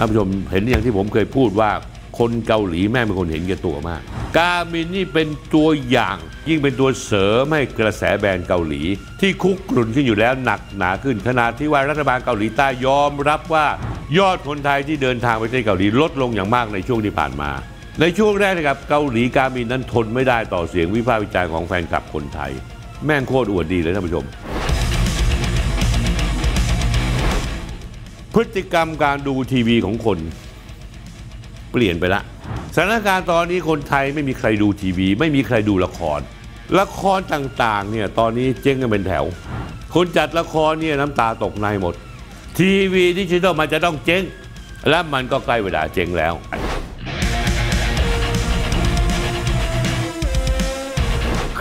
ท่านผู้ชมเห็นอย่างที่ผมเคยพูดว่าคนเกาหลีแม่เป็นคนเห็นแก่ตัวมาก กามินนี่เป็นตัวอย่าง ยิ่งเป็นตัวเสริมให้กระแสแบรนด์เกาหลี ที่คุกกรุ่นขึ้นอยู่แล้วหนักหนาขึ้นขนาดที่ว่ารัฐบาลเกาหลีใต้ยอมรับว่ายอดคนไทยที่เดินทางไปที่เกาหลีลดลงอย่างมากในช่วงที่ผ่านมา ในช่วงแรกนะครับเกาหลีกามินนั้นทนไม่ได้ต่อเสียงวิพากษ์วิจารณ์ของแฟนคลับคนไทย แม่งโคตรอวดดีเลยท่านผู้ชมพฤติกรรมการดูทีวีของคนเปลี่ยนไปละสถานการณ์ตอนนี้คนไทยไม่มีใครดูทีวีไม่มีใครดูละคร ละครต่าง ๆ เนี่ยตอนนี้เจ๊งกันเป็นแถว คนจัดละครเนี่ยน้ำตาตกในหมดทีวีดิจิตอลมันจะต้องเจ๊งและมันก็ใกล้เวลาเจ๊งแล้ว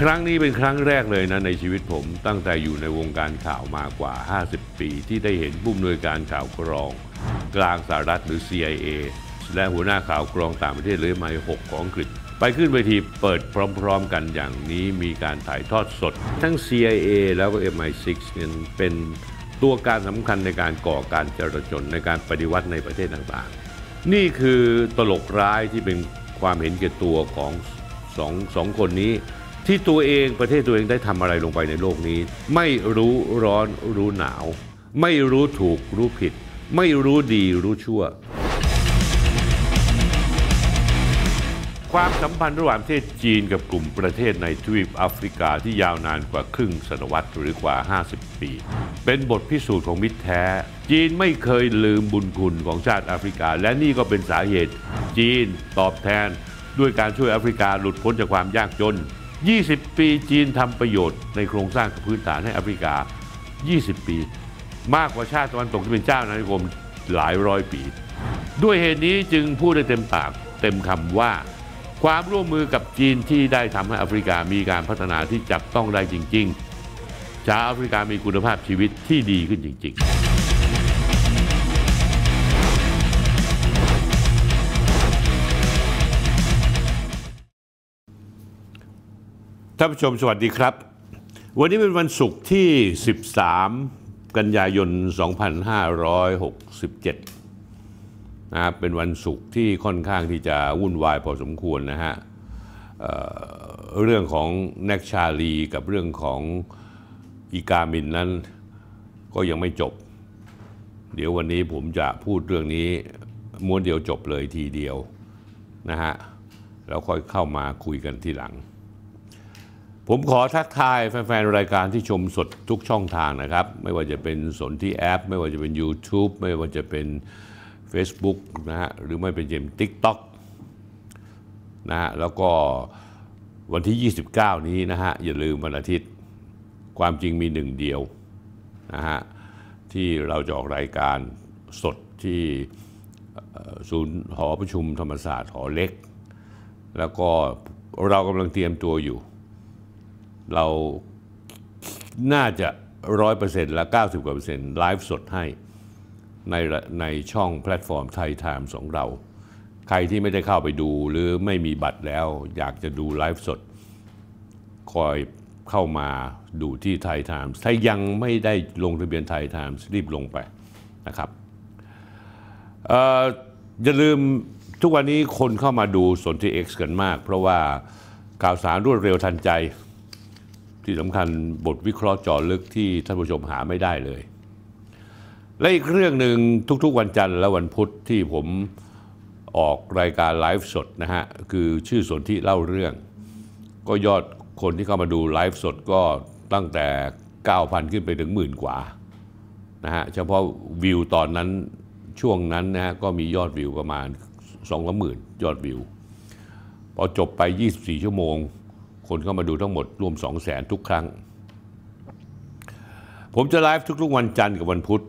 ครั้งนี้เป็นครั้งแรกเลยนะในชีวิตผมตั้งแต่อยู่ในวงการข่าวมากว่า 50 ปี ที่ได้เห็นผู้อำนวยการข่าวกรองกลางสหรัฐหรือ CIA และหัวหน้าข่าวกรองต่างประเทศเือไมหกของอังกฤษ ไปขึ้นเวทีเปิดพร้อมๆกันอย่างนี้มีการถ่ายทอดสด ทั้ง CIA แล้วก็ MI6 เนี่ยเป็นตัวการสำคัญในการก่อการจราจนในการปฏิวัติในประเทศต่างๆ นี่คือตลกร้ายที่เป็นความเห็นแก่ตัวของสองสองคนนี้ที่ตัวเองประเทศตัวเองได้ทำอะไรลงไปในโลกนี้ ไม่รู้ร้อนรู้หนาว ไม่รู้ถูกรู้ผิด ไม่รู้ดีรู้ชั่ว ความสัมพันธ์ระหว่างประเทศจีนกับกลุ่มประเทศในทวีปแอฟริกาที่ยาวนานกว่าครึ่งศตวรรษหรือกว่า50 ปี เป็นบทพิสูจน์ของมิตรแท้ จีนไม่เคยลืมบุญคุณของชาติแอฟริกา และนี่ก็เป็นสาเหตุ จีน ตอบแทน ด้วยการช่วยแอฟริกาหลุดพ้นจากความยากจน20 ปีจีน ทำ ประโยชน์ ในโครงสร้างพื้นฐานให้ออฟริกา 20 ปี มากกว่าชาติตะวันตก ที่เป็นเจ้านานิคมหลายร้อยปี ด้วยเหตุนี้จึง พูดได้เต็ม ปาก เต็มคำว่า ความร่วมมือกับจีนที่ได้ทำให้ออฟริกามีการพัฒนาที่จับต้อง ได้ จริงๆชาวแอฟริกามีคุณภาพชีวิตที่ดีขึ้นจริง ๆท่านผู้ชมสวัสดีครับ วันนี้เป็นวันศุกร์ที่ 13 กันยายน 2567 นะครับ เป็นวันศุกร์ที่ค่อนข้างที่จะวุ่นวายพอสมควรนะฮะเเรื่องของแน็กชาลีกับเรื่องของอีกามินนั้นก็ยังไม่จบ เดี๋ยววันนี้ผมจะพูดเรื่องนี้ม้วนเดียวจบเลยทีเดียวนะฮะ แล้วค่อยเข้ามาคุยกันทีหลังผมขอทักทายแฟน ๆ รายการที่ชมสดทุกช่องทางนะครับ ไม่ว่าจะเป็นสนที่แอป ไม่ว่าจะเป็น YouTube ไม่ว่าจะเป็น Facebook นะฮะ หรือไม่เป็นเจมทิกต็อกนะฮะ แล้วก็วันที่ 29 นี้นะฮะ อย่าลืมวันอาทิตย์ความจริงมีหนึ่งเดียวนะฮะ ที่เราจะออกรายการสดที่ศูนย์หอประชุมธรรมศาสตร์หอเล็ก แล้วก็เรากำลังเตรียมตัวอยู่เราน่าจะร้อยเปอร์เซ็นต์ละ 90กว่าเปอร์เซ็นต์ไลฟ์สดให้ในในช่องแพลตฟอร์มไทยไทม์ของเรา ใครที่ไม่ได้เข้าไปดู หรือไม่มีบัตรแล้ว อยากจะดูไลฟ์สด คอยเข้ามาดูที่ไทยไทม์ถ้ายังไม่ได้ลงทะเบียนไทยไทม์รีบลงไปนะครับ อย่าลืมทุกวันนี้คนเข้ามาดูสนที่ X กันมาก เพราะว่าข่าวสารรวดเร็วทันใจที่สำคัญบทวิเคราะห์จาะลึกที่ท่านผู้ชมหาไม่ได้เลย และอีกเรื่องหนึ่งทุกๆวันจันทร์และวันพุธที่ผมออกรายการไลฟ์สดนะฮะ คือชื่อสนที่เล่าเรื่องก็ยอดคนที่เข้ามาดูไลฟ์สดก็ตั้งแต่ 9,000 ขึ้นไปถึงหมื่นกว่านะฮะ เฉพาะวิวตอนนั้นช่วงนั้นนะฮะก็มียอดวิวประมาณ2องละหมื่นยอดวิว พอจบไป 24 ชั่วโมงคนเข้ามาดูทั้งหมดรวม 2 0 0แสนทุกครั้ง ผมจะไลฟ์ทุกๆวันจันทร์กับวันพุธ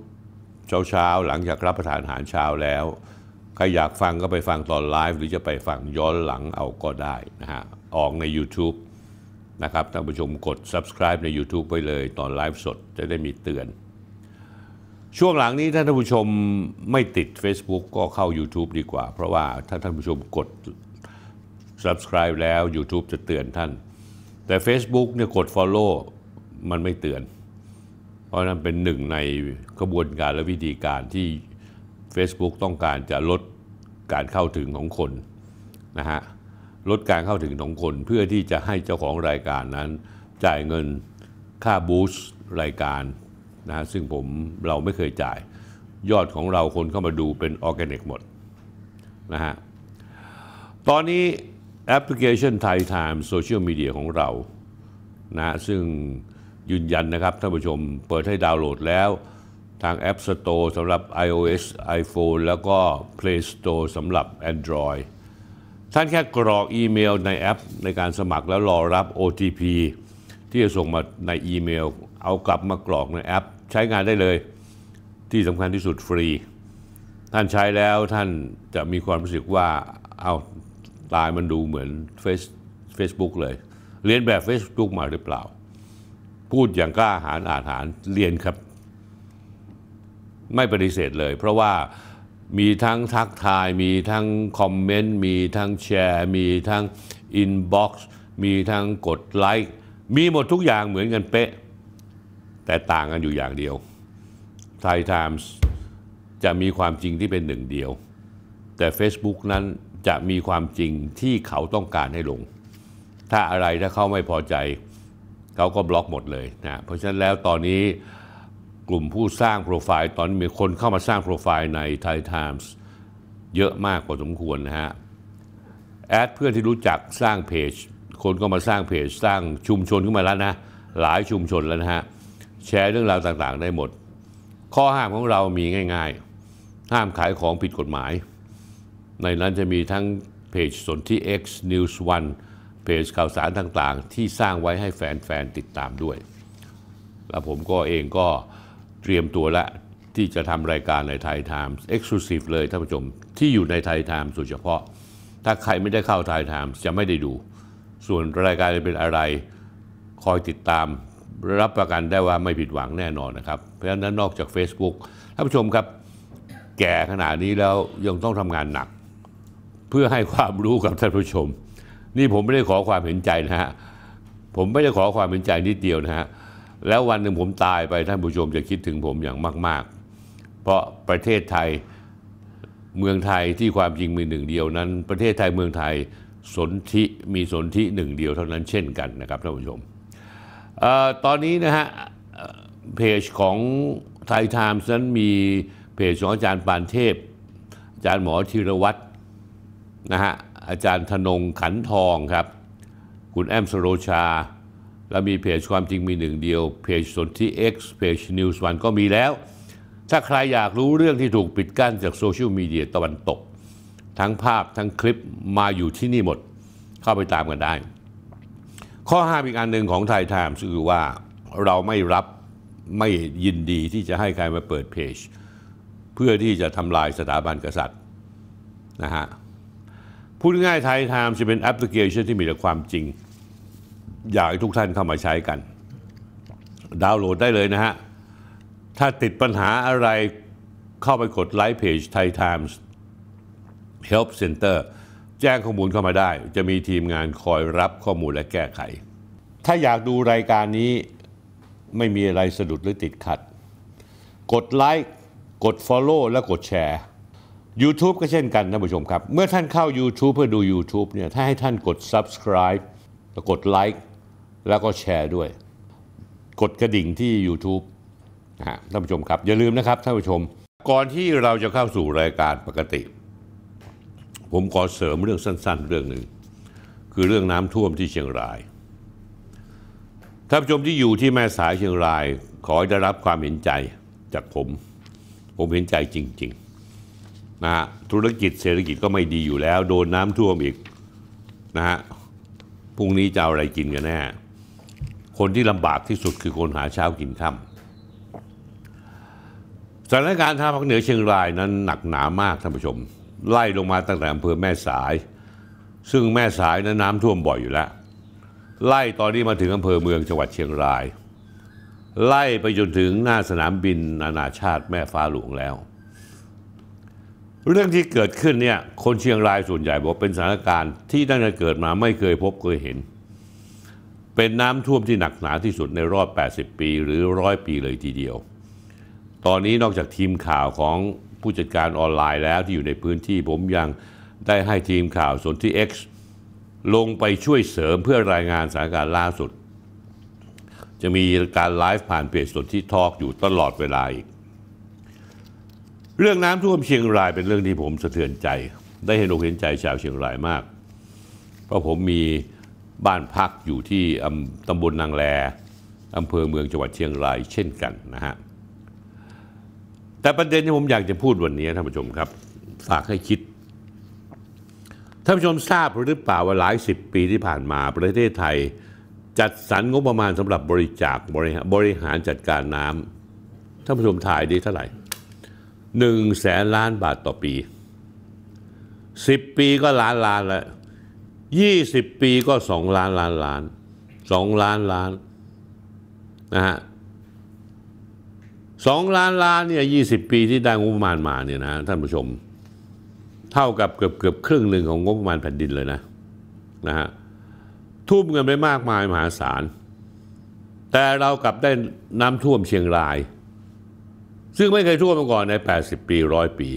เช้าๆ หลังจากรับประทานอาหารเช้าแล้ว ใครอยากฟังก็ไปฟังตอนไลฟ์หรือจะไปฟังย้อนหลังเอาก็ได้นะฮะออกใน YouTube นะครับ ท่านผู้ชมกด subscribe ใน YouTube ไปเลย ตอนไลฟ์สดจะได้มีเตือน ช่วงหลังนี้ถ้าท่านผู้ชมไม่ติด Facebook ก็เข้า YouTube ดีกว่าเพราะว่าถ้าท่านผู้ชมกด subscribe แล้ว YouTube จะเตือนท่านแต่ Facebook เนี่ยกด Follow มันไม่เตือน เพราะนั้นเป็นหนึ่งในกระบวนการและวิธีการที่ Facebook ต้องการจะลดการเข้าถึงของคนนะฮะ ลดการเข้าถึงของคนเพื่อที่จะให้เจ้าของรายการนั้น จ่ายเงินค่าบูสต์รายการนะฮะซึ่งผมเราไม่เคยจ่าย ยอดของเราคนเข้ามาดูเป็นออร์แกนิกหมดนะฮะ ตอนนี้แอปพลิเคชันไทยไทม์โซเชียลมีเดียของเรานะซึ่งยืนยันนะครับท่านผู้ชมเปิดให้ดาวน์โหลดแล้ว ทาง App Store สำหรับ iOS iPhone แล้วก็ Play Store สำหรับ Android ท่านแค่กรอกอีเมลในแอป ในการสมัครแล้วรอรับ OTP ที่จะส่งมาในอีเมล เอากลับมากรอกในแอป ใช้งานได้เลย ที่สำคัญที่สุดฟรี ท่านใช้แล้วท่านจะมีความรู้สึกว่าเอาตลยมันดูเหมือนเฟซบุ๊กเลย เรียนแบบ Facebook มาหรือเปล่า พูดอย่างกล้าหาญอาหาร เรียนครับ ไม่ปฏิเสธเลย เพราะว่ามีทั้งทักทาย มีทั้งคอมเมนต์ มีทั้งแชร์ มีทั้งอินบ็อกซ์ มีทั้งกดไลค์ มีหมดทุกอย่างเหมือนกันเป๊ะ แต่ต่างกันอยู่อย่างเดียวไทยไทมส์จะมีความจริงที่เป็นหนึ่งเดียวแต่ Facebook นั้นจะมีความจริงที่เขาต้องการให้ลง ถ้าอะไรถ้าเขาไม่พอใจ เขาก็บล็อกหมดเลยนะ เพราะฉะนั้นแล้วตอนนี้กลุ่มผู้สร้างโปรไฟล์ ตอนนี้มีคนเข้ามาสร้างโปรไฟล์ในไทยไทมส์เยอะมากกว่าสมควรนะฮะ แอดเพื่อนที่รู้จักสร้างเพจคนก็มาสร้างเพจสร้างชุมชนขึ้นมาแล้วนะหลายชุมชนแล้วนะฮะแชร์เรื่องราวต่างๆ ได้หมด ข้อห้ามของเรามีง่ายๆ ห้ามขายของผิดกฎหมายในนั้นจะมีทั้งเพจสนที่ X News One เพจข่าวสารต่างๆ ที่สร้างไว้ให้แฟน ๆ ติดตามด้วย และผมก็เองก็เตรียมตัวละที่จะทำรายการในไทยไทม์เอ็กซ์คลูซีฟเลยท่านผู้ชม ที่อยู่ในไทยไทม์โดยเฉพาะ ถ้าใครไม่ได้เข้าไทยไทม์จะไม่ได้ดู ส่วนรายการจะเป็นอะไรคอยติดตาม รับประกันได้ว่าไม่ผิดหวังแน่นอนนะครับ เพราะฉะนั้นนอกจาก Facebook ท่านผู้ชมครับ แก่ขนาดนี้แล้วยังต้องทำงานหนักเพื่อให้ความรู้กับท่านผู้ชม นี่ผมไม่ได้ขอความเห็นใจนะฮะผมไม่ได้ขอความเห็นใจนิดเดียวนะฮะแล้ววันหนึ่งผมตายไปท่านผู้ชมจะคิดถึงผมอย่างมาก ๆ เพราะประเทศไทยเมืองไทยที่ความจริงมีหนึ่งเดียวนั้น ประเทศไทยเมืองไทยสนธิมีสนธิหนึ่งเดียวเท่านั้นเช่นกันนะครับท่านผู้ชมออตอนนี้นะฮะเพจของไทยไทม์นั้นมีเพจของอาจารย์ปานเทพอาจารย์หมอธีรวัตรนะฮะอาจารย์ธนงขันทองครับคุณแอมสโรชา และมีเพจความจริงมีหนึ่งเดียว เพจสนที่ X เพจนิวส์วันก็มีแล้ว ถ้าใครอยากรู้เรื่องที่ถูกปิดกั้นจากโซเชียลมีเดียตะวันตก ทั้งภาพทั้งคลิปมาอยู่ที่นี่หมดเข้าไปตามกันได้ ข้อห้ามอีกอันหนึ่งของไทยไทม์คือว่าเราไม่รับไม่ยินดีที่จะให้ใครมาเปิดเพจ เพื่อที่จะทำลายสถาบันกษัตริย์นะฮะพูดง่ายไทยไทม์จะเป็นแอปพลิเคชันที่มีแต่ความจริง อยากให้ทุกท่านเข้ามาใช้กัน ดาวน์โหลดได้เลยนะฮะ ถ้าติดปัญหาอะไรเข้าไปกดไลค์เพจไทยไทม์ Help Center แจ้งข้อมูลเข้ามาได้ จะมีทีมงานคอยรับข้อมูลและแก้ไข ถ้าอยากดูรายการนี้ไม่มีอะไรสะดุดหรือติดขัด กดไลค์กด Follow และกดแชร์ YouTube ก็เช่นกันนะผู้ชมครับ เมื่อท่านเข้า YouTube เพื่อดู YouTube เนี่ยถ้าให้ท่านกด subscribe แล้วกดไลค์แล้วก็แชร์ด้วยกดกระดิ่งที่ YouTube นะฮะท่านผู้ชมครับอย่าลืมนะครับท่านผู้ชม ก่อนที่เราจะเข้าสู่รายการปกติ ผมขอเสริมเรื่องสั้น ๆ เรื่องหนึ่งคือเรื่องน้ำท่วมที่เชียงรายท่านผู้ชมที่อยู่ที่แม่สายเชียงรายขอได้รับความเห็นใจ จากผมผมเห็นใจจริงนะฮะธุรกิจเศรษฐกิจก็ไม่ดีอยู่แล้ว โดนน้ำท่วมอีกนะฮะพรุ่งนี้จะเอาอะไรกินกันแน่ คนที่ลำบากที่สุดคือคนหาเช้ากินค่ำสถานการณ์ทางภาคเหนือเชียงรายนั้นหนักหนามากท่านผู้ชมไล่ลงมาตั้งแต่อำเภอแม่สาย ซึ่งแม่สายนั้นน้ำท่วมบ่อยอยู่แล้วไล่ตอนนี้มาถึงอำเภอเมืองจังหวัดเชียงรายไล่ไปจนถึงหน้าสนามบินนานาชาติแม่ฟ้าหลวงแล้วเรื่องที่เกิดขึ้นเนี่ย คนเชียงรายส่วนใหญ่บอกเป็นสถานการณ์ที่ตั้งแต่เกิดมาไม่เคยพบเคยเห็น เป็นน้ำท่วมที่หนักหนาที่สุดในรอบ 80 ปีหรือร้อยปีเลยทีเดียว ตอนนี้นอกจากทีมข่าวของผู้จัดการออนไลน์แล้วที่อยู่ในพื้นที่ผมยังได้ให้ทีมข่าวสนที่ X ลงไปช่วยเสริมเพื่อรายงานสถานการณ์ล่าสุด จะมีการไลฟ์ผ่านเพจสนที่ทอล์กอยู่ตลอดเวลาอีกเรื่องน้ำท่วมเชียงรายเป็นเรื่องที่ผมสะเทือนใจ ได้เห็นอกเห็นใจชาวเชียงรายมาก เพราะผมมีบ้านพักอยู่ที่ตาบลนางแลอำเภอเมืองจังหวัดเชียงรายเช่นกันนะฮะแต่ประเด็นที่ผมอยากจะพูดวันนี้ท่านผู้ชมครับ ฝากให้คิดท่านผู้ชมทราบหรือเปล่าว่าหลายสิบปีที่ผ่านมาประเทศไทย จัดสรรงบประมาณสำหรับบริจาคบริหารจัดการน้ำท่านผู้ชมถ่ายดีเท่าไหร่1แสนล้านบาทต่อปี 10 ปีก็ล้านล้านละ20ปีก็2ล้านล้านล้าน2ล้านล้านนะฮะสองล้านล้านเนี่ยยีปีที่ได้งบประมาณมาเนี่ยนะท่านผู้ชม เท่ากับเกือบเกือบครึ่งหนึ่งของงบประมาณแผ่นดินเลยนะนะฮะทุ่มเงินไปมากมายมหาศาล แต่เรากลับได้น้ำท่วมเชียงรายซึ่งไม่เคยท่วมมาก่อนใน 80 ปีร้อยปี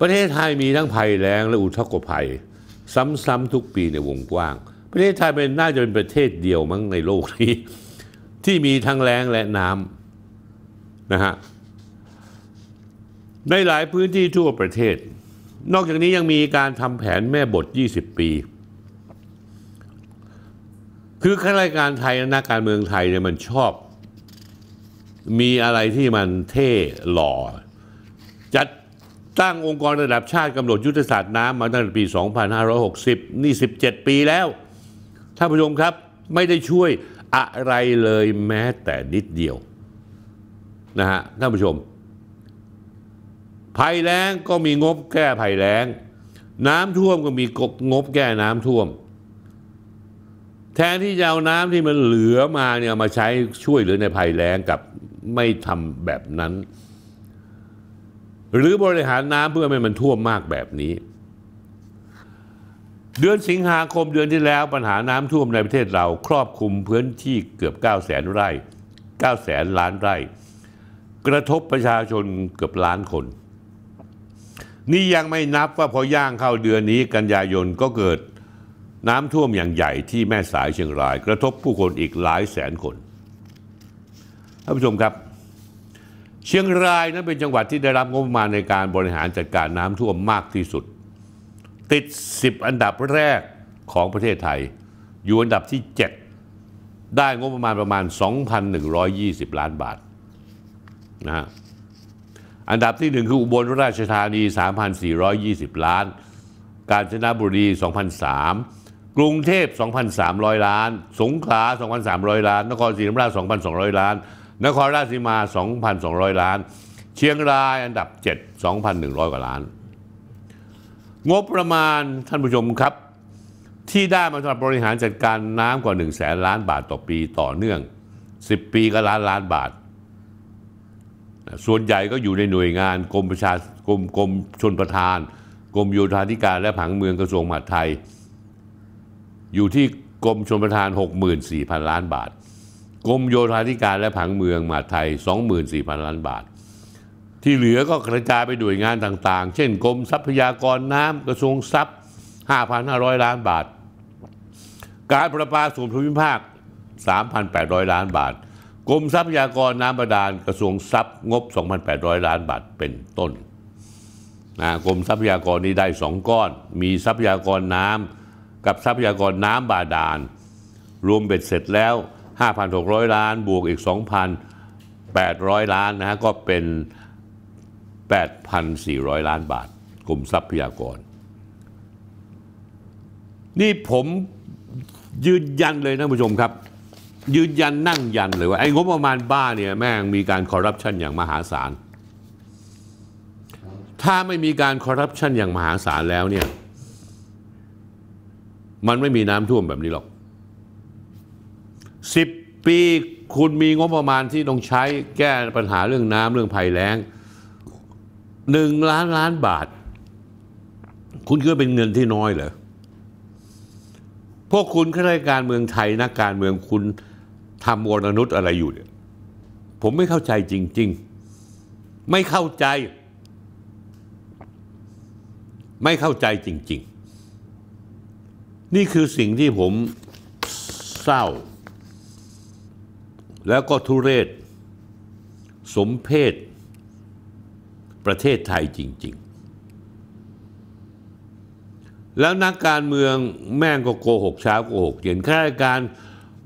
ประเทศไทยมีทั้งภัยแล้งและอุทกภัยซ้ำ ๆ ทุกปีในวงกว้าง ประเทศไทยเป็นน่าจะเป็นประเทศเดียวมั้งในโลกนี้ ที่มีทั้งแล้งและน้ำนะฮะ ในหลายพื้นที่ทั่วประเทศ นอกจากนี้ยังมีการทำแผนแม่บท 20 ปี คือข้าราชการไทยะนักการเมืองไทยเนี่ยมันชอบมีอะไรที่มันเท่หล่อ จัดตั้งองค์กรระดับชาติกำหนดยุทธศาสตร์น้ำมาตั้งแต่ปี 2560 นี่ 17 ปีแล้ว ท่านผู้ชมครับไม่ได้ช่วยอะไรเลยแม้แต่นิดเดียวนะฮะท่านผู้ชม ภัยแล้งก็มีงบแก้ภัยแล้ง น้ำท่วมก็มีกงบแก้น้ำท่วม แทนที่จะเอาน้ำที่มันเหลือมาเนี่ยมาใช้ช่วยเหลือในภัยแล้งกับไม่ทำแบบนั้น หรือบริหารน้ำเพื่อไม่มันท่วมมากแบบนี้ เดือนสิงหาคมเดือนที่แล้วปัญหาน้ำท่วมในประเทศเราครอบคลุมพื้นที่เกือบ 9 0 0แสนไร่9แสนล้านไร่กระทบประชาชนเกือบล้านคน นี่ยังไม่นับว่าพอย่างเข้าเดือนนี้กันยายนก็เกิดน้ำท่วมอย่างใหญ่ที่แม่สายเชียงราย กระทบผู้คนอีกหลายแสนคนท่านผู้ชมครับเชียงรายนั้นเป็นจังหวัดที่ได้รับงบประมาณในการบริหารจัดการน้ำท่วมมากที่สุด ติด 10 อันดับแรกของประเทศไทย อยู่อันดับที่ 7 ได้งบประมาณประมาณ 2,120 ล้านบาทนะฮะอันดับที่1คืออุบลราชธานี3,420 ล้าน กาญจนบุรี 2,003 กรุงเทพ2,300 ล้าน สงขลา 2,300 ล้าน นครศรีธรรมราช2,200 ล้านนครราชสีมา 2,200 ล้าน เชียงรายอันดับ 7 2,100 กว่าล้าน งบประมาณท่านผู้ชมครับที่ได้มาสำหรับบริหารจัดการน้ำกว่า1 0 0 0 0แสนล้านบาทต่อปีต่อเนื่อง 10 ปีก็ล้านล้านบาท ส่วนใหญ่ก็อยู่ในหน่วยงานกรมประชากรมกรมชนประทาน กรมโยธาธิการและผังเมืองกระทรวงมหาดไทย อยู่ที่กรมชนประทาน 64,000 ล้านบาทกรมโยธาธิการและผังเมืองมหาไทย24,000 ล้านบาท ที่เหลือก็กระจายไปหน่วยงานต่าง ๆ เช่นกรมทรัพยากรน้ำกระทรวงทรัพย์ 5,500 ล้านบาท การประปาส่วนภูมิภาค 3,800 ล้านบาท กรมทรัพยากรน้ำบาดาลกระทรวงทรัพย์งบ 2,800 ล้านบาทเป็นต้นนะกรมทรัพยากรนี้ได้สองก้อนมีทรัพยากรน้ำกับทรัพยากรน้ำบาดาลรวมเบ็ดเสร็จแล้ว5,600 ล้านบวกอีก 2,800 ล้านนะฮะก็เป็น 8,400 ล้านบาท กลุ่มทรัพยากร นี่ผมยืนยันเลยนะผู้ชมครับ ยืนยันนั่งยันเลยว่าไอ้งบประมาณบ้าเนี่ยแม่งมีการคอร์รัปชันอย่างมหาศาล ถ้าไม่มีการคอร์รัปชันอย่างมหาศาลแล้วเนี่ย มันไม่มีน้ำท่วมแบบนี้หรอก10ปีคุณมีงบประมาณที่ต้องใช้แก้ปัญหาเรื่องน้ำเรื่องภัยแล้งหนึ่งล้านล้านบาท คุณคิดว่าเป็นเงินที่น้อยเหรอพวกคุณข้าราชการเมืองไทยนักการเมืองคุณทำวรนุษย์อะไรอยู่เนี่ยผมไม่เข้าใจจริง ๆ ไม่เข้าใจ ไม่เข้าใจจริง ๆ นี่คือสิ่งที่ผมเศร้าแล้วก็ทุเรศสมเพศประเทศไทยจริง ๆ แล้วนักการเมืองแม่งก็โกหกเช้าโกหกเย็นข้าราชการ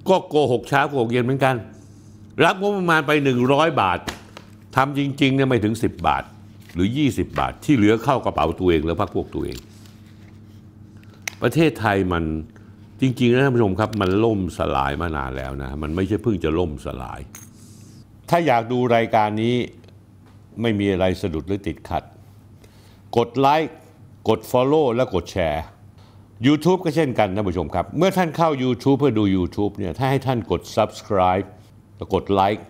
ก็โกหกเช้าโกหกเย็นเหมือนกันรับงบประมาณไป 100 บาททำจริงๆเนี่ยไม่ถึง 10 บาทหรือ 20 บาทที่เหลือเข้ากระเป๋าตัวเองแล้วพักพวกตัวเอง ประเทศไทยมันจริง ๆนะท่านผู้ชมครับมันล่มสลายมานานแล้วนะ มันไม่ใช่เพิ่งจะล่มสลาย ถ้าอยากดูรายการนี้ไม่มีอะไรสะดุดหรือติดขัด กดไลค์กด Follow และกดแชร์ YouTube ก็เช่นกันนะผู้ชมครับ เมื่อท่านเข้า YouTube เพื่อดู YouTube เนี่ยถ้าให้ท่านกด Subscribe แล้วกดไลค์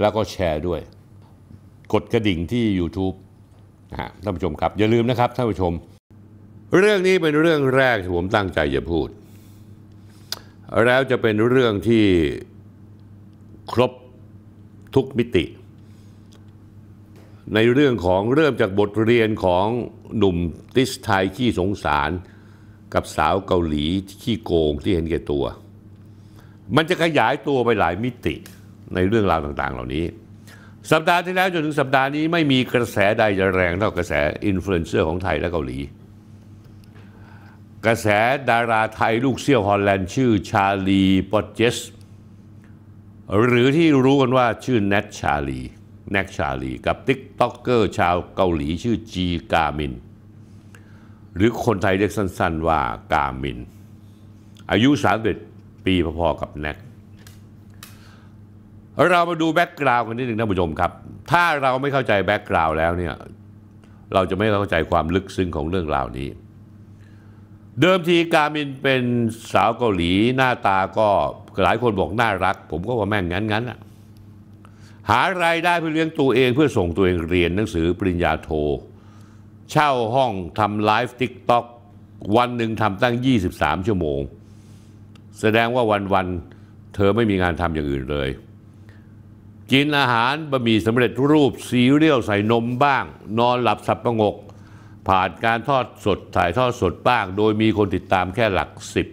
แล้วก็แชร์ด้วย กดกระดิ่งที่ YouTube นะฮะท่านผู้ชมครับ อย่าลืมนะครับ ท่านผู้ชมเรื่องนี้เป็นเรื่องแรกที่ผมตั้งใจจะพูดแล้วจะเป็นเรื่องที่ครบทุกมิติ ในเรื่องของเริ่มจากบทเรียนของหนุ่มติสไทยขี้สงสาร กับสาวเกาหลีขี้โกงที่เห็นแก่ตัว มันจะขยายตัวไปหลายมิติในเรื่องราวต่างๆเหล่านี้ สัปดาห์ที่แล้วจนถึงสัปดาห์นี้ไม่มีกระแสใดจะแรงเท่ากระแสอินฟลูเอนเซอร์ ของไทยและเกาหลีกระแสดาราไทยลูกเซี่ยวฮอลแลนด์ชื่อชาลีปอเจสหรือที่รู้กันว่าชื่อแนทชาลีแนทชาลีกับติ๊กต็อกเกอร์ชาวเกาหลีชื่อจีกามินหรือคนไทยเรียกสั้นๆว่ากามิน อายุ31ปีพอๆกับแนทเรามาดูแบ็กกราวน์กันนิดหนึ่งท่านผู้ชมครับ ถ้าเราไม่เข้าใจแบ็กกราวน์แล้วเนี่ยเราจะไม่เข้าใจความลึกซึ้งของเรื่องราวนี้เดิมทีกามินเป็นสาวเกาหลีหน้าตาก็หลายคนบอกน่ารัก ผมก็ว่าแม่งงั้นงั้นอะหารายได้เพื่อเลี้ยงตัวเองเพื่อส่งตัวเองเรียนหนังสือปริญญาโท เช่าห้องทำไลฟ์ทิกต็อกวันหนึ่งทำตั้ง 23 ชั่วโมง แสดงว่าวันๆ เธอไม่มีงานทำอย่างอื่นเลย กินอาหารบะหมี่สำเร็จรูปซีเรียลใส่นมบ้าง นอนหลับสับประงกผ่านการทอดสดถ่ายทอดสดบ้างโดยมีคนติดตามแค่หลักสิบ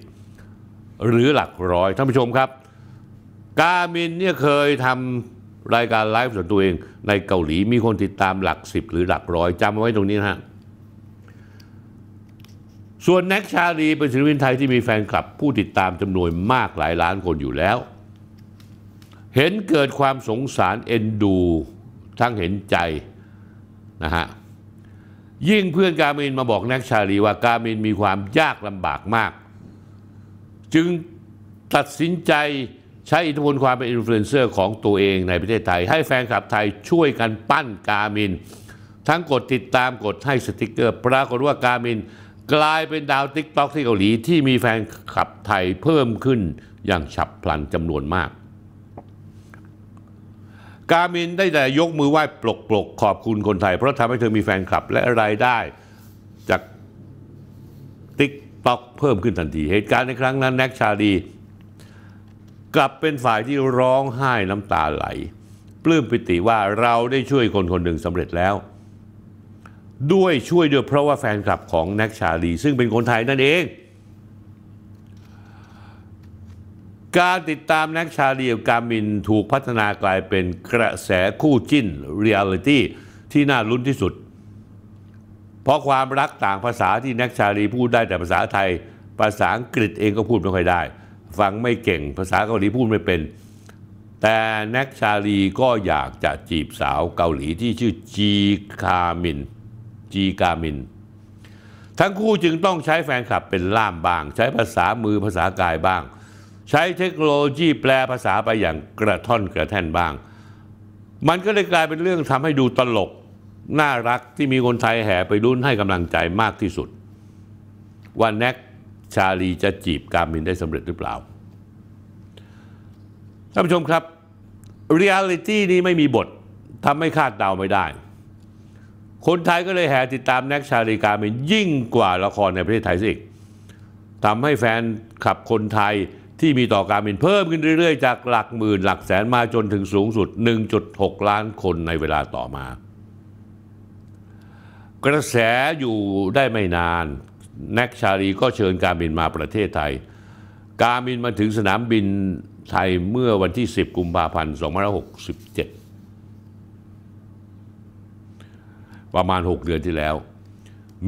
หรือหลักร้อยท่านผู้ชมครับ กามินเนี่ยเคยทำรายการไลฟ์ส่วนตัวเองในเกาหลีมีคนติดตามหลักสิบหรือหลักร้อยจำไว้ตรงนี้นะฮะ ส่วนแน็กชาลีเป็นศิลปินไทยที่มีแฟนคลับผู้ติดตามจำนวนมากหลายล้านคนอยู่แล้ว เห็นเกิดความสงสารเอ็นดู ทั้งเห็นใจนะฮะยิ่งเพื่อนกามินมาบอกนักชาลีว่ากามินมีความยากลำบากมาก จึงตัดสินใจใช้อิทธิพลความเป็นอินฟลูเอนเซอร์ ของตัวเองในประเทศไทย ให้แฟนคลับไทยช่วยกันปั้นกามิน ทั้งกดติดตามกดให้สติกเกอร์ปรากฏว่ากามินกลายเป็นดาวติ๊กต็อกที่เกาหลีที่มีแฟนคลับไทยเพิ่มขึ้นอย่างฉับพลันจำนวนมากกามินได้แต่ยกมือไหว้ปลกปลกขอบคุณคนไทยเพราะทำให้เธอมีแฟนคลับและรายได้ จากติ๊กต็อกเพิ่มขึ้นทันทีเหตุการณ์ในครั้งนั้น แน็กชาลีกลับเป็นฝ่ายที่ร้องไห้น้ำตาไหลปลื้มปิติว่าเราได้ช่วยคนคนหนึ่งสำเร็จแล้ว ด้วยช่วยด้วยเพราะว่าแฟนคลับของแน็กชาลีซึ่งเป็นคนไทยนั่นเองการติดตามแน็กชาลีกับกามินถูกพัฒนากลายเป็นกระแสคู่จิ้นเรียลิตี้ที่น่าลุ้นที่สุด เพราะความรักต่างภาษาที่แน็กชาลีพูดได้แต่ภาษาไทย ภาษาอังกฤษเองก็พูดไม่ค่อยได้ ฟังไม่เก่งภาษาเกาหลีพูดไม่เป็น แต่แน็กชาลีก็อยากจะจีบสาวเกาหลีที่ชื่อจีคามินจีกามิน ทั้งคู่จึงต้องใช้แฟนคลับเป็นล่ามบ้างใช้ภาษามือภาษากายบ้างใช้เทคโนโลยีแปลภาษาไปอย่างกระท่อนกระแท่นบ้าง มันก็เลยกลายเป็นเรื่องทำให้ดูตลก น่ารักที่มีคนไทยแห่ไปรุ่นให้กำลังใจมากที่สุด ว่าแน็กชาลีจะจีบการมินได้สำเร็จหรือเปล่า ท่านผู้ชมครับเรียลิตี้นี้ไม่มีบททำให้คาดเดาไม่ได้ คนไทยก็เลยแห่ติดตามแน็กชาลีการมินยิ่งกว่าละครในประเทศไทยซะอีกทำให้แฟนขับคนไทยที่มีต่อการบินเพิ่มขึ้นเรื่อย ๆ จากหลักหมื่นหลักแสนมาจนถึงสูงสุด 1.6 ล้านคนในเวลาต่อมา กระแสอยู่ได้ไม่นานนักชาลีก็เชิญการบินมาประเทศไทย การบินมาถึงสนามบินไทยเมื่อวันที่ 10 กุมภาพันธ์2567 ประมาณ 6 เดือนที่แล้ว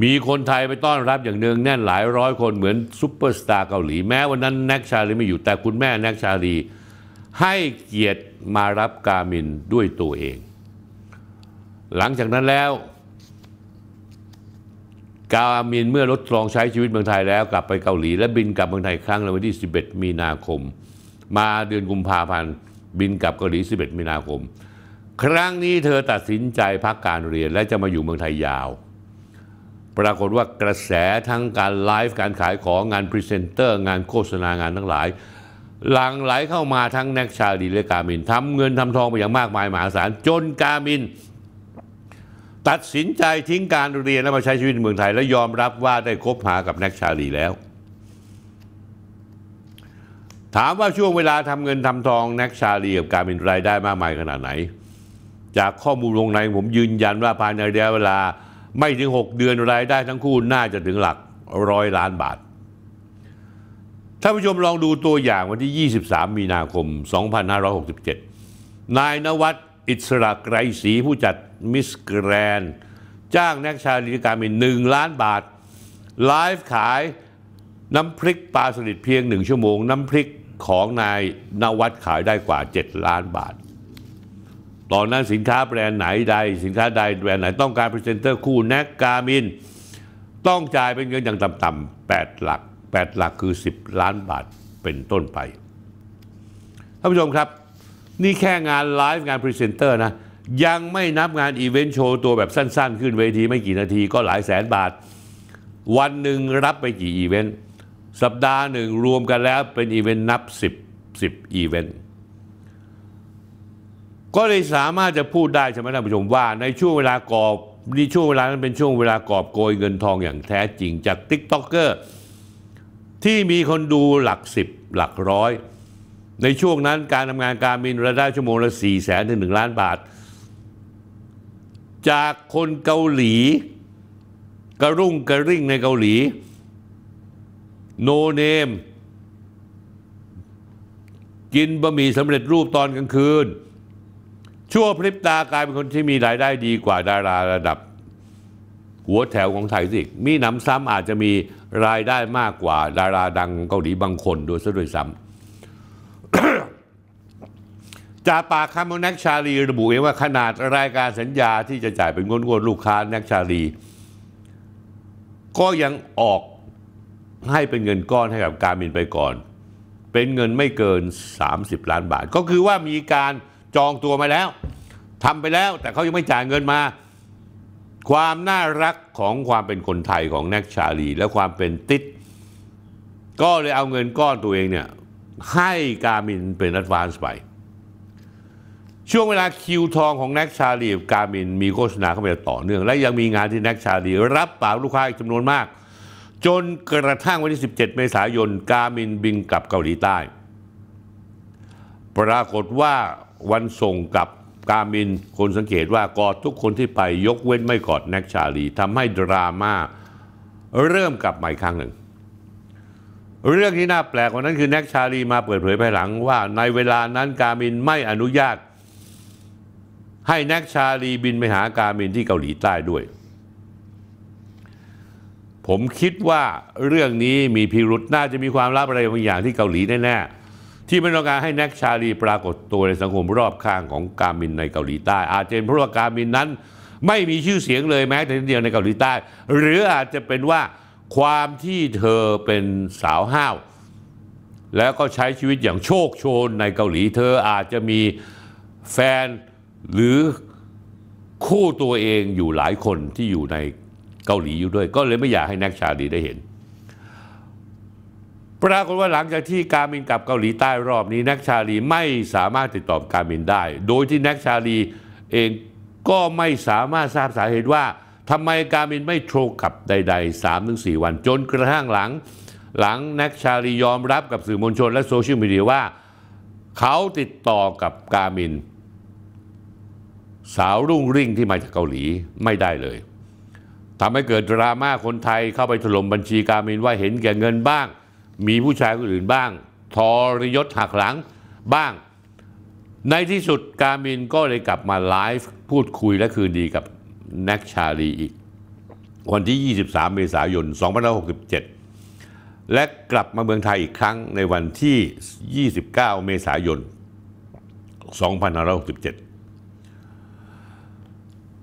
มีคนไทยไปต้อนรับอย่างเนืองแน่นหลายร้อยคนเหมือนซุปเปอร์สตาร์เกาหลี แม้วันนั้นแน็กชาลีไม่อยู่แต่คุณแม่แน็กชาลีให้เกียรติมารับกามินด้วยตัวเอง หลังจากนั้นแล้วกามินเมื่อลดลองใช้ชีวิตเมืองไทยแล้ว กลับไปเกาหลี และบินกลับเมืองไทยครั้งในวันที่ 11 มีนาคม มาเดือนกุมภาพันธ์บินกลับเกาหลี 11 มีนาคม ครั้งนี้เธอตัดสินใจพักการเรียนและจะมาอยู่เมืองไทยยาวปรากฏว่ากระแสทั้งการไลฟ์การขายของงานพรีเซนเตอร์งานโฆษณางานทั้งหลาย หลังไหลเข้ามาทั้งแนกชาลีและกามินทำเงินทำทองไปอย่างมากมาย มหาศาลจนกามินตัดสินใจทิ้งการเรียนแล้วมาใช้ชีวิตเมืองไทยและยอมรับว่าได้คบหากับแนกชาลีแล้ว ถามว่าช่วงเวลาทำเงินทำทองแนกชาลีกับกามินรายได้มากมายขนาดไหน จากข้อมูลวงในผมยืนยันว่าภายในระยะเวลาไม่ถึง 6 เดือนรายได้ทั้งคู่น่าจะถึงหลักร้อยล้านบาท ท่านผู้ชมลองดูตัวอย่างวันที่ 23 มีนาคม 2567 นายนวัดอิสระไกรศรีผู้จัดมิสแกรนจ้างนักชาลิการมินหนึ่งล้านบาทไลฟ์ขายน้ำพริกปลาสลิดเพียงหนึ่งชั่วโมง น้ำพริกของนายนวัดขายได้กว่า 7 ล้านบาทตอนนั้นสินค้าแบรนด์ไหนใด สินค้าใด แบรนด์ไหนต้องการพรีเซนเตอร์คู่นักกามิน ต้องจ่ายเป็นเงินอย่างต่ำๆ8 หลัก 8 หลักคือ 10 ล้านบาทเป็นต้นไปท่านผู้ชมครับ นี่แค่งานไลฟ์งานพรีเซนเตอร์นะ ยังไม่นับงานอีเวนต์โชว์ตัวแบบสั้นๆ ขึ้นเวทีไม่กี่นาทีก็หลายแสนบาท วันหนึ่งรับไปกี่อีเวนต์สัปดาห์หนึ่งรวมกันแล้วเป็นอีเวนต์นับ10 10อีเวนต์ก็เลยสามารถจะพูดได้ใช่ไหมท่านผู้ชมว่าในช่วงเวลากอบ นี่ช่วงเวลานั้นเป็นช่วงเวลากอบโกยเงินทองอย่างแท้จริงจากติ๊กต็อกเกอร์ที่มีคนดูหลักสิบหลักร้อยในช่วงนั้นการทำงานการมินรายได้ชั่วโมงละ4แสนถึง 1 ล้านบาท จากคนเกาหลี กระรุ่งกระริ่งในเกาหลีโนเนมกินบะหมี่สำเร็จรูปตอนกลางคืนชั่วพริบตากลายเป็นคนที่มีรายได้ดีกว่า ดาราระดับ หัวแถวของไทยสิมีหนำซ้ำอาจจะมีรายได้มากกว่า ดาราดังเกาหลีบางคนโดยซะด้วยซ้ำจาาปากคาร์มนักชาลีระบุเองว่าขนาดรายการสัญญาที่จะจ่ายเป็นงวดๆลูกค้านักชาลี ก็ยังออกให้เป็นเงินก้อนให้กับการบินไปก่อน เป็นเงินไม่เกิน 30 ล้านบาท ก็คือว่ามีการจองตัวมาแล้ว ทำไปแล้ว แต่เขายังไม่จ่ายเงินมา ความน่ารักของความเป็นคนไทยของแน็กชาลีและความเป็นติด ก็เลยเอาเงินก้อนตัวเองเนี่ย ให้กามินเป็นรัฐบาลไป ช่วงเวลาคิวทองของแน็กชาลีกามินมีโฆษณาเข้าไปต่อเนื่องและยังมีงานที่แน็กชาลี รับปากลูกค้าอีกจำนวนมาก จนกระทั่งวันที่17เมษายนกามินบินกลับเกาหลีใต้ปรากฏว่าวันส่งกับกามินคนสังเกตว่ากอดทุกคนที่ไปยกเว้นไม่กอดแน็กชาลีทำให้ดราม่าเริ่มกลับใหม่ครั้งหนึ่ง เรื่องที่น่าแปลกกว่านั้นคือแน็กชาลีมาเปิดเผยภายหลังว่า ในเวลานั้นกามินไม่อนุญาตให้แน็กชาลีบินไปหากามินที่เกาหลีใต้ด้วย ผมคิดว่าเรื่องนี้มีพิรุษน่าจะมีความลับอะไรบางอย่างที่เกาหลีแน่ๆที่ไม่ต้องการให้แน็กชาลี ปรากฏตัวในสังคมรอบข้างของกามินในเกาหลีใต้ อาจจะเป็นเพราะว่าการมินนั้นไม่มีชื่อเสียงเลยแม้แต่นิดเดียวในเกาหลีใต้ หรืออาจจะเป็นว่าความที่เธอเป็นสาวห้าว แล้วก็ใช้ชีวิตอย่างโชคโชนในเกาหลีเธออาจจะมีแฟนหรือคู่ตัวเองอยู่หลายคนที่อยู่ในเกาหลีอยู่ด้วย ก็เลยไม่อยากให้นักชาลีได้เห็นปรากฏว่าหลังจากที่การมินกับเกาหลีใต้รอบนี้แน็กชาลีไม่สามารถติดต่อการมินได้ โดยที่แน็กชาลีเองก็ไม่สามารถทราบสาเหตุว่าทำไมการมินไม่โทรกลับใด ๆ3สวัน จนกระทั่งหลัง หลังแน็กชาลียอมรับกับสื่อมวลชน และโซเชียลมีเดียว่าเขาติดต่อกับการมิน สาวรุ่งริ่งที่มาจากเกาหลีไม่ได้เลยทำให้เกิดดราม่าคนไทยเข้าไปถล่มบัญชีการมินว่าเห็นแก่เงินบ้างมีผู้ชายคนอื่นบ้างทรยศหักหลังบ้าง ในที่สุดกามินก็เลยกลับมาไลฟ์พูดคุยและคืนดีกับแน็กชาลีอีก วันที่ 23 เมษายน 2567 และกลับมาเมืองไทยอีกครั้งในวันที่ 29 เมษายน 2567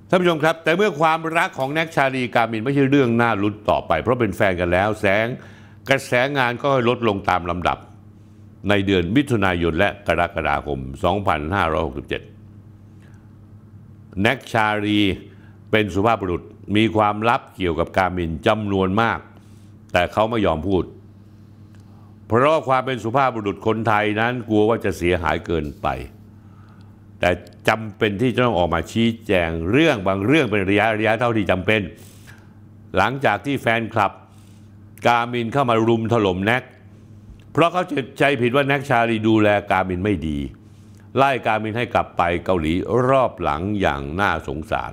ท่านผู้ชมครับ แต่เมื่อความรักของแน็กชาลีกามินไม่ใช่เรื่องน่าลุ้นต่อไป เพราะเป็นแฟนกันแล้วแสงกระแสงานก็ลดลงตามลำดับ ในเดือนมิถุนายน และกรกฎาคม 2567แน็กชารี เป็นสุภาพบุรุษมีความลับเกี่ยวกับการมินจำนวนมาก แต่เขาไม่ยอมพูด เพราะความเป็นสุภาพบุรุษคนไทยนั้นกลัวว่าจะเสียหายเกินไป แต่จำเป็นที่จะต้องออกมาชี้แจง เรื่องบางเรื่องเป็นระยะระยะเท่าที่จำเป็น หลังจากที่แฟนคลับกามินเข้ามารุมถล่มแน็กเพราะเขาใจผิดว่าแน็กชาลีดูแลกามินไม่ดีไล่กามินให้กลับไปเกาหลีรอบหลังอย่างน่าสงสาร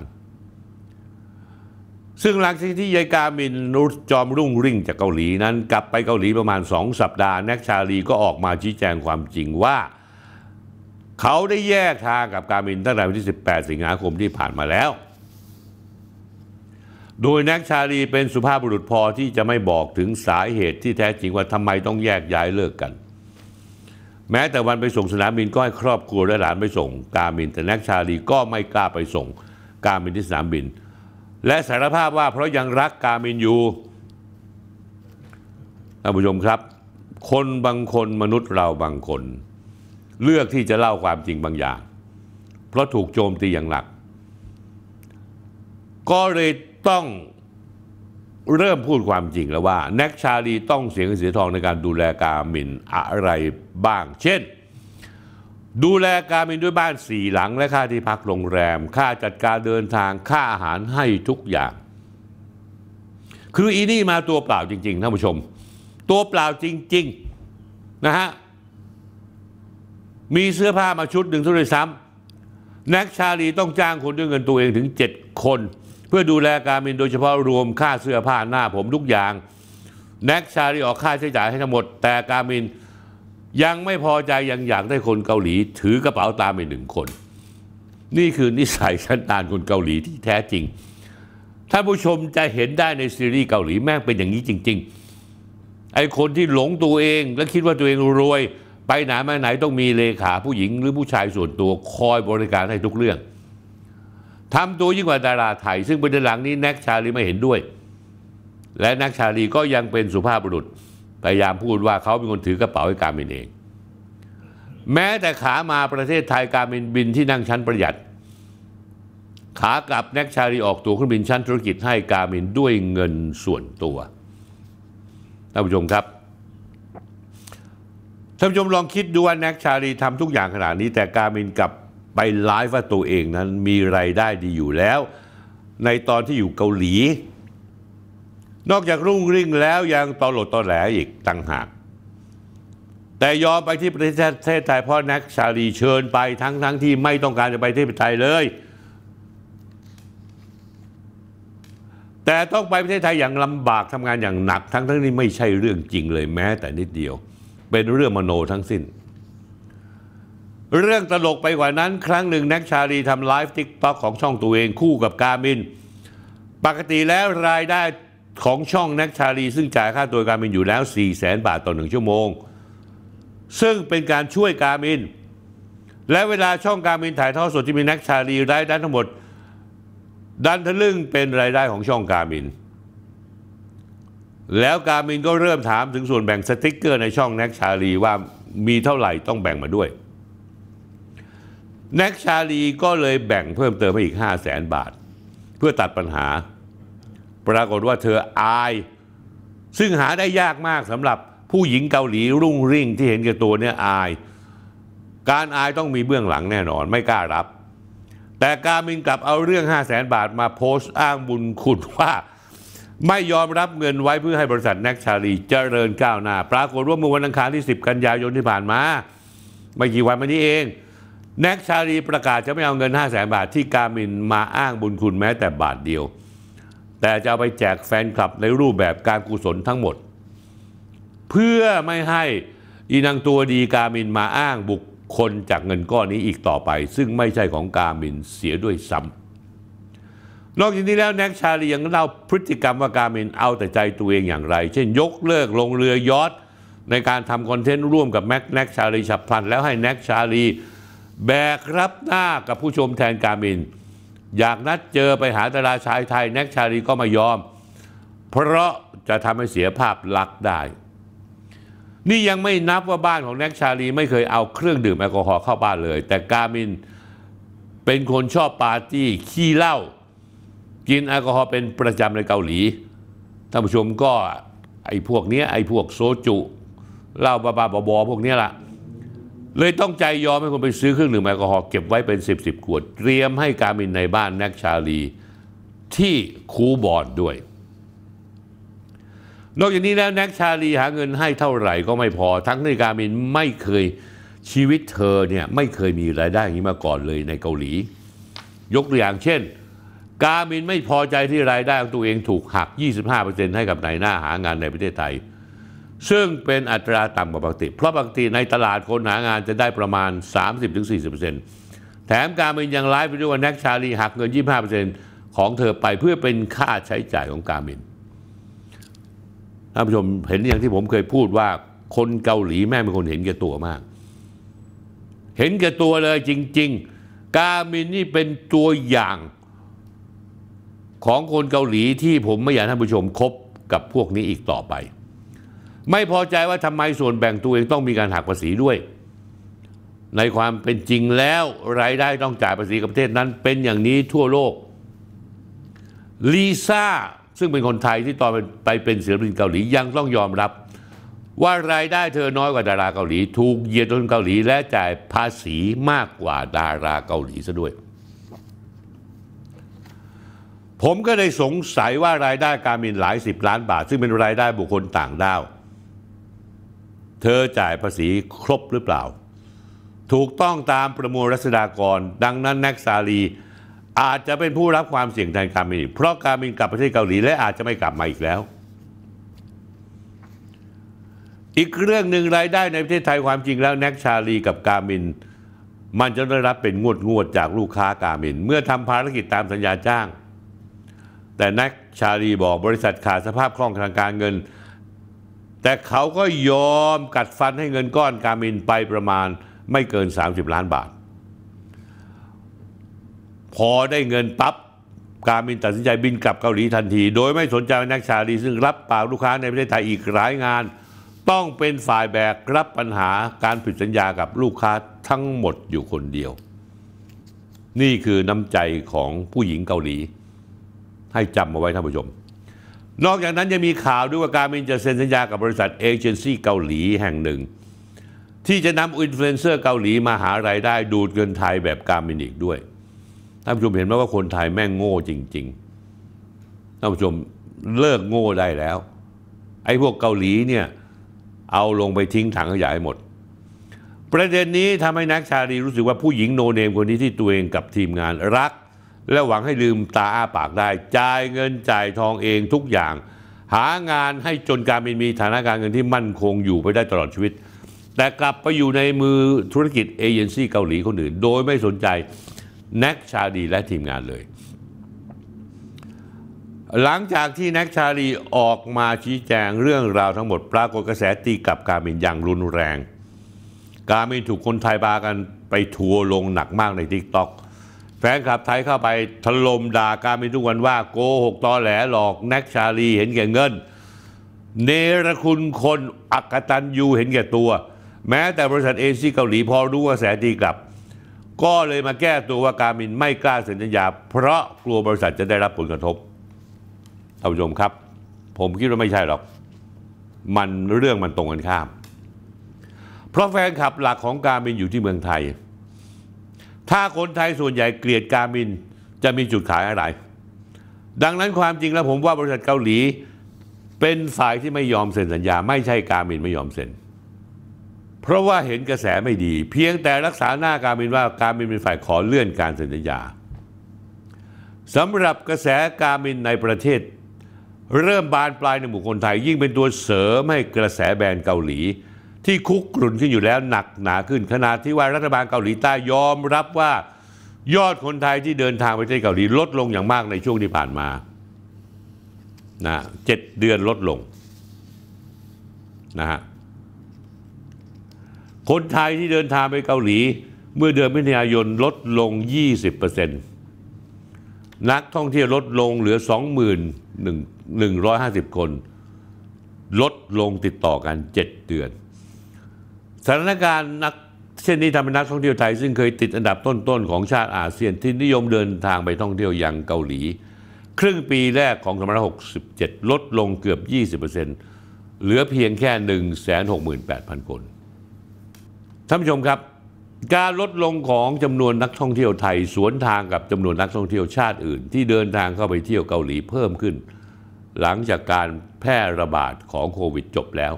ซึ่งหลังจากที่ยายกามินนุชจอมรุ่งริ่งจากเกาหลีนั้น กลับไปเกาหลีประมาณสองสัปดาห์แน็กชาลีก็ออกมาชี้แจงความจริงว่า เขาได้แยกทางกับกามินตั้งแต่วันที่ 18 สิงหาคมที่ผ่านมาแล้วโดยแน็กชาลี เป็นสุภาพบุรุษพอที่จะไม่บอกถึงสาเหตุที่แท้จริงว่าทำไมต้องแยกย้ายเลิกกัน แม้แต่วันไปส่งสนามบินก็ให้ครอบครัวและหลานไปส่งกามิน แต่แน็กชาลี ก็ไม่กล้าไปส่งกามินที่สนามบิน และสารภาพว่าเพราะยังรักกามินอยู่ท่านผู้ชมครับ คนบางคนมนุษย์เราบางคน เลือกที่จะเล่าความจริงบางอย่าง เพราะถูกโจมตีอย่างหนักก็เลยต้องเริ่มพูดความจริงแล้วว่า แน็กชาลีต้องเสียเงินเสียทองในการดูแลกาหมินอะไรบ้าง เช่น ดูแลกาหมินด้วยบ้านสี่หลัง และค่าที่พักโรงแรม ค่าจัดการเดินทางค่าอาหารให้ทุกอย่างคืออีนี่มาตัวเปล่าจริง ๆท่านผู้ชม ตัวเปล่าจริงๆนะฮะมีเสื้อผ้ามาชุดหนึ่งเท่าเลยซ้ำแน็กชาลีต้องจ้างคนด้วยเงินตัวเองถึง 7 คนเพื่อดูแลการบินโดยเฉพาะรวมค่าเสื้อผ้าหน้าผมทุกอย่าง แน็กชาลีออกค่าใช้จ่ายให้ทั้งหมด แต่การบินยังไม่พอใจยังอยากได้คนเกาหลี ถือกระเป๋าตามไปหนึ่งคน นี่คือนิสัยชั้นตานคนเกาหลีที่แท้จริงท่านผู้ชมจะเห็นได้ในซีรีส์เกาหลีแม่งเป็นอย่างนี้จริงๆไอคนที่หลงตัวเองและคิดว่าตัวเองรวย ไปไหนมาไหนต้องมีเลขาผู้หญิงหรือผู้ชายส่วนตัวคอยบริการให้ทุกเรื่องทำตัวยิ่งกว่าดาราไทยซึ่งประเด็นหลังนี้แน็กชาลีไม่เห็นด้วย และนักชาลีก็ยังเป็นสุภาพบุรุษ พยายามพูดว่าเขาเป็นคนถือกระเป๋าให้การบินเอง แม้แต่ขามาประเทศไทยการบินบินที่นั่งชั้นประหยัด ขากลับแน็กชาลีออกตัวเครื่องบินชั้นธุรกิจให้การบินด้วยเงินส่วนตัวท่านผู้ชมครับท่านผู้ชมลองคิดดูว่าแน็กชาลีทำทุกอย่างขนาดนี้ แต่การบินกับไปไลฟ์ว่าตัวเองนั้นมีไรายได้ดีอยู่แล้ว ในตอนที่อยู่เกาหลี นอกจากรุ่งริ่งแล้วยังตอหลดตอแหลอีกต่างหาก แต่ยอมไปที่ประเทศไทยเพราะนักชาลีเชิญไปทั้งทั้งที่ไม่ต้องการจะไปที่ประเทศไทยเลย แต่ต้องไปประเทศไทยอย่างลำบากทำงานอย่างหนักทั้งทั้งนี้ไม่ใช่เรื่องจริงเลยแม้ แต่นิดเดียว เป็นเรื่องมโนทั้งสิ้นเรื่องตลกไปกว่านั้นครั้งหนึ่งแน็กชาลีทำไลฟ์ทิกต็อกของช่องตัวเองคู่กับกามิน ปกติแล้วรายได้ของช่องแน็กชาลี ซึ่งจ่ายค่าตัวกามินอยู่แล้ว 4 0 0แสนบาทต่อหนึ่งชั่วโมง ซึ่งเป็นการช่วยกามิน และเวลาช่องกามินถ่ายทอดสดที่มีแน็กชาลีรายได้ทั้งหมด ดันทะลึ่งเป็นรายได้ของช่องกามิน แล้วกามินก็เริ่มถามถึงส่วนแบ่งสติ๊กเกอร์ในช่องแน็กชาลีว่ามีเท่าไหร่ต้องแบ่งมาด้วยแน็กชาลีก็เลยแบ่งเพิ่มเติมไปอีก 5 0 0แสนบาท เพื่อตัดปัญหา ปรากฏว่าเธออาย ซึ่งหาได้ยากมากสำหรับผู้หญิงเกาหลีรุ่งริ่งที่เห็นแก่ตัวเนี่ยอาย การอายต้องมีเบื้องหลังแน่นอนไม่กล้ารับ แต่กามินกลับเอาเรื่อง 5 0 0แสนบาทมาโพสต์อ้างบุญคุณว่าไม่ยอมรับเงินไว้เพื่อให้บริษัทแน็กชาลีเจริญก้าวหน้าปรากฏว่าเมื่อวันอังคารที่10 กันยายนที่ผ่านมาไม่กี่วันมานี้เองแน็กชาลีประกาศจะไม่เอาเงิน 5 0 0แสนบาทที่กามินมาอ้างบุญคุณแม้แต่บาทเดียว แต่จะเอาไปแจกแฟนคลับในรูปแบบการกุศลทั้งหมด เพื่อไม่ให้อีนังตัวดีกามินมาอ้างบุคคลจากเงินก้อนนี้อีกต่อไป ซึ่งไม่ใช่ของกามินเสียด้วยซ้ำนอกจากนี้แล้วแน็กชาลียังเล่าพฤติกรรมว่ากามินเอาแต่ใจตัวเองอย่างไรเช่นยกเลิกลงเรือยอทในการทำคอนเทนต์ร่วมกับแม็กแน็กชาลีฉับพลันแล้วให้แน็กชาลีแบกรับหน้ากับผู้ชมแทนการมิน อยากนัดเจอไปหาดาราชายไทย แน็กชาลีก็ไม่ยอม เพราะจะทำให้เสียภาพลักษณ์ได้ นี่ยังไม่นับว่าบ้านของแน็กชาลี ไม่เคยเอาเครื่องดื่มแอลกอฮอล์เข้าบ้านเลย แต่การมินเป็นคนชอบปาร์ตี้ขี้เหล้ากินแอลกอฮอล์เป็นประจำในเกาหลีท่านผู้ชมก็ไอ้พวกนี้ไอ้พวกโซจุเหล้าบ้าๆบอๆพวกนี้ล่ะเลยต้องใจยอมให้คนไปซื้อเครื่องดื่มแอลกอฮอล์เก็บไว้เป็น 10ิบขวดเตรียมให้การมินในบ้านแน็กชาลีที่คูบอร์ดด้วย นอกจากนี้แล้วแน็กชาลีหาเงินให้เท่าไหร่ก็ไม่พอ ทั้งใีการมินไม่เคยชีวิตเธอเนี่ยไม่เคยมีรายได้อย่างนี้มาก่อนเลยในเกาหลี ยกตัวอย่างเช่น การมินไม่พอใจที่รายได้ของตัวเองถูกหัก 25%ให้กับนายหน้าหางานในประเทศไทยซึ่งเป็นอัตราต่ำกว่าปกติ เพราะปกติในตลาดคนหางานจะได้ประมาณ 30-40%แถมการมินยังไลฟ์ไปด้วยว่า แน็กชาลีหักเงิน 25%ของเธอไปเพื่อเป็นค่าใช้จ่ายของการมินท่านผู้ชมเห็นอย่างที่ผมเคยพูดว่าคนเกาหลีแม่เป็นคนเห็นแก่ตัวมาก เห็นแก่ตัวเลยจริงๆ กามินนี่เป็นตัวอย่าง ของคนเกาหลีที่ผมไม่อยากท่านผู้ชมคบกับพวกนี้อีกต่อไปไม่พอใจว่าทำไมส่วนแบ่งตัวเองต้องมีการหักภาษีด้วย ในความเป็นจริงแล้วรายได้ต้องจ่ายภาษีกับประเทศนั้นเป็นอย่างนี้ทั่วโลกลีซ่าซึ่งเป็นคนไทยที่ตอนไปเป็นศิลปินเกาหลียังต้องยอมรับ ว่ารายได้เธอน้อยกว่าดาราเกาหลี ถูกเหยียดจนเกาหลีและจ่ายภาษีมากกว่าดาราเกาหลีซะด้วย ผมก็ได้สงสัยว่ารายได้การมินหลายสิบล้านบาท ซึ่งเป็นรายได้บุคคลต่างด้าวเธอจ่ายภาษีครบหรือเปล่า ถูกต้องตามประมวลรัษฎากร ดังนั้น แน็กซาลีอาจจะเป็นผู้รับความเสี่ยงแทนการบินเพราะการบินกลับประเทศเกาหลี และอาจจะไม่กลับมาอีกแล้ว อีกเรื่องหนึ่งรายได้ในประเทศไทยความจริงแล้วแน็กชาลีกับการบิน มันจะได้รับเป็นงวดงวดจากลูกค้าการบิน เมื่อทำภารกิจตามสัญญาจ้าง แต่แน็กชาลีบอกบริษัทขาดสภาพคล่องทางการเงินแต่เขาก็ยอมกัดฟันให้เงินก้อนการมินไปประมาณไม่เกิน 30 ล้านบาท พอได้เงินปับ๊บ การมินตัดสินใจบินกลับเกาหลีทันที โดยไม่สนใจนักชาลีซึ่งรับปากลูกค้าในประเทศไทยอีกหลายงาน ต้องเป็นฝ่ายแบก รับปัญหาการผิดสัญญากับลูกค้าทั้งหมดอยู่คนเดียว นี่คือน้ำใจของผู้หญิงเกาหลี ให้จำเอาไว้ท่านผู้ชมนอกจากนั้นยังมีข่าวด้วยว่าการมินจะเซ็นสัญญากับบริษัทเอเจนซี่เกาหลีแห่งหนึ่ง ที่จะนำอินฟลูเอนเซอร์เกาหลีมาหารายได้ดูดเงินไทยแบบการมินอีกด้วย ท่านผู้ชมเห็นไหมว่าคนไทยแม่งโง่จริงๆ ท่านผู้ชมเลิกโง่ได้แล้ว ไอ้พวกเกาหลีเนี่ยเอาลงไปทิ้งถังขยะให้หมด ประเด็นนี้ทำให้นักชาลีรู้สึกว่าผู้หญิงโนเนมคนนี้ที่ตัวเองกับทีมงานรักและหวังให้ลืมตาอ้าปากได้จ่ายเงิน จ่ายทองเองทุกอย่าง หางานให้จนการมปนมีฐานะการเงินที่มั่นคงอยู่ไปได้ตลอดชีวิต แต่กลับไปอยู่ในมือธุรกิจเอเจนซี่เกาหลีคนอื่น โดยไม่สนใจแน็กชาดีและทีมงานเลย หลังจากที่แน็กชาลีออกมาชี้แจงเรื่องราวทั้งหมดปรากฏกระแสตีกับการเป็นอย่างรุนแรง การเป็นถูกคนไทยบากันไปทัวลงหนักมากในทิกต็อกแฟนคลับไทยเข้าไปถล่มด่า การมินทุกวันว่าโกหกตอแหลหลอกแน็กชาลีเห็นแก่เงิน เนรคุณคนอักตันยูเห็นแก่ตัว แม้แต่บริษัทเอซีเกาหลี พอรู้ว่าแสตีกลับ ก็เลยมาแก้ตัวว่าการมินไม่กล้าเซ็นสัญญา เพราะกลัวบริษัทจะได้รับผลกระทบท่านผู้ชมครับ ผมคิดว่าไม่ใช่หรอก มันเรื่องมันตรงกันข้าม เพราะแฟนคลับหลักของการมินอยู่ที่เมืองไทยถ้าคนไทยส่วนใหญ่เกลียดการมินจะมีจุดขายอะไร ดังนั้นความจริงแล้วผมว่าบริษัทเกาหลีเป็นฝ่ายที่ไม่ยอมเซ็นสัญญา ไม่ใช่การมินไม่ยอมเซ็น เพราะว่าเห็นกระแสไม่ดี เพียงแต่รักษาหน้าการมินว่าการมินเป็นฝ่ายขอเลื่อนการเซ็นสัญญาสำหรับกระแสการมินในประเทศ เริ่มบานปลายในหมู่คนไทยยิ่งเป็นตัวเสริมให้กระแสแบรนด์เกาหลีที่คุกกลุ่นขึ้นอยู่แล้วหนักหนาขึ้นขนาดที่ว่ารัฐบาลเกาหลีใต้ยอมรับว่ายอดคนไทยที่เดินทางไปที่เกาหลี ลดลงอย่างมากในช่วงที่ผ่านมานะเจ็ดเดือนลดลงนะฮะคนไทยที่เดินทางไปเกาหลี เมื่อเดือนมิถุนายนลดลง 20%นักท่องเที่ยวลดลงเหลือ 21,150 คน ลดลงติดต่อกัน 7 เดือนสถานการณ์นักเช่นนี้ทำให้นักท่องเที่ยวไทยซึ่งเคยติดอันดับต้นๆของชาติอาเซียนที่นิยมเดินทางไปท่องเที่ยวอย่างเกาหลีครึ่งปีแรกของ2567 ลดลงเกือบ 20%เหลือเพียงแค่ 168,000 คนท่านผู้ชมครับ การลดลงของจำนวนนักท่องเที่ยวไทยสวนทางกับจำนวนนักท่องเที่ยวชาติอื่น ที่เดินทางเข้าไปเที่ยวเกาหลีเพิ่มขึ้น หลังจากการแพร่ระบาดของโควิดจบแล้ว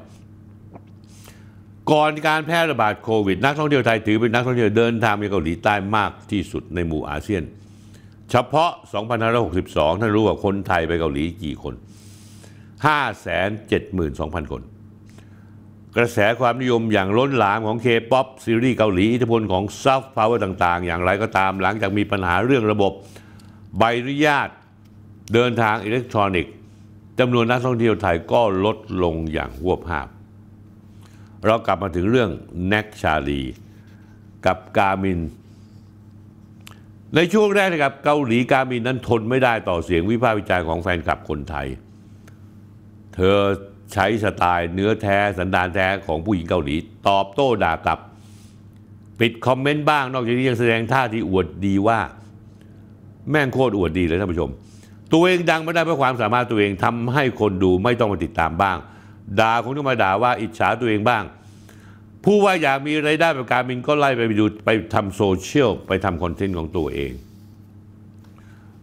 ก่อนการแพร่ระบาดโควิด นักท่องเที่ยวไทยถือเป็นนักท่องเที่ยวเดินทางไปเกาหลีใต้มากที่สุดในหมู่อาเซียน เฉพาะ 2,562 ท่านรู้ว่าคนไทยไปเกาหลีกี่คน572,000 คน กระแสความนิยมอย่างล้นหลามของเคป๊อปซีรีส์เกาหลีอิทธิพลของซอฟต์พาวเวอร์ต่างๆ อย่างไรก็ตามหลังจากมีปัญหาเรื่องระบบใบอนุญาต เดินทางอิเล็กทรอนิกส์จำนวนนักท่องเที่ยวไทยก็ลดลงอย่างหัวภาพเรากลับมาถึงเรื่องแน็กชาลี กับกามิน ในช่วงแรกนะครับเกาหลีกามินนั้นทนไม่ได้ต่อเสียงวิพากษ์วิจารณ์ของแฟนคลับคนไทย เธอใช้สไตล์เนื้อแท้ สันดานแท้ของผู้หญิงเกาหลี ตอบโต้ด่ากลับ ปิดคอมเมนต์บ้าง นอกจากนี้ยังแสดงท่าที่อวดดีว่าแม่งโคตรอวดดีเลยท่านผู้ชม ตัวเองดังไม่ได้เพราะความสามารถตัวเองทำให้คนดูไม่ต้องมาติดตามบ้างด่าคงต้องมาด่าว่าอิจฉาตัวเองบ้าง ผู้ว่าอยากมีไรายได้แบบการบินก็ไล่ไปดูไปทำโซเชียลไปทำคอนเทนต์ของตัวเอง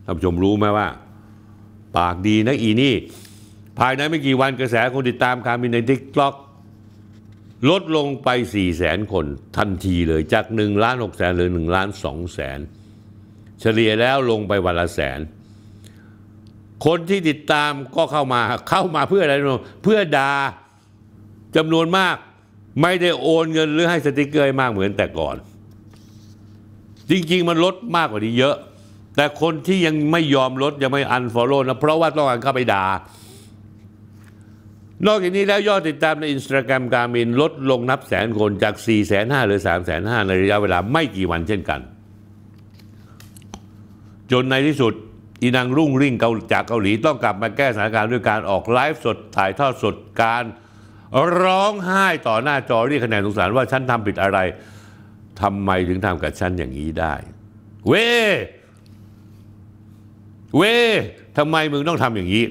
ท่านผู้ชมรู้ไหมว่า ปากดีนะอีนี่ ภายในไม่กี่วันกระแสคนติดตามการบินในทิกต็อกลดลงไป4ี่แสนคนทันทีเลยจาก 1 ล้าน6แสนหรือ1ล้าน2แสนเฉลี่ยแล้วลงไปวันละแสนคนที่ติดตามก็เข้ามาเข้ามาเพื่ออะไรนเพื่อดา่าจำนวนมากไม่ได้โอนเงินหรือให้สติกเกอร์มากเหมือนแต่ก่อน จริงๆมันลดมากกว่านี้เยอะ แต่คนที่ยังไม่ยอมลด ยังไม่อันฟอลโล่นะเพราะว่าต้องการเข้าไปดา่านอกจากนี้แล้วยอดติดตามในอินสตาแกรมการมินลดลงนับแสนคนจาก 4 5 0 0 0หรือ3 5 0 0 0ในระยะเวลา ไม่กี่วันเช่นกัน จนในที่สุดอีนางรุ่งริ่งเกาจากเกาหลี ต้องกลับมาแก้สถานการณ์ด้วยการออกไลฟ์สดถ่ายทอดสดการ ร้องไห้ต่อหน้าจอเรียกคะแนนสงสารว่าฉันทำผิดอะไรทำไมถึงทำกับฉันอย่างนี้ได้ เวเวทำไมมึงต้องทำอย่างนี้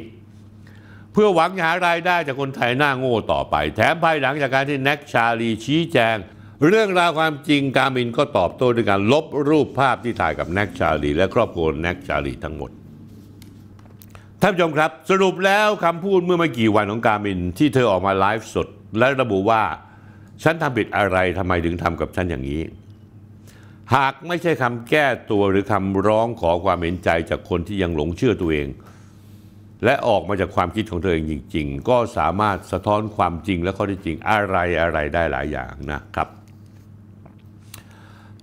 เพื่อหวังหารายได้จากคนไทยหน้าโง่ต่อไป แถมภายหลังจากการที่แน็กชาลีชี้แจงเรื่องราวความจริงกามินก็ตอบโต้ด้วยการลบรูปภาพที่ถ่ายกับแน็กชาลี และครอบครัวแน็กชาลีทั้งหมด ท่านผู้ชมครับ สรุปแล้วคำพูดเมื่อไม่กี่วันของกามิน ที่เธอออกมาไลฟ์สด และระบุว่าฉันทำผิดอะไรทำไมถึงทำกับฉันอย่างนี้ หากไม่ใช่คำแก้ตัวหรือคำร้องขอความเห็นใจจากคนที่ยังหลงเชื่อตัวเอง และออกมาจากความคิดของเธอเองจริงๆก็สามารถสะท้อนความจริงและข้อเท็จจริงอะไรอะไรได้หลายอย่างนะครับ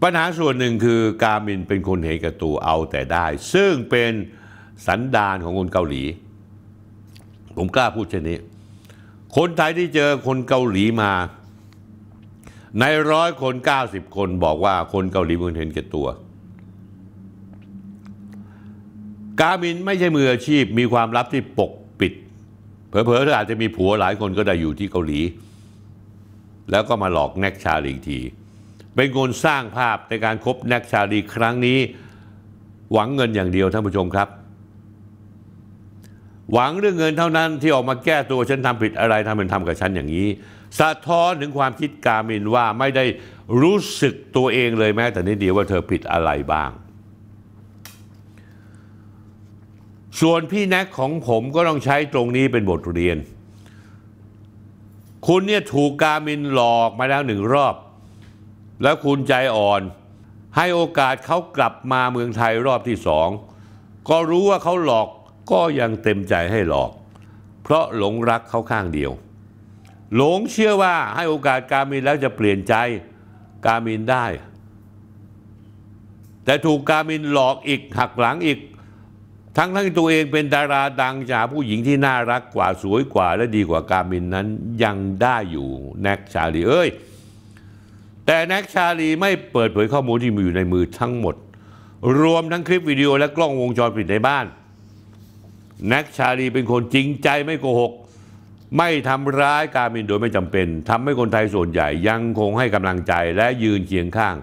ปัญหาส่วนหนึ่งคือการมินเป็นคนเห็นกัตัวเอาแต่ได้ ซึ่งเป็นสันดานของคนเกาหลี ผมกล้าพูดเช่นนี้ คนไทยที่เจอคนเกาหลีมา ในร้อยคน 90 คนบอกว่าคนเกาหลีมึงเห็นแก่ตัวกามินไม่ใช่มืออาชีพมีความลับที่ปกปิด เผลอๆเธออาจจะมีผัวหลายคนก็ได้อยู่ที่เกาหลี แล้วก็มาหลอกแนกชาลีกทีเป็นคนสร้างภาพในการครบแน็กชาลีครั้งนี้ หวังเงินอย่างเดียวท่านผู้ชมครับ หวังเรื่องเงินเท่านั้นที่ออกมาแก้ตัวฉันทำผิดอะไรทำเป็นทำกับฉันอย่างนี้ สะท้อนถึงความคิดกามินว่าไม่ได้รู้สึกตัวเองเลยแม้แต่นิดเดียวว่าเธอผิดอะไรบ้าง ส่วนพี่แน็กของผมก็ต้องใช้ตรงนี้เป็นบทเรียน คุณเนี่ยถูกกามินหลอกมาแล้วหนึ่งรอบแล้วคุณใจอ่อนให้โอกาสเขากลับมาเมืองไทยรอบที่สอง ก็รู้ว่าเขาหลอกก็ยังเต็มใจให้หลอก เพราะหลงรักเขาข้างเดียว หลงเชื่อว่าให้โอกาสกามินแล้วจะเปลี่ยนใจกามินได้ แต่ถูกกามินหลอกอีกหักหลังอีก ทั้งทั้งตัวเองเป็นดาราดังจากผู้หญิงที่น่ารักกว่าสวยกว่าและดีกว่ากามินนั้นยังได้อยู่แน็กชาลีเอ้ยแต่แน็กชาลีไม่เปิดเผยข้อมูลที่มีอยู่ในมือทั้งหมด รวมทั้งคลิปวิดีโอและกล้องวงจรปิดในบ้าน แน็กชาลีเป็นคนจริงใจไม่โกหก ไม่ทำร้ายกามินโดยไม่จำเป็นทำให้คนไทยส่วนใหญ่ ยังคงให้กำลังใจและยืนเคียงข้าง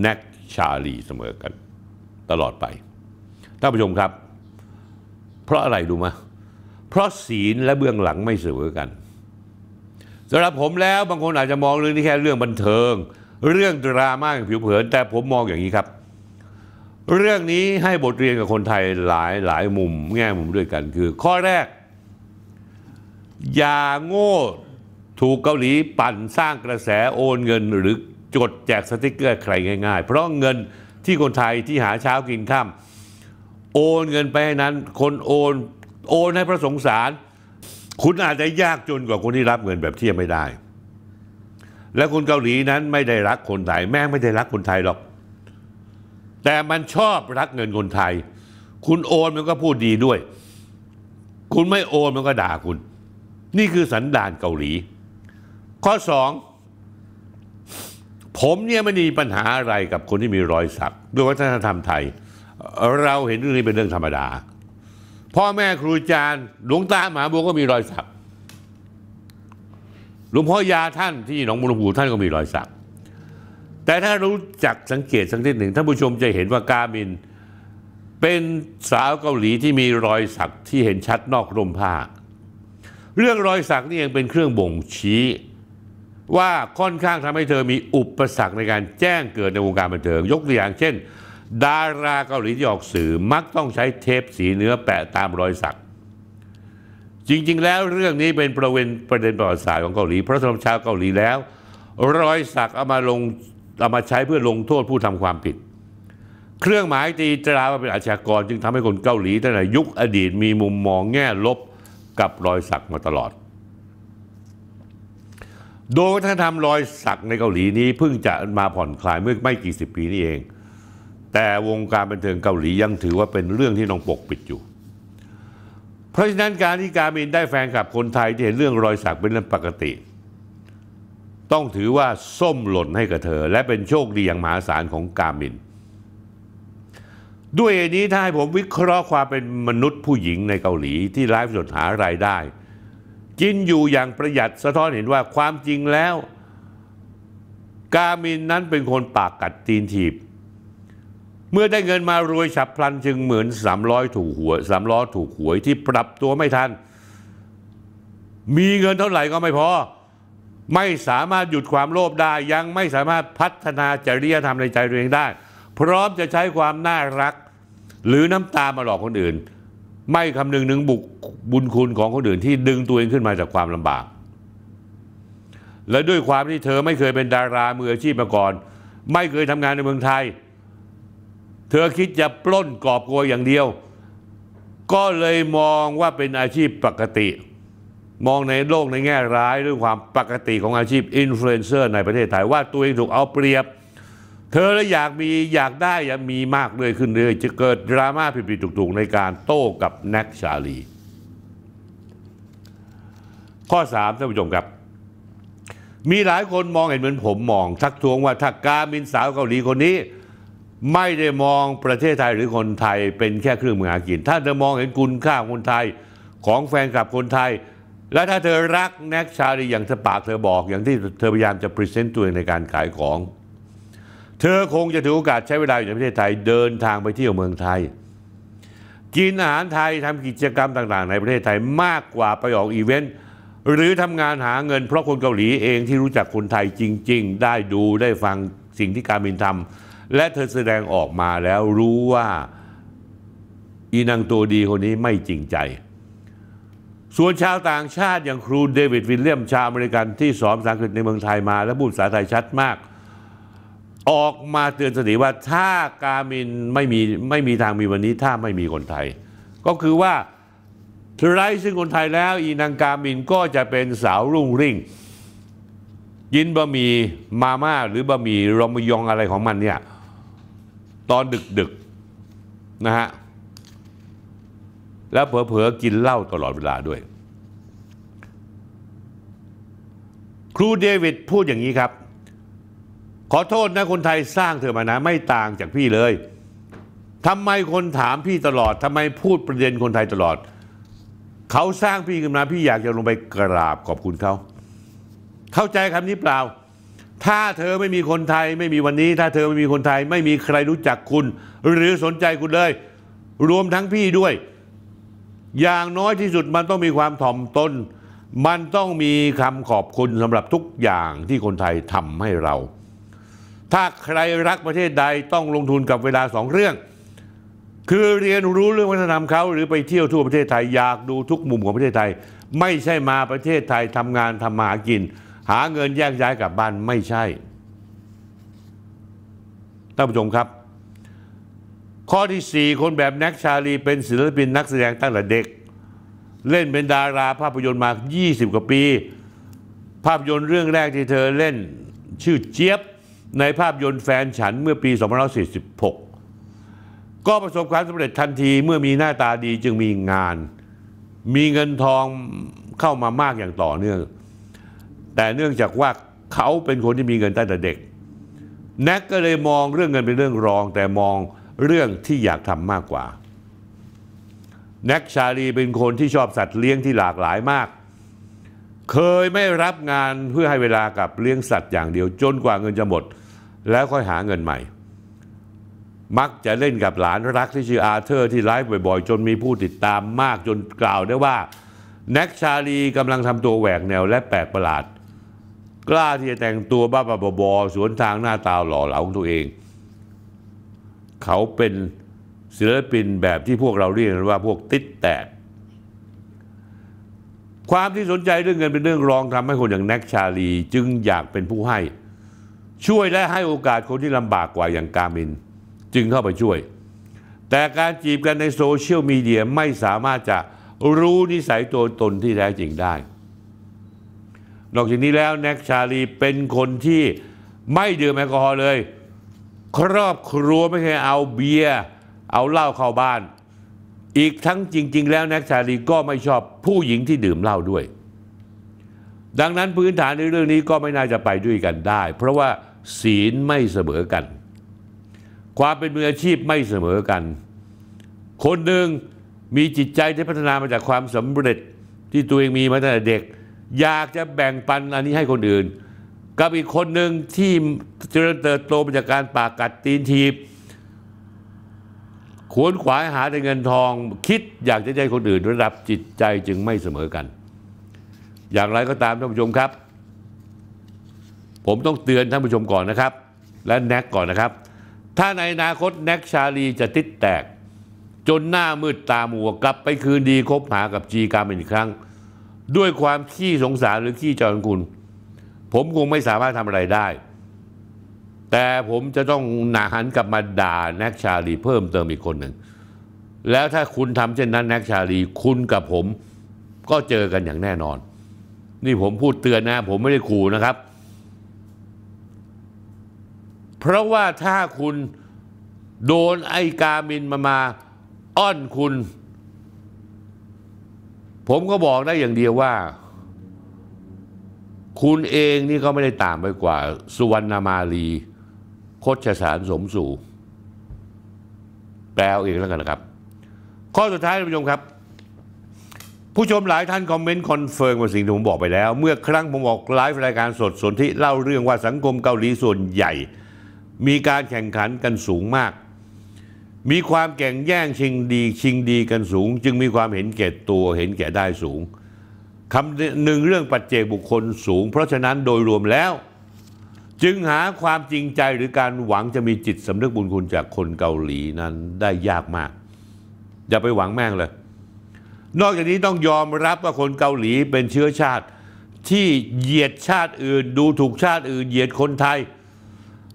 แน็กชาลีเสมอกัน ตลอดไป ท่านผู้ชมครับ เพราะอะไรดูมาเพราะศีลและเบื้องหลังไม่เสมอกันสำหรับผมแล้วบางคนอาจจะมองเรื่องนี้แค่เรื่องบันเทิง เรื่องดราม่าผิวเผินแต่ผมมองอย่างนี้ครับ เรื่องนี้ให้บทเรียนกับคนไทยหลายหลายมุมแง่มุมด้วยกันคือ ข้อแรก อย่าโง่ถูกเกาหลีปั่นสร้างกระแสโอนเงินหรือจดแจกสติกเกอร์ใครง่ายๆ เพราะเงินที่คนไทยที่หาเช้ากินข้ามโอนเงินไปให้นั้น คนโอนโอนให้พระสงสารคุณอาจจะยากจนกว่าคนที่รับเงินแบบเทียบไม่ได้ และคนเกาหลีนั้นไม่ได้รักคนไทย แม่ไม่ได้รักคนไทยหรอก แต่มันชอบรักเงินคนไทย คุณโอนมันก็พูดดีด้วย คุณไม่โอนมันก็ด่าคุณ นี่คือสันดานเกาหลี ข้อสองผมเนี่ยไม่มีปัญหาอะไรกับคนที่มีรอยสัก ด้วยวัฒนธรรมไทย เราเห็นเรื่องนี้เป็นเรื่องธรรมดาพ่อแม่ครูอาจารย์หลวงตาหมาบัวก็มีรอยสักหลวงพ่อยาท่านที่หนองบุรพูท่านก็มีรอยสักแต่ถ้ารู้จักสังเกตสักนิดหนึ่งท่านผู้ชมจะเห็นว่ากามิน เป็นสาวเกาหลีที่มีรอยสักที่เห็นชัดนอกร่มผ้า เรื่องรอยสักนี่ยังเป็นเครื่องบ่งชี้ว่าค่อนข้างทำให้เธอมีอุปสรรคในการแจ้งเกิดในวงการบันเทิงยกตัวอย่าง เช่นดาราเกาหลีที่ออกสื่อมักต้องใช้เทปสีเนื้อแปะตามรอยสักจริงๆ แล้วเรื่องนี้เป็นประเด็นประเด็นประวัติศาสตร์ของเกาหลีเพราะสำหรับชาวเกาหลีแล้วรอยสักเอามาลงเอามาใช้เพื่อลงโทษผู้ทำความผิด เครื่องหมายตีตราาเป็นอาชญากรจึงทำให้คนเกาหลีตั้งแต่ยุคอดีตมีมุมมองแง่ลบกับรอยสักมาตลอด โดยวัฒนธรรมรอยสักในเกาหลีนี้เพิ่งจะมาผ่อนคลายเมื่อไม่กี่สิบปีนี้เองแต่วงการบันเทิงเกาหลียังถือว่าเป็นเรื่องที่น้องปกปิดอยู่ เพราะฉะนั้นการที่การมินได้แฟนกับคนไทยที่เห็นเรื่องรอยสักเป็นเรื่องปกติ ต้องถือว่าส้มหล่นให้กับเธอและเป็นโชคดีอย่างมหาศาลของกามินด้วยนี้ถ้าให้ผมวิเคราะห์ความเป็นมนุษย์ผู้หญิงในเกาหลีที่ไลฟ์สดหารายได้กินอยู่อย่างประหยัดสะท้อนเห็นว่าความจริงแล้ว กามินนั้นเป็นคนปากกัดตีนถีบเมื่อได้เงินมารวยฉับพลันจึงเหมือนสามร้อยถูกหวยสามล้อถูกหวยที่ปรับตัวไม่ทันมีเงินเท่าไหร่ก็ไม่พอ ไม่สามารถหยุดความโลภได้ยังไม่สามารถพัฒนาจริยธรรมในใจตัวเองได้พร้อมจะใช้ความน่ารักหรือน้ำตามาหลอกคนอื่น ไม่คำนึงนึงบุกบุญคุณของคนอื่นที่ดึงตัวเองขึ้นมาจากความลำบาก และด้วยความที่เธอไม่เคยเป็นดารามืออาชีพมาก่อนไม่เคยทำงานในเมืองไทยธอคิดจะปล้นกอบโกยอย่างเดียวก็เลยมองว่าเป็นอาชีพปกติ มองในโลกในแง่ร้ายเรื่องความปกติของอาชีพอินฟลูเอนเซอร์ในประเทศไทย ว่าตัวเองถูกเอาเปรียบ เธอเลยอยากมีอยากได้อยากมีมากเลยขึ้นเลย จะเกิดดราม่าผิดๆถูกๆ ในการโต้กับแน็กชาลี ข้อ3ท่านผู้ชมครับ มีหลายคนมองเห็นเหมือนผม มอง ทักท้วงว่าถ้ากามินสาวเกาหลีคนนี้ไม่ได้มองประเทศไทยหรือคนไทย เป็นแค่เครื่องมือหากิน ถ้าเธอมองเห็นคุณค่าคนไทยของแฟนคลับคนไทย และถ้าเธอรักแน็กชาลีอย่างสปากเธอบอก อย่างที่เธอพยายามจะพรีเซนต์ตัวเองในการขายของ เธอคงจะถือโอกาสใช้เวลาอยู่ในประเทศไทยเดินทางไปเที่ยวเมืองไทย กินอาหารไทยทำกิจกรรมต่างๆ ในประเทศไทยมากกว่าไปออกอีเวนต์หรือทำงานหาเงิน เพราะคนเกาหลีเองที่รู้จักคนไทยจริงๆ ได้ดูได้ฟังสิ่งที่การบินทำและเธอแสดงออกมาแล้วรู้ว่าอีนางตัวดีคนนี้ไม่จริงใจ ส่วนชาวต่างชาติ อย่างครูเดวิดวิลเลียมชาวอเมริกันที่สอนภาษาอังกฤษในเมืองไทยมา และพูดภาษาไทยชัดมาก ออกมาเตือนสติว่าถ้ากามินไม่มีไม่มีทางมีวันนี้ ถ้าไม่มีคนไทย ก็คือว่าไร้ซึ่งคนไทยแล้ว อีนางกามินก็จะเป็นสาวรุ่งริ่ง ยินบะหมี่มาม่าหรือบะหมี่รมยองอะไรของมันเนี่ยตอนดึกดึกนะฮะ แล้วเผลอๆ กินเหล้าตลอดเวลาด้วย ครูเดวิดพูดอย่างนี้ครับ ขอโทษนะคนไทยสร้างเธอมานะไม่ต่างจากพี่เลยทำไมคนถามพี่ตลอดทำไมพูดประเด็นคนไทยตลอด เขาสร้างพี่ขึ้นมา พี่อยากจะลงไปกราบขอบคุณเขา เข้าใจคำนี้เปล่าถ้าเธอไม่มีคนไทยไม่มีวันนี้ ถ้าเธอไม่มีคนไทยไม่มีใครรู้จักคุณ หรือสนใจคุณเลย รวมทั้งพี่ด้วย อย่างน้อยที่สุดมันต้องมีความถ่อมตนมันต้องมีคำขอบคุณสำหรับทุกอย่างที่คนไทยทำให้เรา ถ้าใครรักประเทศใดต้องลงทุนกับเวลาสองเรื่อง คือเรียนรู้เรื่องวัฒนธรรมเขา หรือไปเที่ยวทั่วประเทศไทยอยากดูทุกมุมของประเทศไทย ไม่ใช่มาประเทศไทยทำงานทำมาหากินหาเงินแยกย้ายกลับบ้าน ไม่ใช่ ท่านผู้ชมครับ ข้อที่ 4 คนแบบแน็กชาลี เป็นศิลปินนักแสดงตั้งแต่เด็ก เล่นเป็นดาราภาพยนตร์มา 20 กว่าปี ภาพยนตร์เรื่องแรกที่เธอเล่นชื่อเจี๊ยบในภาพยนตร์แฟนฉันเมื่อปี 2546 ก็ประสบความสำเร็จทันทีเมื่อมีหน้าตาดีจึงมีงาน มีเงินทองเข้ามามากอย่างต่อเนื่องแต่เนื่องจากว่าเขาเป็นคนที่มีเงินตั้งแต่เด็ก แน็กก็เลยมองเรื่องเงินเป็นเรื่องรองแต่มองเรื่องที่อยากทำมากกว่า แน็กชาลีเป็นคนที่ชอบสัตว์เลี้ยงที่หลากหลายมาก เคยไม่รับงานเพื่อให้เวลากับเลี้ยงสัตว์อย่างเดียวจนกว่าเงินจะหมด แล้วค่อยหาเงินใหม่ มักจะเล่นกับหลานรักที่ชื่ออาเธอร์ที่ไลฟ์บ่อย ๆ จนมีผู้ติดตามมากจนกล่าวได้ว่า แน็กชาลีกำลังทำตัวแหวกแนว และแปลกประหลาดกล้าที่จะแต่งตัวบ้าบ้าบอสวนทางหน้าตาหล่อเหลาของตัวเอง เขาเป็นศิลปินแบบที่พวกเราเรียกกันว่าพวกติดแตกความที่สนใจเรื่องเงินเป็นเรื่องรองทำให้คนอย่างแน็กชาลี จึงอยากเป็นผู้ให้ ช่วยและให้โอกาสคนที่ลำบากกว่าอย่างกามิน จึงเข้าไปช่วย แต่การจีบกันในโซเชียลมีเดียไม่สามารถจะรู้นิสัยตัวตนที่แท้จริงได้นอกจากนี้แล้วแน็กชาลีเป็นคนที่ไม่ดื่มแอลกอฮอล์เลย ครอบครัวไม่เคยเอาเบียร์เอาเหล้าเข้าบ้าน อีกทั้งจริง ๆ แล้วแน็กชาลีก็ไม่ชอบผู้หญิงที่ดื่มเหล้าด้วย ดังนั้นพื้นฐานในเรื่องนี้ก็ไม่น่าจะไปด้วยกันได้ เพราะว่าศีลไม่เสมอกัน ความเป็นมืออาชีพไม่เสมอกัน คนหนึ่งมีจิตใจที่พัฒนามาจากความสำเร็จที่ตัวเองมีมาตั้งแต่เด็กอยากจะแบ่งปันอันนี้ให้คนอื่นกับอีกคนหนึ่งที่เจริญเติบโตมาจากการปากกัดตีนทีบขวนขวายหาแต่เงินทองคิดอยากจะได้คนอื่นระดับจิตใจจึงไม่เสมอกัน อย่างไรก็ตามท่านผู้ชมครับ ผมต้องเตือนท่านผู้ชมก่อนนะครับ และแน็กก่อนนะครับ ถ้าในอนาคตแน็กชาลีจะติดแตก จนหน้ามืดตามัวกลับไปคืนดีคบหากับจีการเป็นอีกครั้งด้วยความขี้สงสารหรือขี้จอนคุณผมคงไม่สามารถทำอะไรได้ แต่ผมจะต้องหนาหันกลับมาด่าแน็กชาลี เพิ่มเติมอีกคนหนึ่งแล้วถ้าคุณทำเช่นนั้นแน็กชาลีคุณกับผมก็เจอกันอย่างแน่นอน นี่ผมพูดเตือนนะ ผมไม่ได้ขู่นะครับ เพราะว่าถ้าคุณโดนไอ้กามินมามา อ้อนคุณผมก็บอกได้อย่างเดียวว่าคุณเองนี่ก็ไม่ได้ต่างไปกว่า สุวรรณมาลีโคชสารสมสู่แปลเองแล้วกันนะครับ ข้อสุดท้ายท่านผู้ชมครับ ผู้ชมหลายท่านคอมเมนต์คอนเฟิร์มว่าสิ่งที่ผมบอกไปแล้ว เมื่อครั้งผมออกไลฟ์รายการสดสนที่เล่าเรื่องว่าสังคมเกาหลีส่วนใหญ่ มีการแข่งขันกันสูงมากมีความแก่งแย่งชิงดีชิงดีกันสูง จึงมีความเห็นแก่ตัวเห็นแก่ได้สูงคำหนึ่งเรื่องปัจเจกบุคคลสูง เพราะฉะนั้นโดยรวมแล้ว จึงหาความจริงใจหรือการหวังจะมีจิตสำนึกบุญคุณจากคนเกาหลีนั้นได้ยากมากอย่าไปหวังแม่งเลย นอกจากนี้ต้องยอมรับว่าคนเกาหลีเป็นเชื้อชาติที่เหยียดชาติอื่นดูถูกชาติอื่นเหยียดคนไทย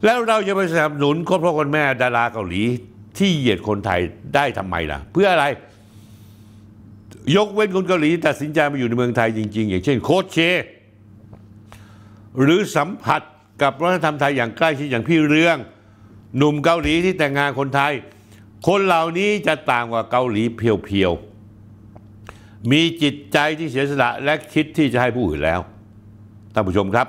แล้วเราจะไปสนับสนุนก็เพราะคนแม่ดาราเกาหลีที่เหยียดคนไทยได้ทำไมล่ะเพื่ออะไร ยกเว้นคนเกาหลีตัดสินใจมาอยู่ในเมืองไทยจริง ๆ อย่างเช่นโคชเช หรือสัมผัสกับวัฒนธรรมไทยอย่างใกล้ชิดอย่างพี่เรื่อง หนุ่มเกาหลีที่แต่งงานคนไทย คนเหล่านี้จะต่างกว่าเกาหลีเพียวๆมีจิตใจที่เสียสละและคิดที่จะให้ผู้อื่นแล้วท่านผู้ชมครับ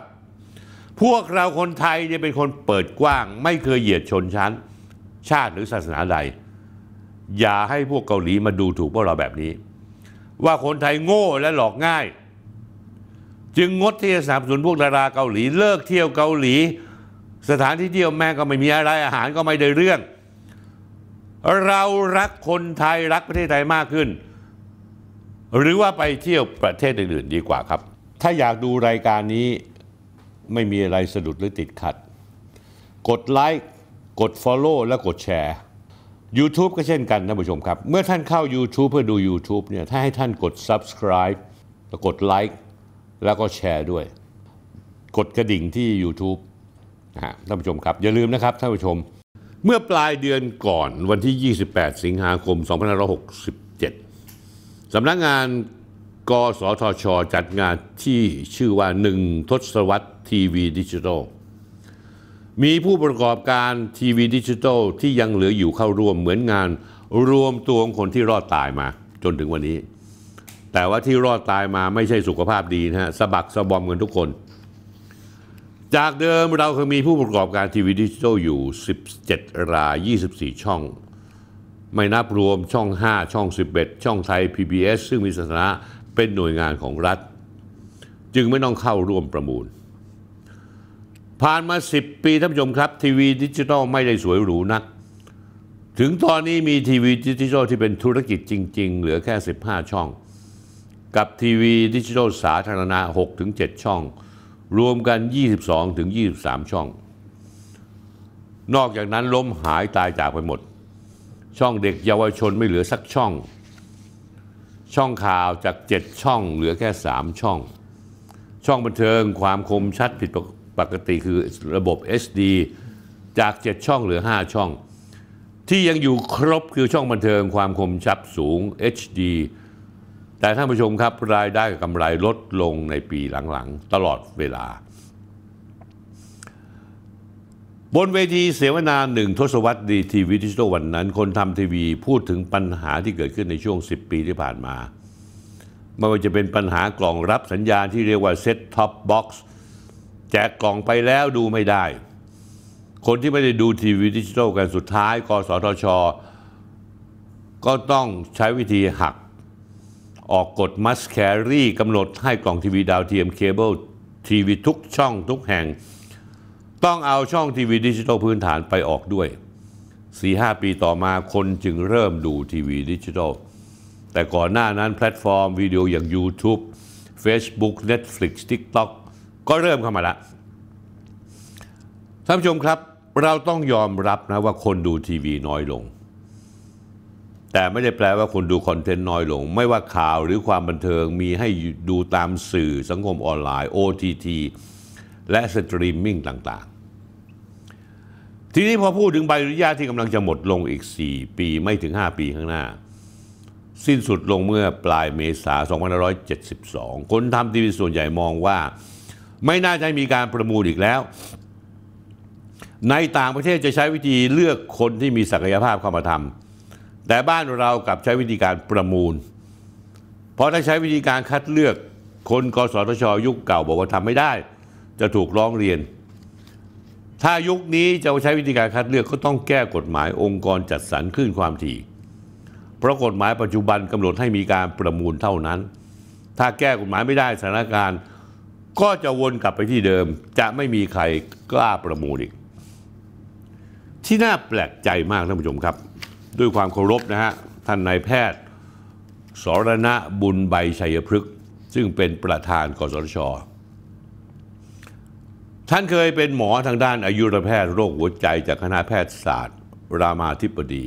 พวกเราคนไทยเนี่ยเป็นคนเปิดกว้าง ไม่เคยเหยียดชนชั้นชาติหรือศาสนาใด อย่าให้พวกเกาหลีมาดูถูกพวกเราแบบนี้ ว่าคนไทยโง่และหลอกง่าย จึงงดที่จะสนับสนุนพวกดาราเกาหลีเลิกเที่ยวเกาหลี สถานที่เที่ยวแม่ก็ไม่มีอะไรอาหารก็ไม่ได้เรื่อง เรารักคนไทยรักประเทศไทยมากขึ้น หรือว่าไปเที่ยวประเทศอื่นๆดีกว่าครับ ถ้าอยากดูรายการนี้ไม่มีอะไรสะดุดหรือติดขัด กดไลค์กด Follow และกดแชร์ YouTube ก็เช่นกันนะผู้ชมครับ เมื่อท่านเข้า YouTube เพื่อดู YouTube เนี่ย ถ้าให้ท่านกด Subscribe แล้วกดไลค์แล้วก็แชร์ด้วย กดกระดิ่งที่ YouTube นะฮะท่านผู้ชมครับ อย่าลืมนะครับ ท่านผู้ชม เมื่อปลายเดือนก่อนวันที่ 28 สิงหาคม2567สำนักงงานกสทช จัดงานที่ชื่อว่า 1 ทศวรรษทีวีดิจิทัลมีผู้ประกอบการทีวีดิจิทัลที่ยังเหลืออยู่เข้าร่วมเหมือนงาน รวมตัวของคนที่รอดตายมาจนถึงวันนี้ แต่ว่าที่รอดตายมาไม่ใช่สุขภาพดีนะฮะสะบักสะบอมกันทุกคน จากเดิมเราเคยมีผู้ประกอบการทีวีดิจิทัลอยู่ 17 ราย 24 ช่อง ไม่นับรวมช่อง 5 ช่อง 11 ช่องไทย PBS ซึ่งมีสถานะเป็นหน่วยงานของรัฐ จึงไม่ต้องเข้าร่วมประมูลผ่านมา 10 ปีท่านผู้ชมครับทีวีดิจิทัลไม่ได้สวยหรูนัก ถึงตอนนี้มีทีวีดิจิทัลที่เป็นธุรกิจจริง ๆ เหลือแค่ 15 ช่อง กับทีวีดิจิทัลสาธารณะ6-7 ช่อง รวมกัน 22-23 ช่อง นอกจากนั้นล้มหายตายจากไปหมด ช่องเด็กเยาวชนไม่เหลือสักช่อง ช่องข่าวจาก 7 ช่องเหลือแค่ 3 ช่อง ช่องบันเทิงความคมชัดผิดปกปกติคือระบบ HD จาก 7 ช่องเหลือ 5 ช่อง ที่ยังอยู่ครบคือช่องบันเทิงความคมชัดสูง HD แต่ท่านผู้ชมครับรายได้กับกำไรลดลงในปีหลังๆ ตลอดเวลา บนเวทีเสวนาหนึ่งทศวรรษดีทีวีดิจิทัลวันนั้น คนทำทีวีพูดถึงปัญหาที่เกิดขึ้นในช่วง 10 ปีที่ผ่านมาไม่ว่าจะเป็นปัญหากล่องรับสัญญาณที่เรียกว่าเซ็ตท็อปบ็อกซ์แจกกล่องไปแล้วดูไม่ได้ คนที่ไม่ได้ดูทีวีดิจิทัลกันสุดท้ายกสทช ก็ต้องใช้วิธีหัก ออกกฎมัสแครี่กำหนดให้กล่องทีวีดาวเทียมเคเบิลทีวีทุกช่องทุกแห่ง ต้องเอาช่องทีวีดิจิทัลพื้นฐานไปออกด้วย4-5ปีต่อมาคนจึงเริ่มดูทีวีดิจิทัลแต่ก่อนหน้านั้น แพลตฟอร์มวิดีโออย่าง YouTube Facebook Netflix TikTok ก็เริ่มเข้ามาละท่านผู้ชมครับ เราต้องยอมรับนะว่าคนดูทีวีน้อยลง แต่ไม่ได้แปลว่าคนดูคอนเทนต์น้อยลง ไม่ว่าข่าวหรือความบันเทิงมีให้ดูตามสื่อสังคมออนไลน์ OTT และสตรีมมิ่งต่างๆ ทีนี้พอพูดถึงใบอนุญาตที่กำลังจะหมดลงอีก 4 ปี ไม่ถึง 5 ปีข้างหน้า สิ้นสุดลงเมื่อปลายเมษา2572 คนทำทีวีส่วนใหญ่มองว่าไม่น่าจะมีการประมูลอีกแล้ว ในต่างประเทศจะใช้วิธีเลือกคนที่มีศักยภาพเข้ามาทำแต่บ้านเรากลับใช้วิธีการประมูล เพราะถ้าใช้วิธีการคัดเลือก คนกสทช ยุคเก่าบอกว่าทำไม่ได้ จะถูกร้องเรียน ถ้ายุคนี้จะใช้วิธีการคัดเลือกก็ต้องแก้กฎหมายองค์กรจัดสรรขึ้นความถี่เพราะกฎหมายปัจจุบันกำหนดให้มีการประมูลเท่านั้น ถ้าแก้กฎหมายไม่ได้สถานการณ์ก็จะวนกลับไปที่เดิมจะไม่มีใครกล้าประมูลอีก ที่น่าแปลกใจมากท่านผู้ชมครับ ด้วยความเคารพนะฮะท่านนายแพทย์ สรณะบุญใบชัยพฤกษ์ซึ่งเป็นประธานกสชท่านเคยเป็นหมอทางด้านอายุรแพทย์โรคหัวใจจากคณะแพทยศาสตร์ รามาธิบดี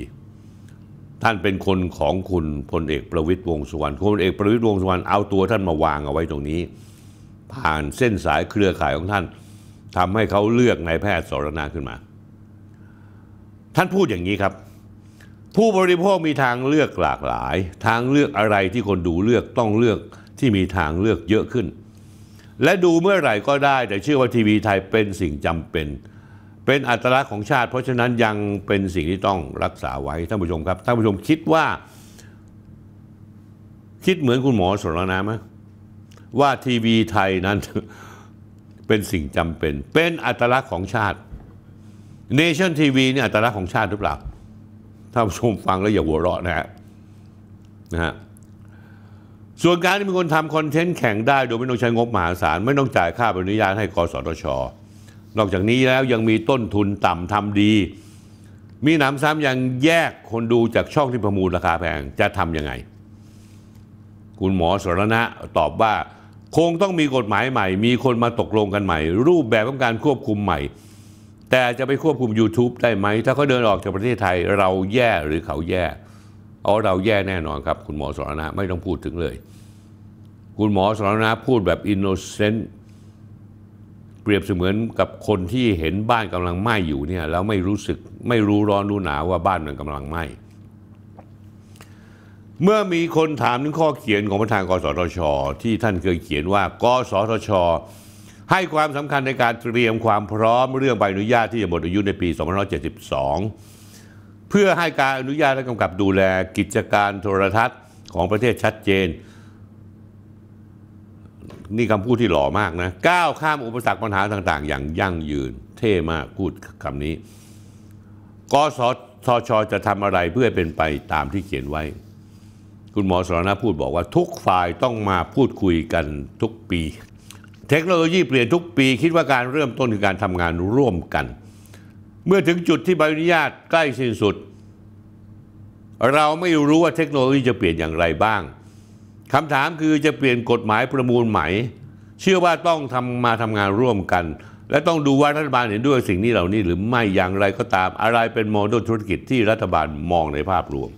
ท่านเป็นคนของคุณพลเอกประวิตรวงสุวรรณคพลเอกประวิตรวงสุวรรณเอาตัวท่านมาวางเอาไว้ตรงนี้ผ่านเส้นสายเครือข่ายของท่านทำให้เขาเลือกนายแพทย์สรณาขึ้นมา ท่านพูดอย่างนี้ครับ ผู้บริโภคมีทางเลือกหลากหลาย ทางเลือกอะไรที่คนดูเลือกต้องเลือกที่มีทางเลือกเยอะขึ้น และดูเมื่อไหร่ก็ได้แต่เชื่อว่าทีวีไทยเป็นสิ่งจำเป็น เป็นอัตลักษณ์ของชาติ เพราะฉะนั้นยังเป็นสิ่งที่ต้องรักษาไว้ท่านผู้ชมครับท่านผู้ชมคิดว่าคิดเหมือนคุณหมอสรณาไหมว่าทีวีไทยนั้นเป็นสิ่งจำเป็น เป็นอัตลักษณ์ของชาติ เนชั่นทีวีนี่อัตลักษณ์ของชาติหรือเปล่า ถ้าชมฟังแล้วอย่าหัวเราะนะฮะนะฮะส่วนการที่มีคนทำคอนเทนต์แข่งได้โดยไม่ต้องใช้งบมหาศาล ไม่ต้องจ่ายค่าอนุญาตให้กสทช นอกจากนี้แล้วยังมีต้นทุนต่ำทำดี มีหนำซ้ำยังแยกคนดูจากช่องที่ประมูลราคาแพงจะทำยังไง คุณหมอสรณะตอบว่าคงต้องมีกฎหมายใหม่ มีคนมาตกลงกันใหม่ รูปแบบของการควบคุมใหม่ แต่จะไปควบคุม YouTube ได้ไหมถ้าเขาเดินออกจากประเทศไทยเราแย่หรือเขาแย่อ๋อเราแย่แน่นอนครับ คุณหมอสรณะไม่ต้องพูดถึงเลย คุณหมอสรณะพูดแบบอินโนเซนต์เปรียบเสมือนกับคนที่เห็นบ้านกำลังไหม้อยู่เนี่ยแล้วไม่รู้สึกไม่รู้ร้อนรู้หนาวว่าบ้านมันกำลังไหม้เมื่อมีคนถามถึงข้อเขียนของประธานกสทช ที่ท่านเคยเขียนว่า กสทช ให้ความสำคัญในการเตรียมความพร้อมเรื่องใบอนุญาตที่จะหมดอายุในปี2572 เพื่อให้การอนุญาตและกำกับดูแลกิจการโทรทัศน์ของประเทศชัดเจน นี่คำพูดที่หล่อมากนะก้าวข้ามอุปสรรคปัญหาต่าง ๆ อย่างยั่งยืนเท่มากพูดคำนี้กสทชจะทำอะไรเพื่อเป็นไปตามที่เขียนไว้คุณหมอสรณะพูดบอกว่าทุกฝ่ายต้องมาพูดคุยกันทุกปี เทคโนโลยีเปลี่ยนทุกปีคิดว่าการเริ่มต้นคือการทำงานร่วมกัน เมื่อถึงจุดที่ใบอนุญาตใกล้สิ้นสุด เราไม่รู้ว่าเทคโนโลยีจะเปลี่ยนอย่างไรบ้าง คำถามคือจะเปลี่ยนกฎหมายประมูลใหม่เชื่อว่าต้องทำมาทำงานร่วมกัน และต้องดูว่ารัฐบาลเห็นด้วยสิ่งนี้เหล่านี้ หรือไม่อย่างไรก็ตามอะไรเป็นโมเดลธุรกิจที่รัฐบาลมองในภาพรวม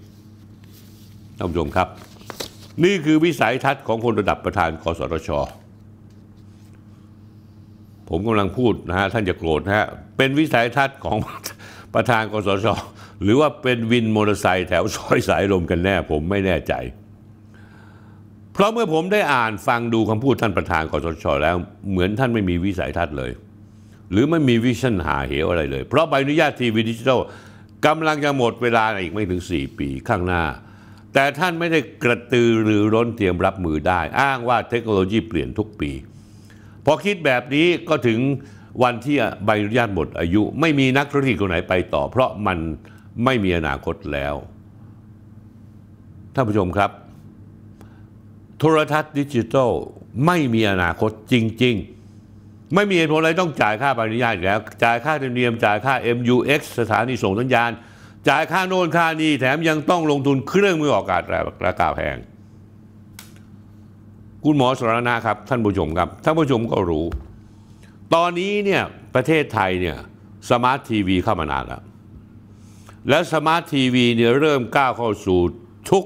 ท่านผู้ชมครับนี่คือวิสัยทัศน์ของคนระดับประธาน กสทชผมกำลังพูดนะฮะท่านจะโกรธนะฮะเป็นวิสัยทัศน์ของประธานกสทชหรือว่าเป็นวินมอเตอร์ไซค์แถวซอยสายลมกันแน่ผมไม่แน่ใจ เพราะเมื่อผมได้อ่านฟังดูคำพูดท่านประธานกสทชแล้ว เหมือนท่านไม่มีวิสัยทัศน์เลย หรือไม่มีวิชั่นหาเหวอะไรเลย เพราะใบอนุญาตทีวีดิจิทัลกำลังจะหมดเวลาอีกไม่ถึง 4 ปีข้างหน้าแต่ท่านไม่ได้กระตือหรือร้นเตรียมรับมือได้ อ้างว่าเทคโนโลยีเปลี่ยนทุกปี พอคิดแบบนี้ก็ถึงวันที่ใบอนุญาตหมดอายุ ไม่มีนักธุรกิจคนไหนไปต่อ เพราะมันไม่มีอนาคตแล้วท่านผู้ชมครับ โทรทัศน์ดิจิทัลไม่มีอนาคตจริงๆ ไม่มีเหตุผลอะไรต้องจ่ายค่าใบอนุญาตแล้วจ่ายค่าธรรมเนียมจ่ายค่า MUX สถานีส่งสัญญาณจ่ายค่าโน่นค่านี้แถมยังต้องลงทุนเครื่องมือออกอากาศราคาแพง คุณหมอสรณะครับ ท่านผู้ชมครับ ท่านผู้ชมก็รู้ ตอนนี้เนี่ยประเทศไทยเนี่ยสมาร์ททีวีเข้ามานานแล้ว และสมาร์ททีวีเนี่ยเริ่มก้าวเข้าสู่ทุก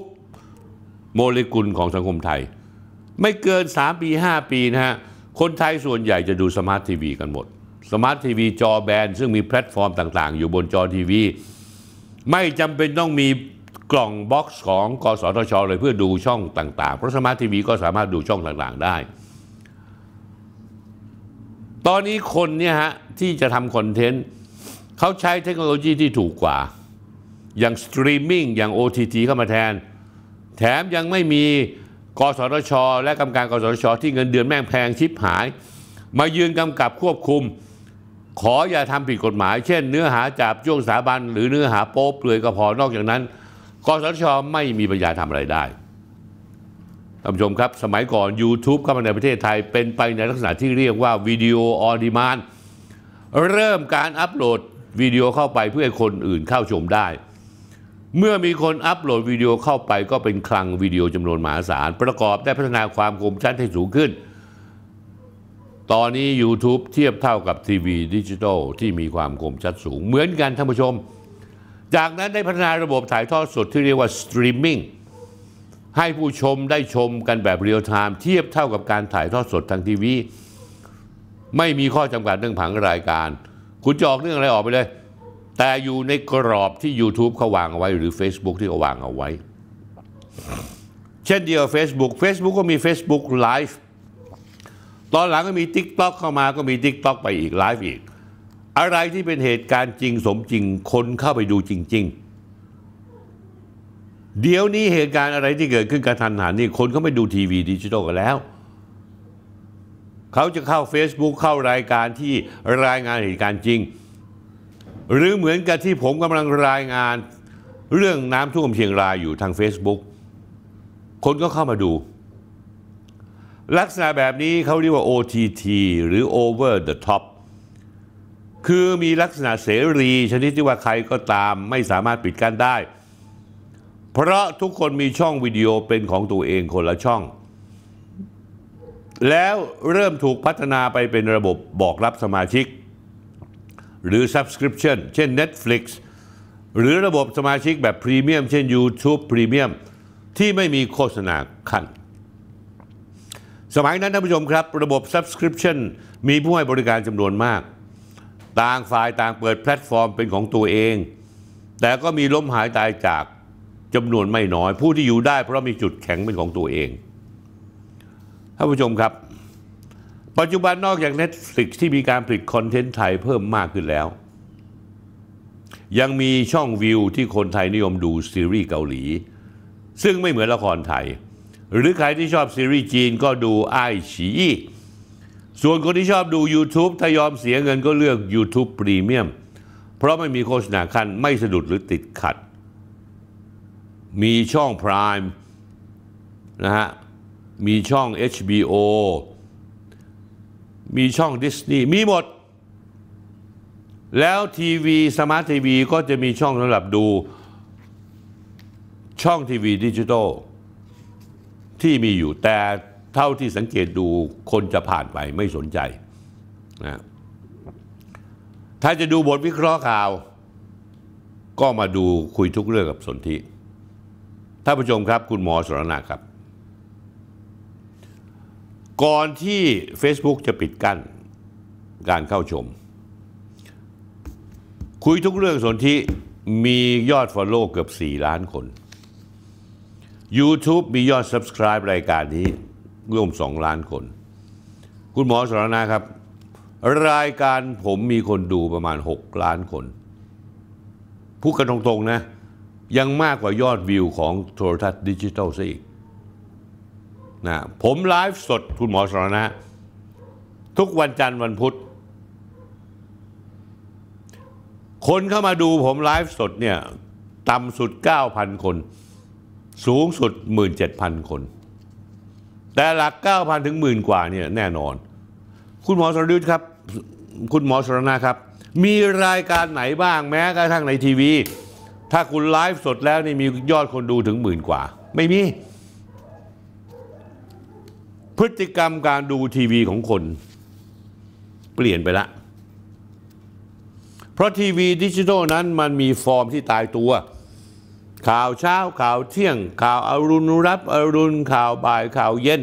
โมเลกุลของสังคมไทย ไม่เกิน 3 ปี 5 ปีนะฮะคนไทยส่วนใหญ่จะดูสมาร์ททีวีกันหมดสมาร์ททีวีจอแบนซึ่งมีแพลตฟอร์มต่าง ๆ อยู่บนจอทีวีไม่จำเป็นต้องมีกล่องบ็อกซ์ของ กสทช เลยเพื่อดูช่องต่างๆ เพราะสมาร์ททีวีก็สามารถดูช่องต่างๆได้ ตอนนี้คนเนี่ยฮะที่จะทำคอนเทนต์เขาใช้เทคโนโลยีที่ถูกกว่า อย่างสตรีมมิ่งอย่าง OTT เข้ามาแทน แถมยังไม่มีกสทช และกรรมการกสทช ที่เงินเดือนแม่งแพงชิบหาย มายืนกำกับควบคุมขออย่าทำผิดกฎหมายเช่นเนื้อหาจับจ้วงสาบันหรือเนื้อหาโป๊เปลือยก็พอนอกจากนั้นกสชไม่มีปัญญาทำอะไรได้ท่านผู้ชมครับ สมัยก่อน YouTube เข้ามาในประเทศไทยเป็นไปในลักษณะที่เรียกว่า วิดีโอออนดีมานเริ่มการอัปโหลดวิดีโอเข้าไปเพื่อให้คนอื่นเข้าชมได้ เมื่อมีคนอัปโหลดวิดีโอเข้าไปก็เป็นคลังวิดีโอจำนวนมหาศาลประกอบได้พัฒนาความคมชัดให้สูงขึ้นตอนนี้ YouTube เทียบเท่ากับทีวีดิจิทัลที่มีความคมชัดสูงเหมือนกันท่านผู้ชม จากนั้นได้พัฒนาระบบถ่ายทอดสดที่เรียกว่าสตรีมมิ่งให้ผู้ชมได้ชมกันแบบเรียลไทม์เทียบเท่ากับการถ่ายทอดสดทางทีวีไม่มีข้อจำกัดเรื่องผังรายการ คุณจออกเรื่องอะไรออกไปเลย แต่อยู่ในกรอบที่ YouTube เขาวางเอาไว้หรือ Facebook ที่เขาวางเอาไว้ เช่นเดียว Facebook Facebook ก็มี Facebook Live ตอนหลังก็มีทิกต็อกเข้ามาก็มีทิกต็อกไปอีกไลฟ์อีกอะไรที่เป็นเหตุการณ์จริงสมจริง คนเข้าไปดูจริง ๆ เดี๋ยวนี้เหตุการณ์อะไรที่เกิดขึ้นกระทันหันนี่คนเขาไม่ดูทีวีดิจิทัลกันแล้วเขาจะเข้า Facebook เข้ารายการที่รายงานเหตุการณ์จริง หรือเหมือนกับที่ผมกำลังรายงาน เรื่องน้ำท่วมเชียงรายอยู่ทาง Facebook คนก็เข้ามาดูลักษณะแบบนี้เขาเรียกว่า OTT หรือ Over the Top คือมีลักษณะเสรีชนิดที่ว่าใครก็ตามไม่สามารถปิดกั้นได้ เพราะทุกคนมีช่องวิดีโอเป็นของตัวเองคนละช่อง แล้วเริ่มถูกพัฒนาไปเป็นระบบบอกรับสมาชิก หรือ Subscription เช่น Netflix หรือระบบสมาชิกแบบพรีเมียมเช่น YouTube รีเมียมที่ไม่มีโฆษณาขั้นสมัยนั้นท่านผู้ชมครับ ระบบ subscription มีผู้ให้บริการจำนวนมาก ต่างฝ่ายต่างเปิดแพลตฟอร์มเป็นของตัวเอง แต่ก็มีล้มหายตายจากจำนวนไม่น้อยผู้ที่อยู่ได้เพราะมีจุดแข็งเป็นของตัวเองท่านผู้ชมครับ ปัจจุบันนอกจาก Netflix ที่มีการผลิตคอนเทนต์ไทยเพิ่มมากขึ้นแล้ว ยังมีช่องวิวที่คนไทยนิยมดูซีรีส์เกาหลีซึ่งไม่เหมือนละครไทยหรือใครที่ชอบซีรีส์จีนก็ดูไอฉีอีส่วนคนที่ชอบดู YouTube ถ้ายอมเสียเงินก็เลือก YouTube Premium เพราะไม่มีโฆษณาคันไม่สะดุดหรือติดขัด มีช่อง Prime นะฮะมีช่อง HBO มีช่อง Disney มีหมด แล้วทีวีสมาร์ททีวีก็จะมีช่องสำหรับดูช่องทีวีดิจิตอลที่มีอยู่แต่เท่าที่สังเกตดูคนจะผ่านไปไม่สนใจนะถ้าจะดูบทวิเคราะห์ข่าว ก็มาดูคุยทุกเรื่องกับสนธิท่านผู้ชมครับ คุณหมอสรณะครับ ก่อนที่ Facebook จะปิดกั้น การเข้าชม คุยทุกเรื่องสนธิมียอดฟอลโล่เกือบ 4 ล้านคน YouTube มียอด Subscribe รายการนี้ ร่วม2 ล้านคน คุณหมอสรณะครับ รายการผมมีคนดูประมาณ 6 ล้านคน พูดกันตรงๆนะยังมากกว่ายอดวิวของโทรทัศน์ดิจิทัลซะอีกนะผมไลฟ์สด คุณหมอสรณะ ทุกวันจันทร์วันพุธ คนเข้ามาดูผมไลฟ์สดเนี่ยต่ำสุด 9,000 คนสูงสุด 17,000 คน แต่หลัก 9,000 ถึงหมื่นกว่าเนี่ยแน่นอน คุณหมอสรยุทธ์ครับ คุณหมอสรณะครับ มีรายการไหนบ้างแม้กระทั่งในทีวี ถ้าคุณไลฟ์สดแล้วนี่มียอดคนดูถึงหมื่นกว่า ไม่มี พฤติกรรมการดูทีวีของคน เปลี่ยนไปละ เพราะทีวีดิจิทัลนั้นมันมีฟอร์มที่ตายตัวข่าวเช้าข่าวเที่ยง ข่าวอารุณรับอรุณ ข่าวบ่ายข่าวเย็น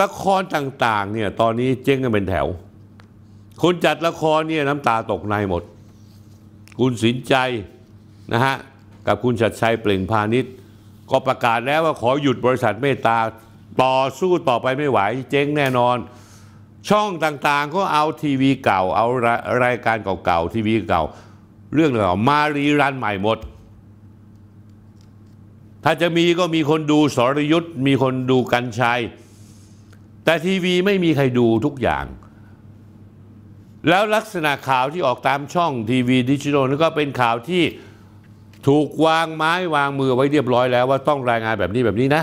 ละครต่างๆเนี่ยตอนนี้เจ๊งกันเป็นแถวคนจัดละครเนี่ยน้ำตาตกในหมด คุณสินใจ นะฮะ กับคุณชัดชัยเปล่งพาณิชย์ก็ประกาศแล้วว่าขอหยุดบริษัทเมตตา ต่อสู้ต่อไปไม่ไหว เจ๊งแน่นอน ช่องต่างๆ ก็เอาทีวีเก่า เอารายการเก่าๆทีวีเก่าเรื่องเหล่ามารีรันใหม่หมด ถ้าจะมีก็มีคนดูสรยุทธ์ มีคนดูกัญชัย แต่ทีวีไม่มีใครดูทุกอย่าง แล้วลักษณะข่าวที่ออกตามช่องทีวีดิจิทัลนั่นก็เป็นข่าวที่ถูกวางไม้วางมือไว้เรียบร้อยแล้วว่าต้องรายงานแบบนี้แบบนี้นะ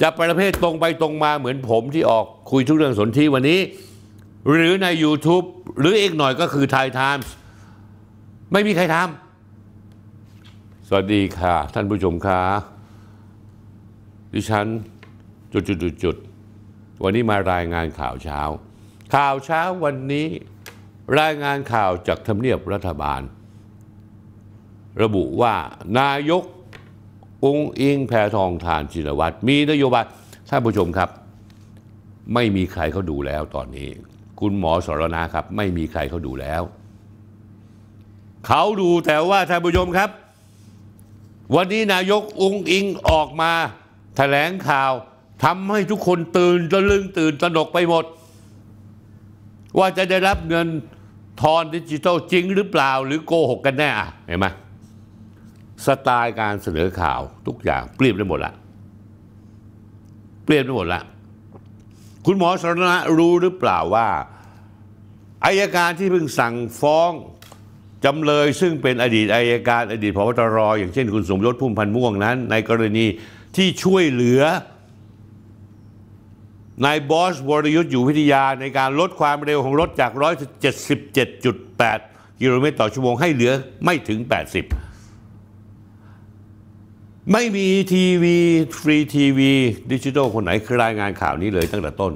จะประเภทตรงไปตรงมาเหมือนผมที่ออกคุยทุกเรื่องสนที่วันนี้ หรือใน YouTube หรืออีกหน่อยก็คือไทยไทมส์ไม่มีใครทำสวัสดีค่ะ ท่านผู้ชมคะดิฉันจุดจุดจุดจุดวันนี้มารายงานข่าวเช้า ข่าวเช้าวันนี้รายงานข่าวจากทำเนียบรัฐบาล ระบุว่านายกองอิงแพทองทานชินวัตรมีนโยบายท่านผู้ชมครับ ไม่มีใครเขาดูแล้วตอนนี้ คุณหมอสรณาครับ ไม่มีใครเขาดูแล้วเขาดูแต่ว่าท่านผู้ชมครับ วันนี้นายกองอิงออกมาถแถลงข่าวทำให้ทุกคนตื่นตะลึงตื่นตระหนกไปหมด ว่าจะได้รับเงินทอนดิจิทัลจริง หรือเปล่า หรือโกหก กันแน่เห็นไหมสไตล์การเสนอข่าว ทุกอย่างเปลี่ยนไปหมดละเปลี่ยนไปหมดละคุณหมอสรณะรู้หรือเปล่าว่าอายการที่เพิ่งสั่งฟ้องจำเลยซึ่งเป็นอดีตอายการอดีตพบตรอย่างเช่นคุณสมยศพุ่มพันธ์ม่วงนั้น ในกรณีที่ช่วยเหลือนายบอสวรยุทธ์อยู่วิทยาในการลดความเร็วของรถจาก 177.8 กิโลเมตรต่อชั่วโมง ให้เหลือไม่ถึง 80 ไม่มีทีวีฟรีทีวีดิจิทัลคนไหนคือรายงานข่าวนี้เลยตั้งแต่ต้น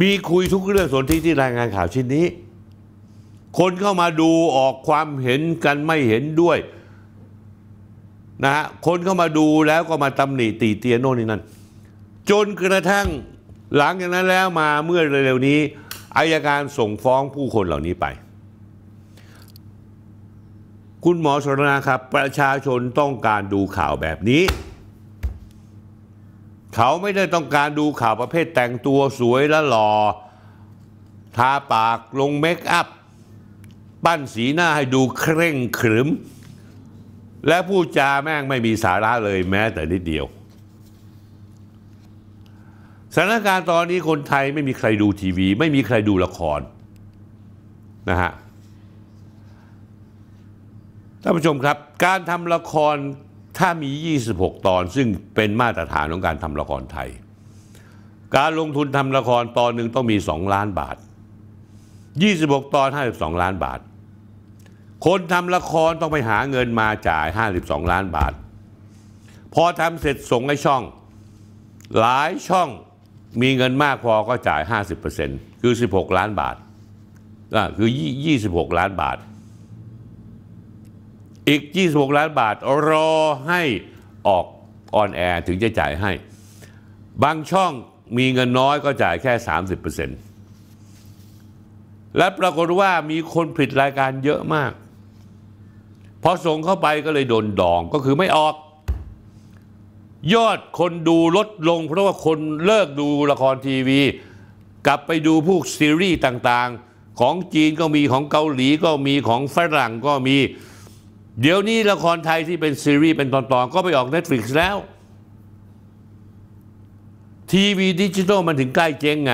มีคุยทุกเรื่องสนที่ที่รายงานข่าวชิ้นนี้คนเข้ามาดูออกความเห็นกันไม่เห็นด้วย นะฮะ คนเข้ามาดูแล้วก็มาตำหนิตีเตียโน่นนี่นั่นจนกระทั่งหลังจากนั้นแล้วมาเมื่อเร็วๆนี้อายการส่งฟ้องผู้คนเหล่านี้ไป คุณหมอชรนาครับ ประชาชนต้องการดูข่าวแบบนี้ เขาไม่ได้ต้องการดูข่าวประเภทแต่งตัวสวยและหล่อทาปากลงเมคอัพปั้นสีหน้าให้ดูเคร่งขรึม และผู้จาแม่งไม่มีสาระเลยแม้แต่นิดเดียวสถานการณ์ตอนนี้คนไทยไม่มีใครดูทีวีไม่มีใครดูละครนะฮะท่านผู้ชมครับ การทำละครถ้ามี 26 ตอน ซึ่งเป็นมาตรฐานของการทำละครไทย การลงทุนทำละครตอนหนึ่งต้องมี 2 ล้านบาท26 ตอน 52ล้านบาท คนทำละครต้องไปหาเงินมาจ่าย 52 ล้านบาทพอทำเสร็จส่งให้ช่อง หลายช่องมีเงินมากพอก็จ่าย 50%คือ 16 ล้านบาทคือ 26 ล้านบาท อีก 26 ล้านบาทรอให้ออกออนแอร์ถึงจะจ่ายให้ บางช่องมีเงินน้อยก็จ่ายแค่ 30%และปรากฏว่ามีคนผิดรายการเยอะมาก พอส่งเข้าไปก็เลยโดนดองก็คือไม่ออก ยอดคนดูลดลงเพราะว่าคนเลิกดูละครทีวี กลับไปดูพวกซีรีส์ต่างๆ ของจีนก็มีของเกาหลีก็มีของฝรั่งก็มี เดี๋ยวนี้ละครไทยที่เป็นซีรีส์ เป็นตอนๆก็ไปออก Netflix แล้ว ทีวีดิจิทัลมันถึงใกล้เจ๊งไง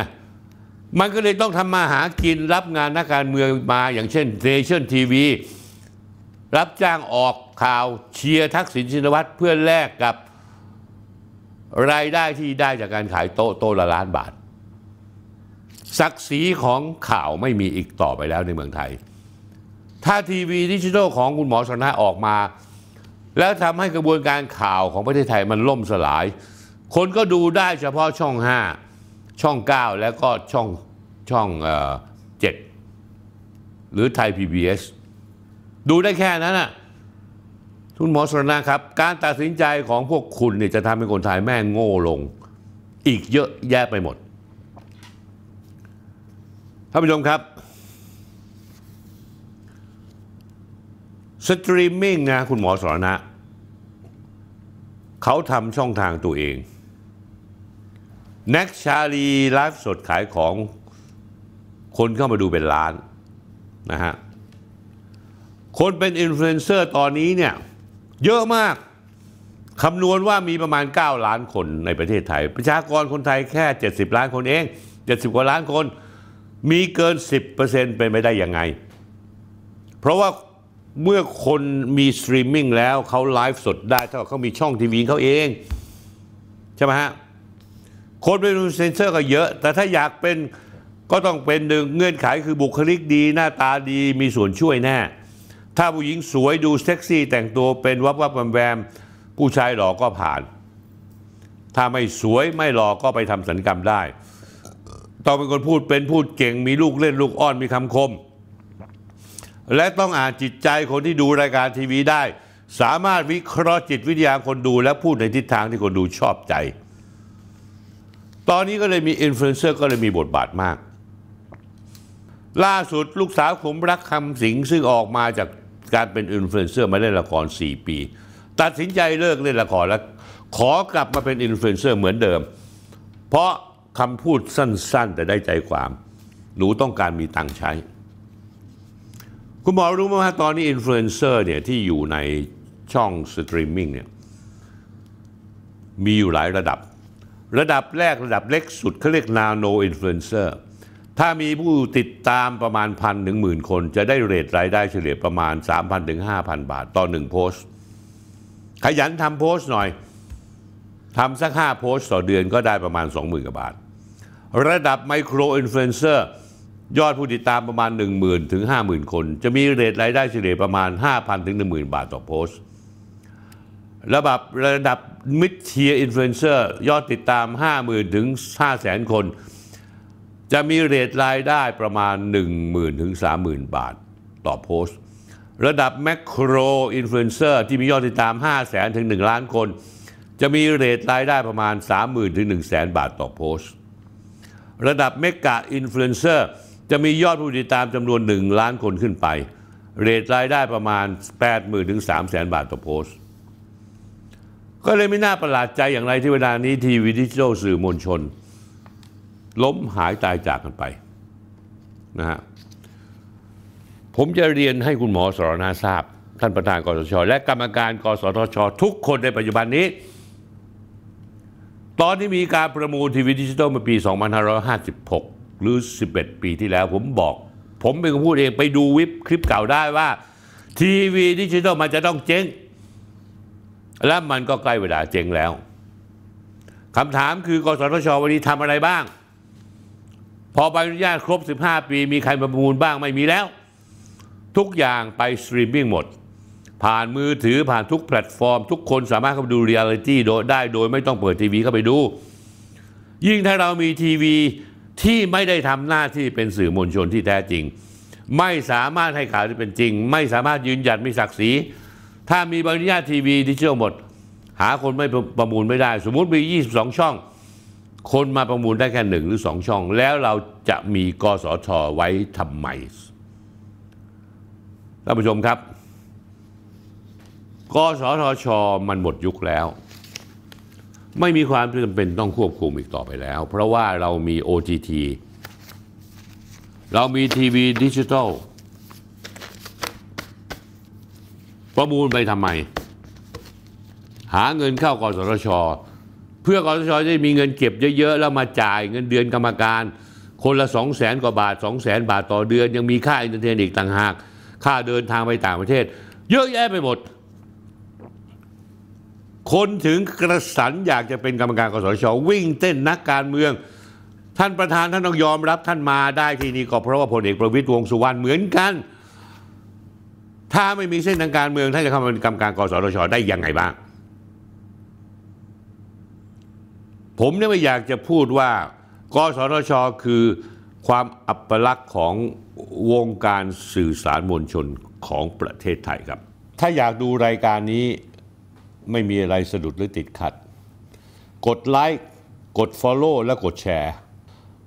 มันก็เลยต้องทำมาหากินรับงานนักการเมืองมาอย่างเช่นเซชั่นทีวีรับจ้างออกข่าวเชียร์ทักษิณชินวัตรเพื่อแลกกับรายได้ที่ได้จากการขายโต๊ะโต๊ะละล้านบาท ศักดิ์ศรีของข่าวไม่มีอีกต่อไปแล้วในเมืองไทย ถ้าทีวีดิจิทัลของคุณหมอชนะออกมา แล้วทำให้กระบวนการข่าวของประเทศไทยมันล่มสลาย คนก็ดูได้เฉพาะช่องห้าช่อง 9 แล้วก็ช่องช่องเจ็ดหรือไทย PBS ดูได้แค่นั้นนะทุนหมอสรณะครับ การตัดสินใจของพวกคุณเนี่ยจะทำให้คนไทยแม่งโง่ลง อีกเยอะแยะไปหมด ท่านผู้ชมครับ สตรีมมิ่งนะคุณหมอสรณะ เขาทำช่องทางตัวเองแน็กชาลีไลฟ์สดขายของคนเข้ามาดูเป็นล้าน นะฮะ คนเป็นอินฟลูเอนเซอร์ตอนนี้เนี่ย เยอะมากคำนวณว่ามีประมาณ 9 ล้านคนในประเทศไทย ประชากรคนไทยแค่ 70 ล้านคนเอง 70 กว่าล้านคนมีเกิน 10%เป็นไปได้ยังไงเพราะว่าเมื่อคนมีสตรีมมิ่งแล้วเขาไลฟ์สดได้เท่าเขามีช่องทีวีเขาเอง ใช่ไหมฮะคนเป็นเซนเซอร์ก็เยอะ แต่ถ้าอยากเป็นก็ต้องเป็นหนึ่งเงื่อนไขคือบุคลิกดีหน้าตาดีมีส่วนช่วยแน่ ถ้าผู้หญิงสวยดูเซ็กซี่ แต่งตัวเป็นวับวับแวมผู้ชายหล่อก็ผ่าน ถ้าไม่สวยไม่หล่อก็ไปทำสัญกรรมได้ต้องเป็นคนพูดเป็นพูดเก่ง มีลูกเล่นลูกอ้อนมีคำคม และต้องอ่านจิตใจคนที่ดูรายการทีวีได้ สามารถวิเคราะห์จิตวิทยาคนดูและพูดในทิศทางที่คนดูชอบใจตอนนี้ก็เลยมีอินฟลูเอนเซอร์ก็เลยมีบทบาทมาก ล่าสุดลูกสาวขมรักคำสิงซึ่งออกมาจากการเป็นอินฟลูเอนเซอร์มาเล่นละคร 4 ปี ตัดสินใจเลิกเล่นละคร แล้วขอกลับมาเป็นอินฟลูเอนเซอร์เหมือนเดิม เพราะคำพูดสั้นๆ แต่ได้ใจความ หนูต้องการมีตังค์ใช้ คุณหมอรู้ไหมว่า ตอนนี้อินฟลูเอนเซอร์เนี่ยที่อยู่ในช่องสตรีมมิ่งเนี่ยมีอยู่หลายระดับระดับแรกระดับเล็กสุดเขาเรียกนาโนอินฟลูเอนเซอร์ถ้ามีผู้ติดตามประมาณพันถึงหมื่นคน จะได้เรทรายได้เฉลี่ยประมาณ 3,000ถึง5,000 บาทต่อหนึ่งโพสต์ ขยันทำโพสต์หน่อยทำสัก 5โพสต์ต่อเดือนก็ได้ประมาณ20,000กว่าบาท ระดับไมโครอินฟลูเอนเซอร์ยอดผู้ติดตามประมาณ10,000ถึง50,000 คน จะมีเรทรายได้เฉลี่ยประมาณ5,000ถึง10,000 บาทต่อโพสต์ ระดับระดับมิดเทียอินฟลูเอนเซอร์ยอดติดตาม 50,000ถึง500,000 คน จะมีเรทรายได้ประมาณ 10,000ถึง30,000บาทต่อโพสต์ ระดับแมคโครอินฟลูเอนเซอร์ที่มียอดติดตาม 500,000ถึง 1 ล้านคน จะมีเรทรายได้ประมาณ30,000 ถึง 100,000 บาทต่อโพสต์ ระดับเมกะอินฟลูเอนเซอร์จะมียอดผู้ติดตามจำนวน 1 ล้านคนขึ้นไปเรทรายได้ประมาณ 80,000ถึง300,000บาทต่อโพสต์ก็เลยไม่น่าประหลาดใจอย่างไรที่เวลานี้ ทีวีดิจิทัลสื่อมวลชน ล้มหายตายจากกันไปนะฮะผมจะเรียนให้คุณหมอสรณาทราบ ท่านประธานกสชและกรรมการ กสทช ทุกคนในปัจจุบันนี้ ตอนที่มีการประมูลทีวีดิจิทัลเมื่อปี 2556 หรือ 11 ปีที่แล้ว ผมบอก ผมเป็นคนพูดเองไปดูวิบคลิปเก่าได้ว่า ทีวีดิจิทัลมันจะต้องเจ๊งและมันก็ใกล้เวลาเจ๊งแล้ว คำถามคือกสทช วันนี้ทำอะไรบ้าง พอใบอนุญาตครบ 15 ปี มีใครประมูลบ้างไม่มีแล้ว ทุกอย่างไปสตรีมมิ่งหมด ผ่านมือถือผ่านทุกแพลตฟอร์ม ทุกคนสามารถเข้าไปดูเรียลิตี้ได้ โดยไม่ต้องเปิดทีวีเข้าไปดู ยิ่งถ้าเรามีทีวีที่ไม่ได้ทำหน้าที่เป็นสื่อมวลชนที่แท้จริงไม่สามารถให้ข่าวที่เป็นจริง ไม่สามารถยืนหยัดมีศักดิ์ศรีถ้ามีใบอนุญาตทีวีดิจิทัลหมด หาคนไม่ประมูลไม่ได้ สมมุติมี 22 ช่อง คนมาประมูลได้แค่หนึ่งหรือสองช่อง แล้วเราจะมีกสทไว้ทำไมท่านผู้ชมครับ กสทช มันหมดยุคแล้ว ไม่มีความจำเป็นต้องควบคุมอีกต่อไปแล้ว เพราะว่าเรามี OTT เรามีทีวีดิจิทัลประมูลไปทำไม หาเงินเข้ากสทชเพื่อกสทชจะมีเงินเก็บเยอะ ๆ แล้วมาจ่ายเงินเดือนกรรมการ คนละสองแสนกว่าบาทสองแสนบาทต่อเดือน ยังมีค่าอินเทอร์เน็ตอีกต่างหาก ค่าเดินทางไปต่างประเทศ เยอะแยะไปหมดคนถึงกระสันอยากจะเป็นกรรมการกสทชวิ่งเต้นนักการเมือง ท่านประธานท่านต้องยอมรับท่านมาได้ที่นี่ก็เพราะว่าพลเอกประวิตยวงสุวรรณเหมือนกันถ้าไม่มีเส้นทางการเมืองท่านจะเข้ามาเป็นกรรมการกสทช ได้ยังไงบ้าง ผมเนี่ยไม่อยากจะพูดว่า กสทชคือความอัปลักษณ์ของวงการสื่อสารมวลชนของประเทศไทยครับ ถ้าอยากดูรายการนี้ไม่มีอะไรสะดุดหรือติดขัด กดไลค์ กด Follow และกดแชร์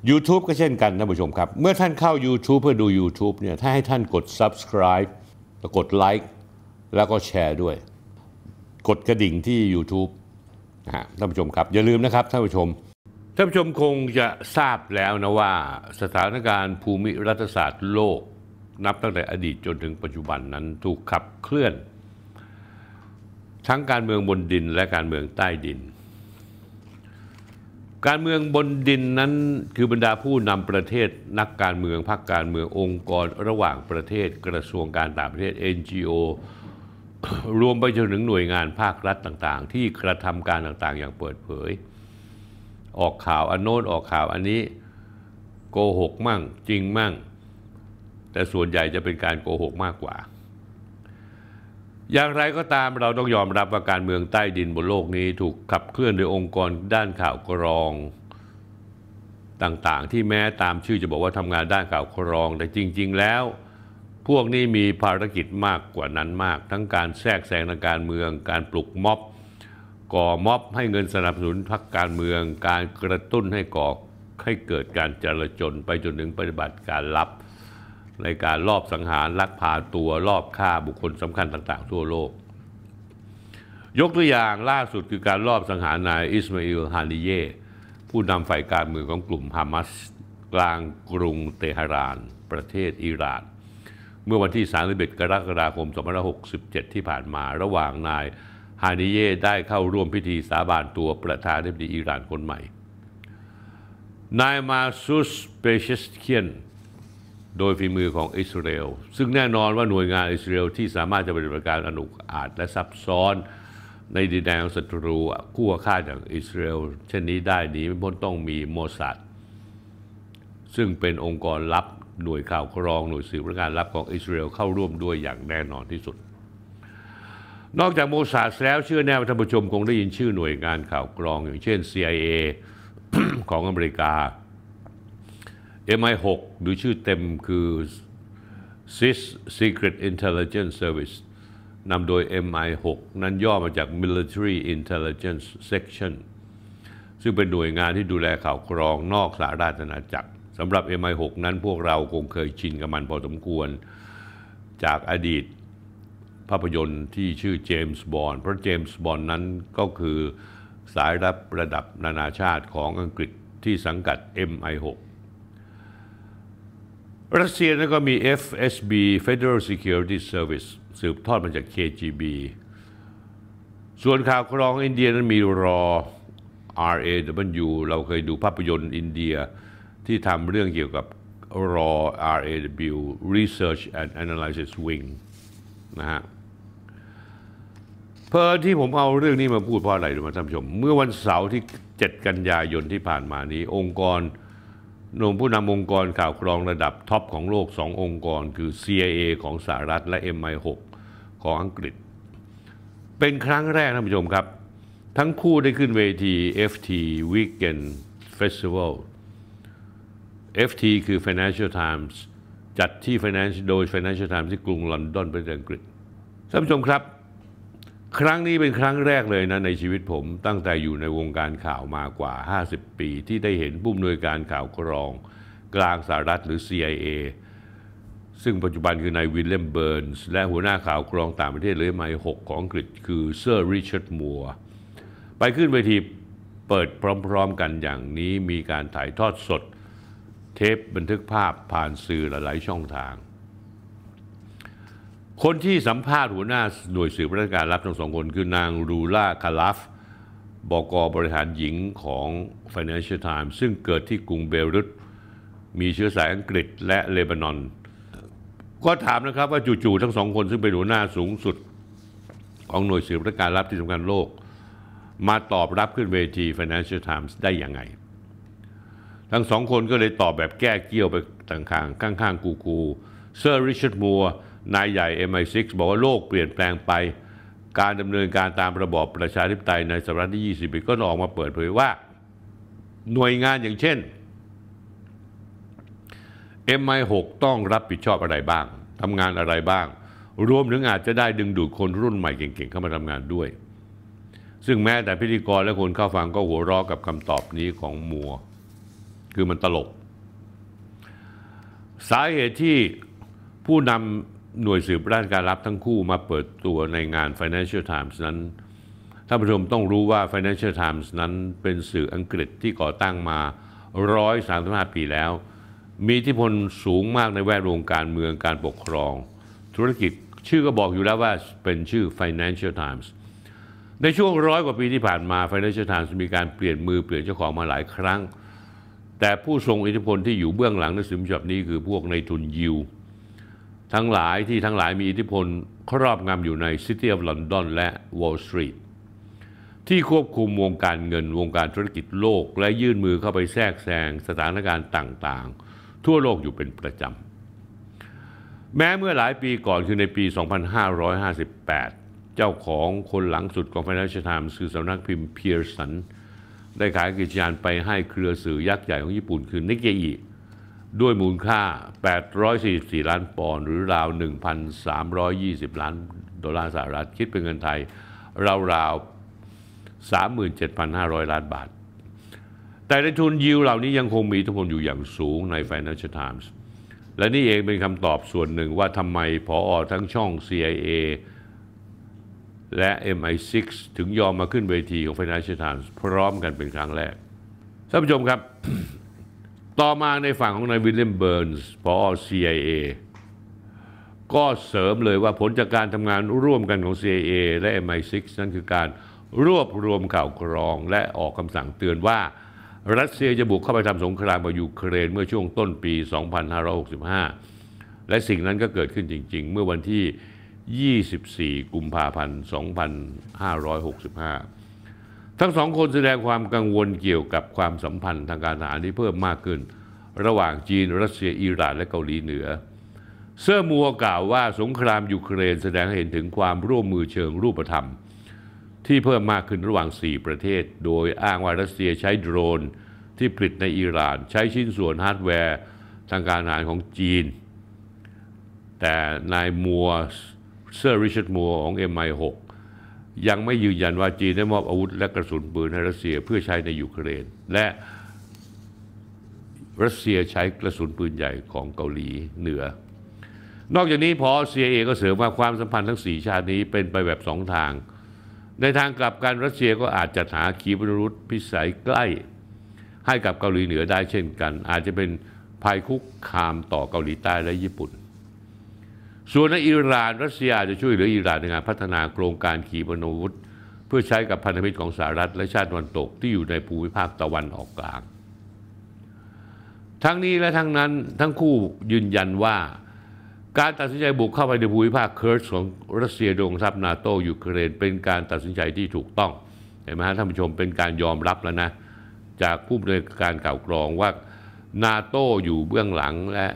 YouTube ก็เช่นกันท่านผู้ชมครับ เมื่อท่านเข้า YouTube เพื่อดู YouTube เนี่ยถ้าให้ท่านกด subscribe กดไลค์แล้วก็แชร์ด้วย กดกระดิ่งที่ YouTube นะฮะท่านผู้ชมครับอย่าลืมนะครับท่านผู้ชมท่านผู้ชมคงจะทราบแล้วนะว่า สถานการณ์ภูมิรัฐศาสตร์โลก นับตั้งแต่อดีตจนถึงปัจจุบันนั้นถูกขับเคลื่อน ทั้งการเมืองบนดินและการเมืองใต้ดินการเมืองบนดินนั้นคือบรรดาผู้นำประเทศนักการเมืองพรรคการเมืององค์กรระหว่างประเทศกระทรวงการต่างประเทศ NGO รวมไปจนถึงหน่วยงานภาครัฐต่างๆ ที่กระทำการต่างๆอย่างเปิดเผย ออกข่าวอันโน้นออกข่าวอันนี้โกหกมั่งจริงมั่ง แต่ส่วนใหญ่จะเป็นการโกหกมากกว่าอย่างไรก็ตามเราต้องยอมรับว่าการเมืองใต้ดินบนโลกนี้ถูกขับเคลื่อนโดยองค์กรด้านข่าวกรอง ต่างๆ ที่แม้ตามชื่อจะบอกว่าทำงานด้านข่าวกรอง แต่จริง ๆแล้ว พวกนี้มีภารกิจมากกว่านั้นมาก ทั้งการแทรกแซงทางการเมืองการปลุกม็อบก่อม็อบให้เงินสนับสนุนพรรคการเมือง การกระตุ้นให้ก่อให้เกิดการจลาจลไปจนถึงปฏิบัติการลับในการลอบสังหารลักพาตัวลอบฆ่าบุคคลสำคัญต่างๆ ทั่วโลก ยกตัวอย่างล่าสุดคือการลอบสังหารนายอิสมาอิลฮานิเยผู้นำฝ่ายการเมืองของกลุ่มฮามาสกลางกรุงเตหะราน ประเทศอิหร่านเมื่อวันที่ 31 กรกฎาคม 2567 ที่ผ่านมาระหว่างนายฮานิเยได้เข้าร่วมพิธีสาบานตัวประธานาธิบดีอิหร่านคนใหม่นายมาซุสเปเชสเคียนโดยฝีมือของอิสราเอลซึ่งแน่นอนว่าหน่วยงานอิสราเอลที่สามารถ จะปฏิบัติการอนุอาจและซับซ้อนในดินแดนศัตรูคู่ค่าอย่างอิสราเอลเช่นนี้ได้นี้ไม่พ้นต้องมีโมซัดซึ่งเป็นองค์กรลับหน่วยข่าวกรองหน่วยสืบราชการลับของอิสราเอลเข้าร่วมด้วยอย่างแน่นอนที่สุด นอกจากโมซัดแล้วเชื่อแน่ว่าท่านผู้ชม คงได้ยินชื่อหน่วยงานข่าวกรอง อย่างเช่น CIA ของอเมริกา MI6 หรือชื่อเต็มคือ SIS Secret Intelligence Service นำโดย MI6 นั้นย่อมาจาก Military Intelligence Section ซึ่งเป็นหน่วยงานที่ดูแลข่าวกรองนอกสาราานาจักรสำหรับ MI6 นั้นพวกเราคงเคยชินกับมันพอสมควร จากอดีตภาพยนตร์ที่ชื่อเจมส์บอนด์เพราะเจมส์บอนด์นั้นก็คือสายรับระดับนานาชาติของอังกฤษที่สังกัด MI6 รัสเซียนั้นก็มี FSB Federal Security Service สืบทอดมาจาก KGB ส่วนข่าวกรองอินเดียนั้นมีรอ RAW เราเคยดูภาพยนตร์อินเดียที่ทำเรื่องเกี่ยวกับรอ RAW Research and Analysis Wing นะฮะ เพิ่ที่ผมเอาเรื่องนี้มาพูดเพราะอะไรดูมาท่านผู้ชม เมื่อวันเสาร์ที่ 7 กันยายนที่ผ่านมานี้ องค์กรนมผู้นำองค์กรข่าวกรองระดับท็อปของโลกสององค์กร คือ CIA ของสหรัฐและ MI6 ของอังกฤษ เป็นครั้งแรกท่านผู้ชมครับ ทั้งคู่ได้ขึ้นเวที FT Weekend Festival FT คือ Financial Times จัดที่ f i n a n c l โดย Financial Times ที่กรุงลอนดอนประเทศอังกฤษท่านผู้ชมครับครั้งนี้เป็นครั้งแรกเลยนะในชีวิตผมตั้งแต่อยู่ในวงการข่าวมากว่า 50 ปี ที่ได้เห็นผู้อำนวยการข่าวกรองกลางสหรัฐหรือ CIA ซึ่งปัจจุบันคือนายวิลเลียมเบิร์นส์และหัวหน้าข่าวกรองต่างประเทศเลยไมหกของอังกฤษคือเซอร์ริชาร์ดมัวร์ไปขึ้นเวทีเปิดพร้อมๆกันอย่างนี้มีการถ่ายทอดสดเทปบันทึกภาพผ่านสื่อหลายๆช่องทางคนที่สัมภาษณ์หัวหน้าหน่วยสืบราชการรับทั้งสองคนคือนางรูล่าคาลัฟบอกอบริหารหญิงของ Financial Times ซึ่งเกิดที่กรุงเบรุตมีเชื้อสายอังกฤษและเลบานอน ก็ถามนะครับว่าจู่ๆทั้งสองคนซึ่งเป็นหัวหน้าสูงสุดของหน่วยสืบราชการรับที่สำคัญโลก มาตอบรับขึ้นเวที Financial Times ได้อย่างไง ทั้งสองคนก็เลยตอบแบบแก้เกี้ยวไปต่างๆข้างๆกูกูเซอร์ริชาร์ดมัวร์นายใหญ่ MI6 บอกว่าโลกเปลี่ยนแปลงไป การดำเนินการตามระบอบประชาธิปไตยในสหรัฐที่ 20ก็ออกมาเปิดเผยว่า หน่วยงานอย่างเช่น MI6 ต้องรับผิดชอบอะไรบ้างทำงานอะไรบ้าง รวมถึงอาจจะได้ดึงดูดคนรุ่นใหม่เก่งๆ เข้ามาทำงานด้วย ซึ่งแม้แต่พิธีกรและคนเข้าฟังก็หัวเราะกับคำตอบนี้ของมัวคือมันตลก สาเหตุที่ผู้นำหน่วยสืบด้านการรับทั้งคู่มาเปิดตัวในงาน Financial Times นั้น ท่านผู้ชมต้องรู้ว่า Financial Times นั้นเป็นสื่ออังกฤษที่ก่อตั้งมา135ปีแล้ว มีอิทธิพลสูงมากในแวดวงการเมืองการปกครอง ธุรกิจชื่อก็บอกอยู่แล้วว่าเป็นชื่อ Financial Times ในช่วงร้อยกว่าปีที่ผ่านมา Financial Times มีการเปลี่ยนมือเปลี่ยนเจ้าของมาหลายครั้ง แต่ผู้ทรงอิทธิพลที่อยู่เบื้องหลังหนังสือฉบับนี้คือพวกในทุนยิวทั้งหลายที่ทั้งหลายมีอิทธิพลครอบงำอยู่ในซิตี้ออฟลอนดอนและวอลล์สตรีทที่ควบคุมวงการเงินวงการธุรกิจโลกและยื่นมือเข้าไปแทรกแซงสถานการณ์ต่างๆ ทั่วโลกอยู่เป็นประจำแม้เมื่อหลายปีก่อนคือในปี 2558 เจ้าของคนหลังสุดของ Financial Times คือสำนักพิมพ์เพียร์สันได้ขายกิจการไปให้เครือสื่อยักษ์ใหญ่ของญี่ปุ่นคือนิกเกอิด้วยมูลค่า 844 ล้านปอนด์หรือราว 1,320 ล้านดอลลาร์สหรัฐ คิดเป็นเงินไทย ราวๆ37,500 ล้านบาท แต่ในทุนยิวเหล่านี้ยังคงมีทุกคนอยู่อย่างสูงใน Financial Times และนี่เองเป็นคำตอบส่วนหนึ่งว่าทำไมพออทั้งช่อง CIA และ MI6 ถึงยอมมาขึ้นเวทีของ Financial Times พร้อมกันเป็นครั้งแรกท่านผู้ชมครับต่อมาในฝั่งของนายวิลเลียมเบิร์นส์พอ CIA ก็เสริมเลยว่าผลจากการทำงานร่วมกันของ CIA และ MI6 นั่นคือการรวบรวมข่าวกรองและออกคำสั่งเตือนว่ารัสเซียจะบุกเข้าไปทำสงครามกับยูเครนเมื่อช่วงต้นปี 2565 และสิ่งนั้นก็เกิดขึ้นจริงๆ เมื่อวันที่ 24 กุมภาพันธ์ 2565ทั้งสองคนแสดงความกังวลเกี่ยวกับความสัมพันธ์ทางการทหารที่เพิ่มมากขึ้นระหว่างจีนรัสเซียอิหร่านและเกาหลีเหนือเซอร์มัวกล่าวว่าสงครามยูเครนแสดงให้เห็นถึงความร่วมมือเชิงรูปธรรม ที่เพิ่มมากขึ้นระหว่าง 4 ประเทศ โดยอ้างว่ารัสเซียใช้โดรนที่ผลิตในอิหร่านใช้ชิ้นส่วนฮาร์ดแวร์ทางการทหารของจีน แต่นายมัวเซอร์ริชาร์ดมัวของ MI6 ยังไม่ยืนยันว่าจีนได้มอบอาวุธและกระสุนปืนให้รัสเซียเพื่อใช้ในยูเครนและรัสเซียใช้กระสุนปืนใหญ่ของเกาหลีเหนือ นอกจากนี้พอเซียเอก็เสริมว่าความสัมพันธ์ทั้งสี่ชาตินี้เป็นไปแบบสองทาง ในทางกลับกันรัสเซียก็อาจจัดหาขีปนาวุธพิสัยใกล้ ให้กับเกาหลีเหนือได้เช่นกัน อาจจะเป็นภัยคุกคามต่อเกาหลีใต้และญี่ปุ่นส่วนในอิหร่านรัสเซียจะช่วยเหลืออิหร่านในการพัฒนาโครงการขีปนาวุธ เพื่อใช้กับพันธมิตรของสหรัฐและชาติตะวันตกที่อยู่ในภูมิภาคตะวันออกกลาง ทั้งนี้และทั้งนั้นทั้งคู่ยืนยันว่าการตัดสินใจบุกเข้าไปในภูมิภาคเคิร์สของรัสเซียโดยองทัพนาโตยูเครนเป็นการตัดสินใจที่ถูกต้องเห็นไหมฮะท่านผู้ชมเป็นการยอมรับแล้วนะจากผู้บริการกล่าวกรองว่านาโตอยู่เบื้องหลังและ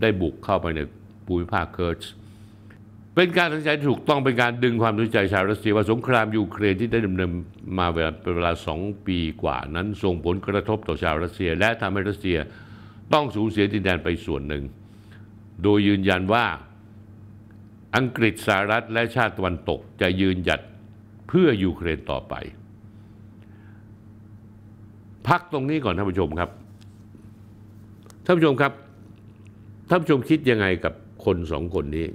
ได้บุกเข้าไปในภูมิภาคเคิร์สเป็นการตัดสินใจถูกต้องเป็นการดึงความสนใจชาวรัสเซีย ว่าสงครามยูเครนที่ได้ดำเนินมาเาเป็นเวลาสองปีกว่านั้นส่งผลกระทบต่อชาวรัสเซีย และทำให้รัสเซียต้องสูญเสียดินแดนไปส่วนหนึ่ง โดยยืนยันว่าอังกฤษสหรัฐและชาติตะวันตกจะยืนหยัดเพื่อยูเครนต่อไป พักตรงนี้ก่อนท่านผู้ชมครับท่านผู้ชมครับท่านผู้ชมคิดยังไงกับคนสองคนนี้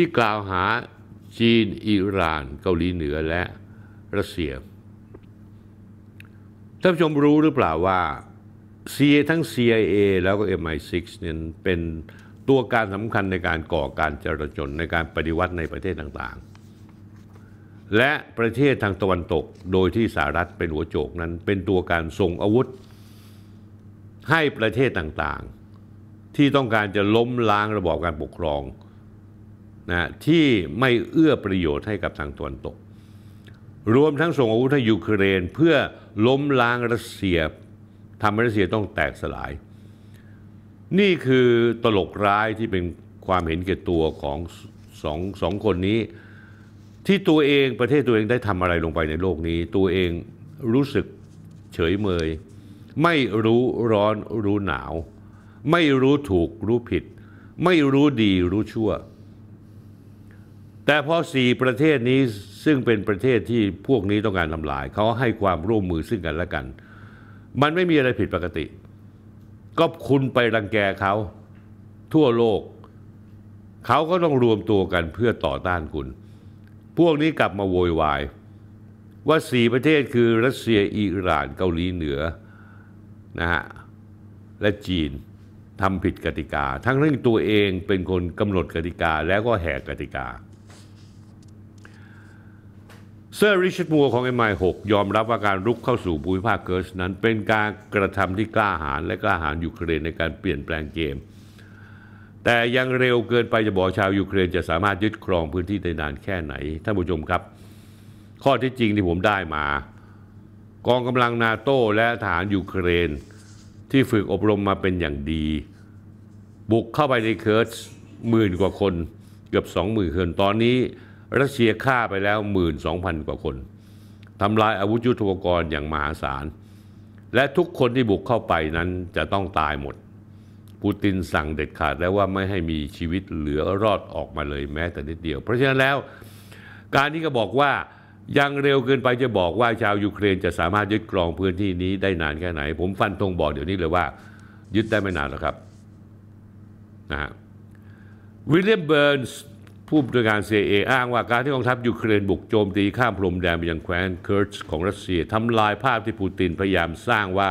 ที่กล่าวหาจีน อิหร่าน เกาหลีเหนือและรัสเซียท่านผู้ชมรู้หรือเปล่าว่า CIA ทั้ง CIA แล้วก็ MI6 เนี่ยเป็นตัวการสำคัญในการก่อการจราจนในการปฏิวัติในประเทศต่างๆ และประเทศทางตะวันตกโดยที่สหรัฐเป็นหัวโจกนั้น เป็นตัวการส่งอาวุธให้ประเทศต่างๆ ที่ต้องการจะล้มล้างระบอบการปกครองนะที่ไม่เอื้อประโยชน์ให้กับทางตะวันตก รวมทั้งส่งอาวุธให้ยูเครนเพื่อล้มล้างรัสเซียทำให้รัสเซียต้องแตกสลาย นี่คือตลกร้ายที่เป็นความเห็นแก่ตัวของสองสองคนนี้ ที่ตัวเองประเทศตัวเองได้ทำอะไรลงไปในโลกนี้ ตัวเองรู้สึกเฉยเมย ไม่รู้ร้อนรู้หนาว ไม่รู้ถูกรู้ผิด ไม่รู้ดีรู้ชั่วแต่พอสี่ประเทศนี้ซึ่งเป็นประเทศที่พวกนี้ต้องการทำลาย เขาให้ความร่วมมือซึ่งกันและกัน มันไม่มีอะไรผิดปกติ ก็คุณไปรังแกเขา ทั่วโลก เขาก็ต้องรวมตัวกันเพื่อต่อต้านคุณ พวกนี้กลับมาโวยวายว่าสี่ประเทศคือรัสเซียอิหร่านเกาหลีเหนือนะฮะและจีนทำผิดกติกา ทั้งเรื่องตัวเองเป็นคนกำหนดกติกา แล้วก็แหกกติกาเซอร์ริชมัวของ MI6 ยอมรับว่าการรุกเข้าสู่ภูมิภาคเกิร์สนั้นเป็นการกระทำที่กล้าหาญและกล้าหาญยูเครนในการเปลี่ยนแปลงเกม แต่ยังเร็วเกินไปจะบอกชาวยูเครนจะสามารถยึดครองพื้นที่ได้นานแค่ไหน ท่านผู้ชมครับ ข้อที่จริงที่ผมได้มา กองกำลังนาโต้และทหารยูเครนที่ฝึกอบรมมาเป็นอย่างดี บุกเข้าไปในเคิร์สหมื่นกว่าคนเกือบสองหมื่นคนตอนนี้รัสเซียฆ่าไปแล้ว 12,000 กว่าคน ทำลายอาวุธยุทโธปกรณ์อย่างมหาศาล และทุกคนที่บุกเข้าไปนั้นจะต้องตายหมดปูตินสั่งเด็ดขาดแล้วว่าไม่ให้มีชีวิตเหลือรอดออกมาเลยแม้แต่นิดเดียว เพราะฉะนั้นแล้วการที่ก็บอกว่ายังเร็วเกินไปจะบอกว่า ชาวยูเครนจะสามารถยึดกรองพื้นที่นี้ได้นานแค่ไหนผมฟันธงบอกเดี๋ยวนี้เลยว่ายึดได้ไม่นานหรอกครับนะฮะวิลเลียมเบิร์นส์ผู้บริการ CIA อ้างว่า การที่กองทัพยูเครนบุกโจมตี ข้ามพรมแดนไปยังแคว้นเคิร์ชของรัสเซียทำลายภาพที่ปูตินพยายามสร้างว่า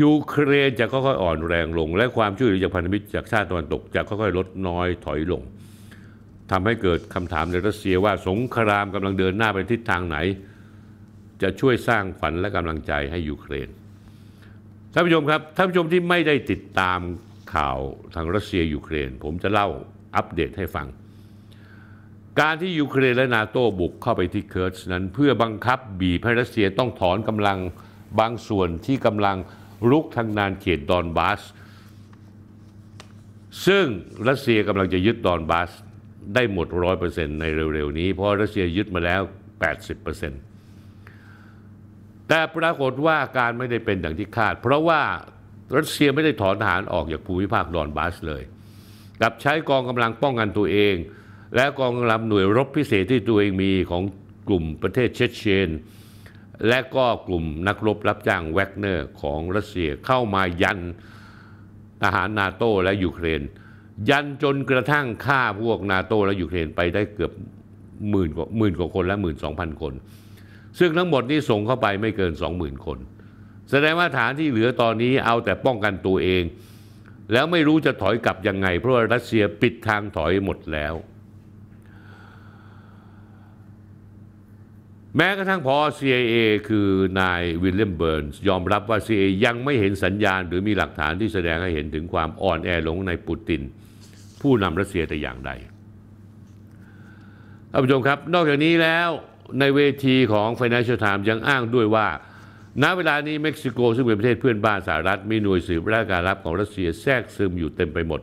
ยูเครนจะค่อยๆอ่อนแรงลง และความช่วยเหลือจากพันธมิตร จากชาติตะวันตก จะค่อยๆลดน้อยถอยลง ทำให้เกิดคำถามในรัสเซียว่าสงครามกำลังเดินหน้าไปทิศทางไหน จะช่วยสร้างฝันและกำลังใจให้ยูเครนท่านผู้ชมครับท่านผู้ชมที่ไม่ได้ติดตามข่าวทางรัสเซียยูเครน ผมจะเล่าอัปเดตให้ฟังการที่ยูเครนและนาโต้บุกเข้าไปที่ เคิร์ชนั้น เพื่อบังคับบีบให้รัสเซียต้องถอนกำลังบางส่วนที่กำลังรุกทางนานเขตดอนบาส ซึ่งรัสเซียกำลังจะยึดดอนบาสได้หมด100%ในเร็วๆนี้เพราะรัสเซียยึดมาแล้ว 80%แต่ปรากฏว่าการไม่ได้เป็นอย่างที่คาด เพราะว่ารัสเซียไม่ได้ถอนทหารออกจากภูมิภาคดอนบาสเลยกับใช้กองกำลังป้องกันตัวเองและกองกำลังหน่วยรบพิเศษที่ตัวเองมีของกลุ่มประเทศเชเชน และก็กลุ่มนักรบรับจ้างแวกเนอร์ของรัสเซียเข้ามายัน ทหารนาโต้และยูเครน ยันจนกระทั่งฆ่าพวกนาโต้และยูเครนไปได้เกือบหมื่นกว่าหมื่นกว่าคนและหมื่นสองพันคน ซึ่งทั้งหมดนี้ส่งเข้าไปไม่เกินสองหมื่นคน แสดงว่าฐานที่เหลือตอนนี้เอาแต่ป้องกันตัวเอง แล้วไม่รู้จะถอยกลับยังไงเพราะรัสเซียปิดทางถอยหมดแล้วแม้กระทั่งพอ CIA คือนายวิลเลียมเบิร์นยอมรับว่า CIA ยังไม่เห็นสัญญาณหรือมีหลักฐานที่แสดงให้เห็นถึงความอ่อนแอลงในปูติน ผู้นำรัสเซียแต่อย่างใด ท่านผู้ชมครับ นอกจากนี้แล้วในเวทีของ Financial Times ยังอ้างด้วยว่าณเวลานี้เม็กซิโกซึ่งเป็นประเทศเพื่อนบ้านสหรัฐ มีหน่วยสืบราชการลับของรัสเซียแทรกซึมอยู่เต็มไปหมด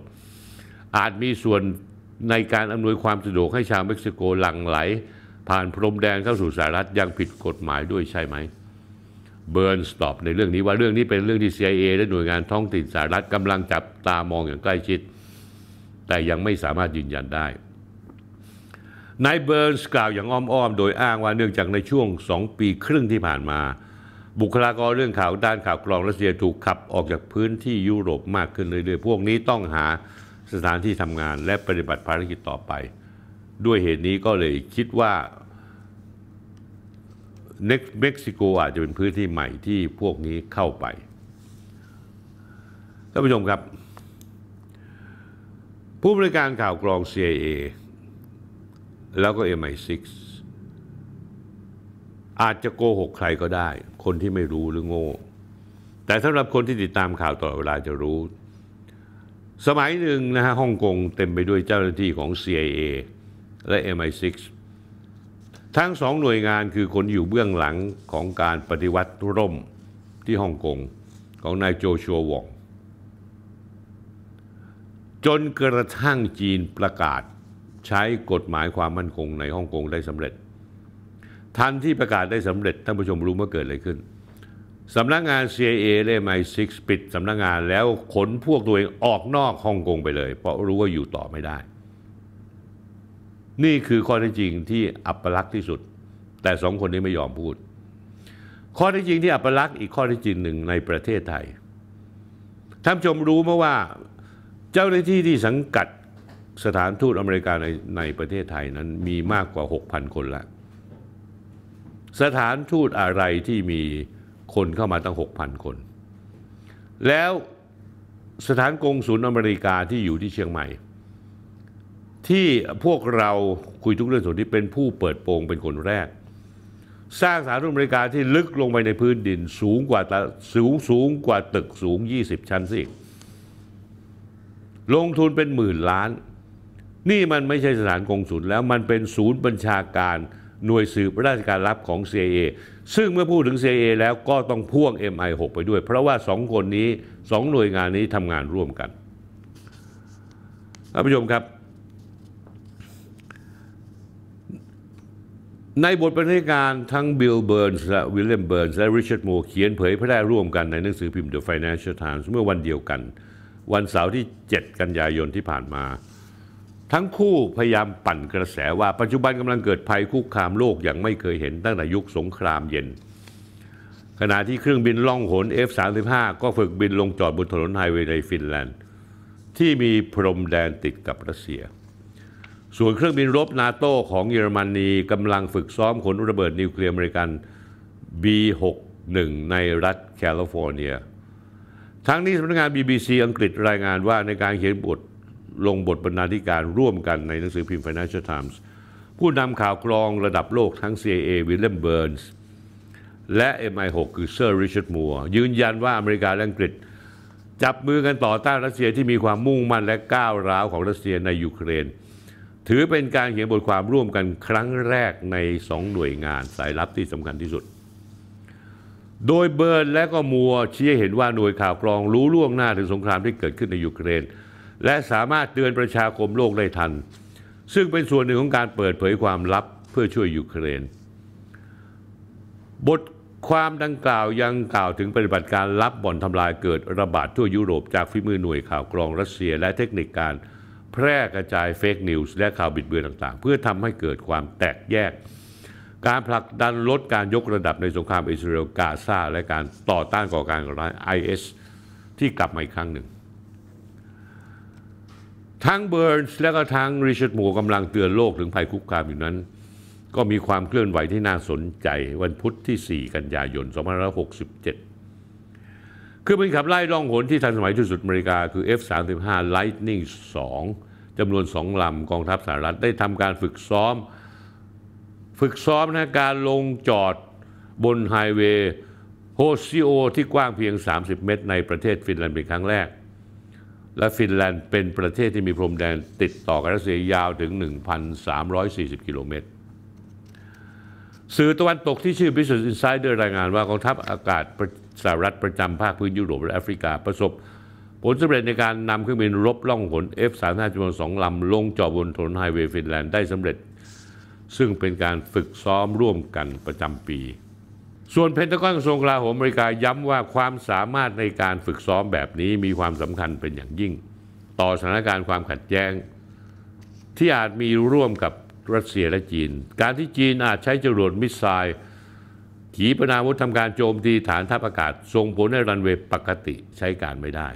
อาจมีส่วนในการอำนวยความสะดวกให้ชาวเม็กซิโกหลั่งไหลผ่านพรมแดนเข้าสู่สหรัฐยังผิดกฎหมายด้วยใช่ไหม เบิร์นสตอบในเรื่องนี้ว่าเรื่องนี้เป็นเรื่องที่ CIA และหน่วยงานท้องถิ่นสหรัฐกำลังจับตามองอย่างใกล้ชิด แต่ยังไม่สามารถยืนยันได้นายเบิร์นส์กล่าวอย่างอ้อมๆโดยอ้างว่าเนื่องจากในช่วง 2 ปีครึ่งที่ผ่านมา บุคลากรเรื่องข่าวด้านข่าวกรองรัสเซียถูกขับออกจากพื้นที่ยุโรปมากขึ้นเรื่อยๆ พวกนี้ต้องหาสถานที่ทำงานและปฏิบัติภารกิจต่อไปด้วยเหตุนี้ก็เลยคิดว่าเม็กซิโกอาจจะเป็นพื้นที่ใหม่ที่พวกนี้เข้าไปท่านผู้ชมครับ ผู้บริการข่าวกรอง CIA แล้วก็ MI6 อาจจะโกหกใครก็ได้ คนที่ไม่รู้หรือโง่ แต่สำหรับคนที่ติดตามข่าวตลอดเวลาจะรู้ สมัยหนึ่งนะฮะฮ่องกงเต็มไปด้วยเจ้าหน้าที่ของ CIA และ MI6 ทั้งสองหน่วยงานคือคนอยู่เบื้องหลังของการปฏิวัติร่มที่ฮ่องกงของนายโจชัววองจนกระทั่งจีนประกาศใช้กฎหมายความมั่นคงในฮ่องกงได้สำเร็จทันที่ประกาศได้สำเร็จท่านผู้ชมรู้ว่าเกิดอะไรขึ้นสำนักงงาน CIA และ MI6 ปิดสำนักงงานแล้วขนพวกตัวเองออกนอกฮ่องกงไปเลย เพราะรู้ว่าอยู่ต่อไม่ได้นี่คือข้อที่จริงที่อัปลักษณ์ที่สุด แต่สองคนนี้ไม่ยอมพูด ข้อที่จริงที่อัปลักษณ์อีกข้อที่จริงหนึ่งในประเทศไทยท่านชมรู้มาว่าเจ้าหน้าที่ที่สังกัดสถานทูตอเมริกาในในประเทศไทยนั้นมีมากกว่า 6,000 คนละสถานทูตอะไรที่มีคนเข้ามาตั้ง 6,000 คน แล้วสถานกงศูนย์อเมริกาที่อยู่ที่เชียงใหม่ที่พวกเราคุยทุกเรื่องส่วนที่เป็นผู้เปิดโปงเป็นคนแรก สร้างสารอเมริการที่ลึกลงไปในพื้นดินสูงกว่าสูงสูงกว่าตึกสูง 20 ชั้นสิลงทุนเป็นหมื่นล้าน นี่มันไม่ใช่สถานกงสุลแล้วมันเป็นศูนย์บัญชาการหน่วยสืบราชการลับของ CIA ซึ่งเมื่อพูดถึง CIA แล้วก็ต้องพ่วง MI6 ไปด้วย เพราะว่าสองคนนี้สองหน่วยงานนี้ทำงานร่วมกันท่านผู้ชมครับในบทบรรณาการทั้งบิลเบิร์นส์และวิลเลียมเบิร์นส์และริชาร์ดโมเขียนเผยแพร่ร่วมกันในหนังสือพิมพ์ The Financial Times เมื่อวันเดียวกัน วันเสาร์ที่ 7 กันยายนที่ผ่านมา ทั้งคู่พยายามปั่นกระแสว่าปัจจุบันกำลังเกิดภัยคุกคามโลกอย่างไม่เคยเห็นตั้งแต่ยุคสงครามเย็น ขณะที่เครื่องบินล่องหน F-35 ก็ฝึกบินลงจอดบนถนนไฮเวย์ในฟินแลนด์ ที่มีพรมแดนติดกับรัสเซียส่วนเครื่องบินรบนาโต้ของเยอรมนีกำลังฝึกซ้อมขนระเบิดนิวเคลียร์อเมริกัน B61 ในรัฐแคลิฟอร์เนีย ทั้งนี้สำนักงาน BBC อังกฤษรายงานว่าในการเขียนบทลงบทบรรณาธิการร่วมกันในหนังสือพิมพ์ Financial Times ผู้นำข่าวกรองระดับโลกทั้ง CIA วิลเลมเบิร์นส์และ MI6 คือเซอร์ริชาร์ดมัวยืนยันว่าอเมริกาและอังกฤษ จับมือกันต่อต้านรัสเซียที่มีความมุ่งมั่นและก้าวร้าวของรัสเซียในยูเครนเถือเป็นการเขียนบทความร่วมกันครั้งแรกในสองหน่วยงานสายลับที่สำคัญที่สุด โดยเบิร์นและก็มัวชี้เห็นว่าหน่วยข่าวกรองรู้ล่วงหน้าถึงสงครามที่เกิดขึ้นในยูเครน และสามารถเตือนประชาคมโลกได้ทัน ซึ่งเป็นส่วนหนึ่งของการเปิดเผยความลับเพื่อช่วยยูเครน บทความดังกล่าวยังกล่าวถึงปฏิบัติการลับบ่อนทำลายเกิดระบาดทั่วยุโรปจากฝีมือหน่วยข่าวกรองรัสเซียและเทคนิคการแพร่กระจายเฟกนิวส์และข่าวบิดเบือนต่างๆ เพื่อทำให้เกิดความแตกแยก การผลักดันลดการยกระดับในสงครามอิสราเอลกาซาและการต่อต้านก่อการร้ายไอเอสที่กลับมาอีกครั้งหนึ่ง ทั้งเบิร์นส์และก็ทั้งริชาร์ดมัวกำลังเตือนโลกถึงภัยคุกคามอยู่นั้น ก็มีความเคลื่อนไหวที่น่าสนใจวันพุทธที่ 4 กันยายน2567คือบินขับไล่ล่องหนที่ทันสมัยที่สุดอเมริกาคือ F-35 Lightning 2จำนวน 2ลำกองทัพสหรัฐ ได้ทำการฝึกซ้อมฝึกซ้อมนะการลงจอดบนไฮเวย์โฮซิโอที่กว้างเพียง 30 เมตร ในประเทศฟินแลนด์เป็นครั้งแรก และฟินแลนด์เป็นประเทศที่มีพรมแดนติดต่อกับรัสเซียยาวถึง 1,340 กิโลเมตรสื่อตะวันตกที่ชื่อ Business Insider รายงานว่ากองทัพอากาศสหรัฐประจำภาคพื้นยุโรป และแอฟริกาประสบ ผลสำเร็จในการนำเครื่องบินรบล่องหน F-35 จำนวนสองลำลงจอดบนถนนไฮเวย์ฟินแลนด์ ได้สำเร็จ ซึ่งเป็นการฝึกซ้อมร่วมกันประจำปี ส่วนเพนทากอนกระทรวงกลาโหมอเมริกาย้ำว่าความสามารถในการฝึกซ้อมแบบนี้มีความสำคัญเป็นอย่างยิ่ง ต่อสถานการณ์ความขัดแย้ง ที่อาจมีร่วมกับรัสเซียและจีน การที่จีนอาจใช้จรวดมิสไซล์ขีปนาวุธทำการโจมตีฐานทัพอากาศส่งผลให้รันเวย์ปกติใช้การไม่ได้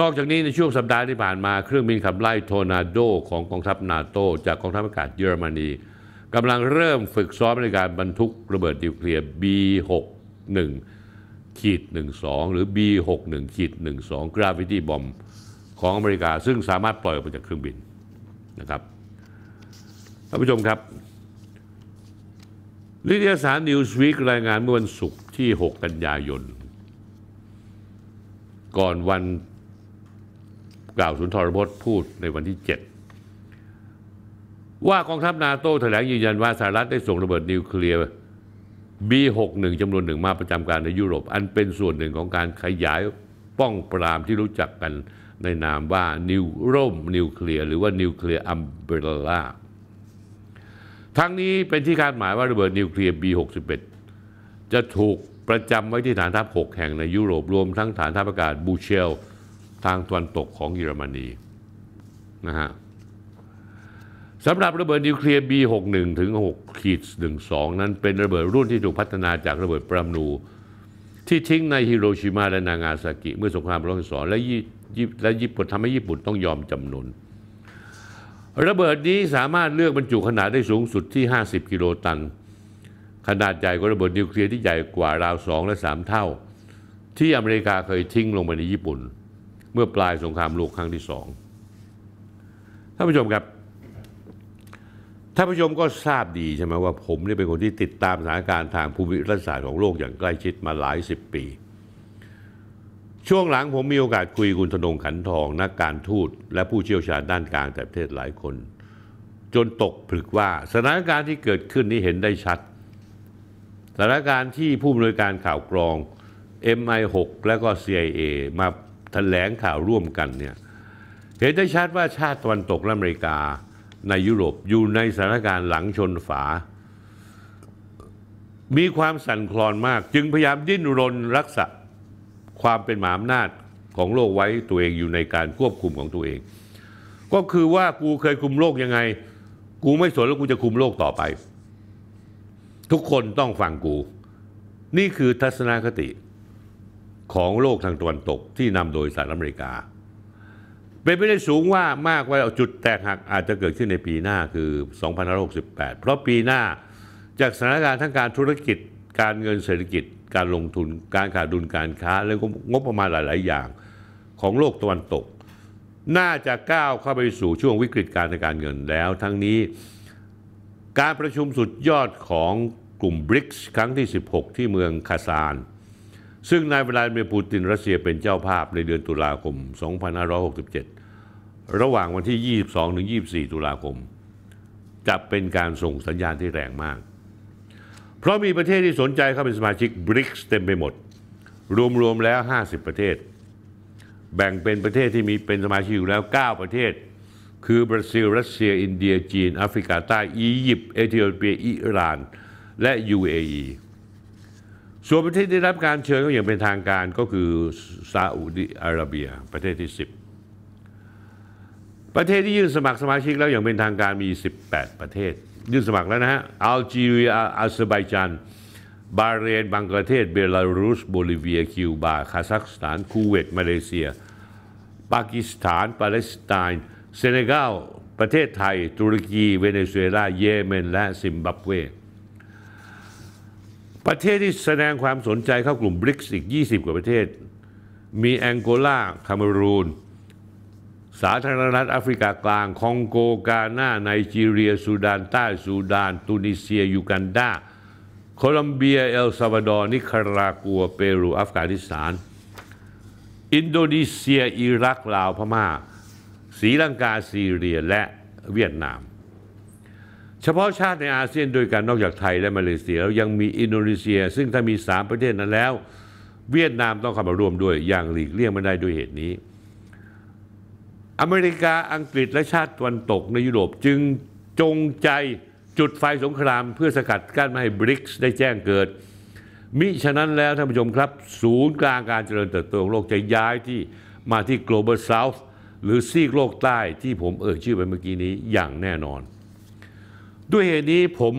นอกจากนี้ ในช่วงสัปดาห์ที่ผ่านมาเครื่องบินขับไล่โทนาโด ของกองทัพนาโตจากกองทัพอากาศเยอรมนีกำลังเริ่มฝึกซ้อมในการบรรทุกระเบิดนิวเคลียร์ B61 ขีด12หรือ B61 ขีด12 Gravity Bomb ของอเมริกา ซึ่งสามารถปล่อยออกมาจากเครื่องบินนะครับท่านผู้ชมครับนิตยสารนิวส์วีครายงานเมื่อวันศุกร์ที่ 6 กันยายน ก่อนวันกล่าวสุนทรพจน์พูดในวันที่ 7 ว่ากองทัพนาโต้แถลงยืนยันว่าสหรัฐได้ส่งระเบิดนิวเคลียร์ B61 จำนวนหนึ่งมาประจำการในยุโรป อันเป็นส่วนหนึ่งของการขยายป้องปรามที่รู้จักกันในนามว่า นิวร่มนิวเคลียร์หรือว่านิวเคลียร์อัมเบรล่าทั้งนี้เป็นที่คาดหมายว่าระเบิดนิวเคลียร์ B61 จะถูกประจำไว้ที่ฐานทัพ6 แห่งในยุโรปรวมทั้งฐานทัพอากาศบูเชลทางตะวันตกของเยอรมนีนะฮะสำหรับระเบิดนิวเคลียร์ B61 ถึง6ขีด12 นั้นเป็นระเบิดรุ่นที่ถูกพัฒนาจากระเบิดปรมาณูที่ทิ้งในฮิโรชิมาและนางาซากิ เมื่อสงครามโลกครั้งที่สองและญี่ปุ่นทำให้ญี่ปุ่นต้องยอมจำนนระเบิดนี้สามารถเลือกบรรจุขนาดได้สูงสุดที่ 50 กิโลตัน ขนาดใหญ่กว่าระเบิดนิวเคลียร์ที่ใหญ่กว่าราว 2 และ 3 เท่า ที่อเมริกาเคยทิ้งลงไปในญี่ปุ่น เมื่อปลายสงครามโลกครั้งที่สองท่านผู้ชมครับท่านผู้ชมก็ทราบดีใช่ไหมว่าผมเนี่ยเป็นคนที่ติดตามสถานการณ์ทางภูมิรัฐศาสตร์ของโลกอย่างใกล้ชิดมาหลายสิบปีช่วงหลังผมมีโอกาสคุยคุณธนงขันทองนักการทูต และผู้เชี่ยวชาญด้านการต่างประเทศหลายคน จนตกผลึกว่าสถานการณ์ที่เกิดขึ้นนี้เห็นได้ชัดสถานการณ์ที่ผู้บริการข่าวกรอง MI6 และก็ CIA มาแถลงข่าวร่วมกันเนี่ยเห็นได้ชัดว่าชาติตะวันตกและอเมริกาในยุโรปอยู่ในสถานการณ์หลังชนฝา มีความสั่นคลอนมากจึงพยายามดิ้นรนรักษาความเป็นหมาอำนาจของโลกไว้ตัวเองอยู่ในการควบคุมของตัวเอง ก็คือว่ากูเคยคุมโลกยังไง กูไม่สนแล้วกูจะคุมโลกต่อไป ทุกคนต้องฟังกู นี่คือทัศนคติ ของโลกทางตะวันตกที่นำโดยสหรัฐอเมริกา เป็นไปได้สูงว่ามากว่า จุดแตกหักอาจจะเกิดขึ้นในปีหน้าคือ 2 0 6 8เพราะปีหน้าจากสถานการณ์ทางการธุรกิจ การเงินเศรษฐกิจการลงทุนการขาดดุลการค้าและงบประมาณหลาย ๆ อย่างของโลกตะวันตก น่าจะก้าวเข้าไปสู่ช่วงวิกฤตการทางการเงินแล้ว ทั้งนี้การประชุมสุดยอดของกลุ่มบริกส์ครั้งที่ 16 ที่เมืองคาซานซึ่งนายวลาดิเมียร์ปูตินรัสเซียเป็นเจ้าภาพในเดือนตุลาคม 2567 ระหว่างวันที่ 22ถึง24 ตุลาคม จะเป็นการส่งสัญญาณที่แรงมากเพราะมีประเทศที่สนใจเข้าเป็นสมาชิกบริกส์เต็มไปหมด รวม ๆ แล้ว 50 ประเทศ แบ่งเป็นประเทศที่มีเป็นสมาชิกอยู่แล้ว 9 ประเทศ คือบราซิล รัสเซีย อินเดียจีนแอฟริกา ใต้อียิปต์เอธิโอเปียอิหร่านและ UAE ส่วนประเทศที่รับการเชิญก็อย่างเป็นทางการก็คือซาอุดิอาระเบียประเทศที่ 10 ประเทศที่ยื่นสมัครสมาชิกแล้วอย่างเป็นทางการมี 18 ประเทศยื่นสมัครแล้วนะฮะอัลจีเรียอาเซอร์ไบจานบาเรนบังกลาเทศ เบลารุส โบลิเวีย คิวบา คาซัคสถาน คูเวต มาเลเซีย ปากีสถาน ปาเลสไตน์ เซเนกัล ประเทศไทย ตุรกี เวเนซุเอลา เยเมน และซิมบับเว ประเทศที่แสดงความสนใจเข้ากลุ่มบริกส์อีก 20 กว่าประเทศ มีแองโกลาคาเมรูนสาธารณรัฐแอฟริกากลาง คองโกกาหน้าไนจีเรียสูดานใต้สูดานตุนิเซีย ยูกันดาโคลัมเบียเอลซาวาดอร์นิคารากัวเปรู อัฟกานิสถาน อินโดนีเซีย อิรักลาวพม่าศรีลังกาซีเรียและเวียดนาม เฉพาะชาติในอาเซียนโดยการนอกจากไทยและมาเลเซียแล้วยังมีอินโดนีเซียซึ่งถ้ามี3ประเทศนั้นแล้ว เวียดนามต้องเข้ามาร่วมด้วยอย่างหลีกเลี่ยงไม่ได้ด้วยเหตุนี้อเมริกาอังกฤษและชาติตะวันตกในยุโรปจึงจงใจจุดไฟสงคราม เพื่อสกัดกั้นไม่ให้บริกส์ได้แจ้งเกิด มิฉะนั้นแล้วท่านผู้ชมครับ ศูนย์กลางการเจริญเติบโตของโลกจะย้ายที่มาที่ global south หรือซีกโลกใต้ที่ผมเอ่ยชื่อไปเมื่อกี้นี้อย่างแน่นอน ด้วยเหตุนี้ผม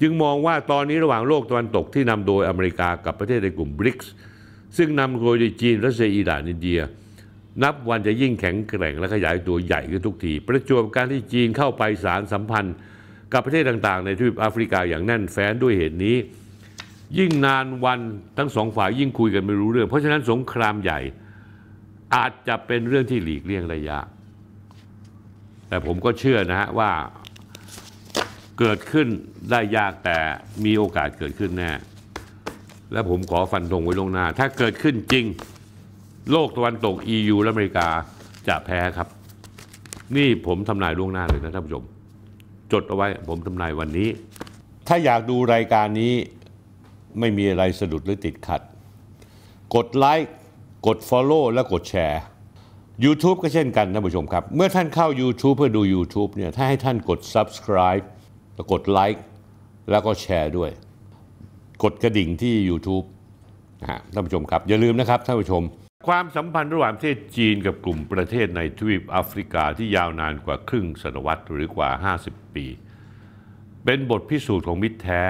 จึงมองว่าตอนนี้ระหว่างโลกตะวันตกที่นำโดยอเมริกากับประเทศในกลุ่มบริกส์ซึ่งนำโดยจีนรัสเซียอิหร่านอินเดียนับวันจะยิ่งแข็งแกร่งและขยายตัวใหญ่ขึ้นทุกที ประจวบการที่จีนเข้าไปสารสัมพันธ์ กับประเทศต่าง ๆในทวีปแอฟริกาอย่างแน่นแฟ้นด้วยเหตุนี้ ยิ่งนานวันทั้งสองฝ่ายยิ่งคุยกันไม่รู้เรื่อง เพราะฉะนั้นสงครามใหญ่อาจจะเป็นเรื่องที่หลีกเลี่ยงระยะ แต่ผมก็เชื่อนะฮะว่าเกิดขึ้นได้ยากแต่มีโอกาสเกิดขึ้นแน่และผมขอฟันธงไว้ลงหน้าถ้าเกิดขึ้นจริงโลกตะวันตก EU และอเมริกาจะแพ้ครับ นี่ผมทำนายล่วงหน้าเลยนะท่านผู้ชม จดเอาไว้ผมทำนายวันนี้ ถ้าอยากดูรายการนี้ไม่มีอะไรสะดุดหรือติดขัด กดไลค์กด Follow และกดแชร์ YouTube ก็เช่นกันท่านผู้ชมครับ เมื่อท่านเข้า YouTube เพื่อดู YouTube เนี่ย ถ้าให้ท่านกด Subscribe แล้วกดไลค์แล้วก็แชร์ด้วย กดกระดิ่งที่ YouTube นะฮะท่านผู้ชมครับอย่าลืมนะครับท่านผู้ชมความสัมพันธ์ระหว่างประเทศจีนกับกลุ่มประเทศในทวีปแอฟริกาที่ยาวนานกว่าครึ่งศตวรรษหรือกว่า 50 ปี เป็นบทพิสูจน์ของมิตรแท้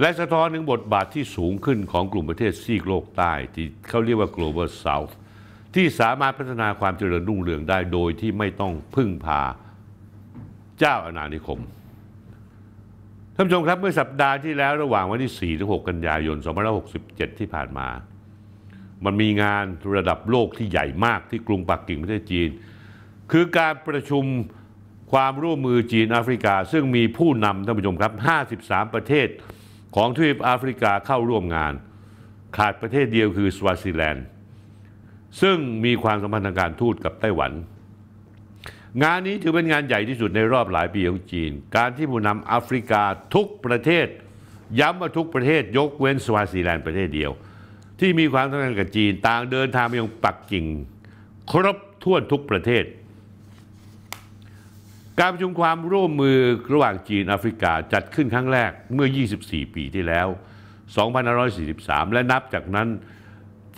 และสะท้อนถึงบทบาทที่สูงขึ้นของกลุ่มประเทศซีกโลกใต้ ที่เขาเรียกว่า global south ที่สามารถพัฒนาความเจริญรุ่งเรืองได้โดยที่ไม่ต้องพึ่งพาเจ้าอาณานิคมท่านผู้ชมครับเมื่อสัปดาห์ที่แล้วระหว่างวันที่4ถึง6กันยายน2567ที่ผ่านมามันมีงานระดับโลกที่ใหญ่มากที่กรุงปักกิ่งประเทศจีน คือการประชุมความร่วมมือจีนแอฟริกา ซึ่งมีผู้นำท่านผู้ชมครับ 53 ประเทศของทวีปแอฟริกาเข้าร่วมงาน ขาดประเทศเดียวคือสวาซิแลนด์ ซึ่งมีความสัมพันธ์ทางการทูตกับไต้หวัน งานนี้ถือเป็นงานใหญ่ที่สุดในรอบหลายปีของจีน การที่ผู้นำแอฟริกาทุกประเทศ ย้ำว่าทุกประเทศ ยกเว้นสวาซิแลนด์ประเทศเดียวที่มีความสัมพันธ์กับจีน ต่างเดินทางไปยังปักกิ่งครบทั่วทุกประเทศ การประชุมความร่วมมือระหว่างจีนแอฟริกา จัดขึ้นครั้งแรกเมื่อ 24 ปีที่แล้ว 2543 และนับจากนั้น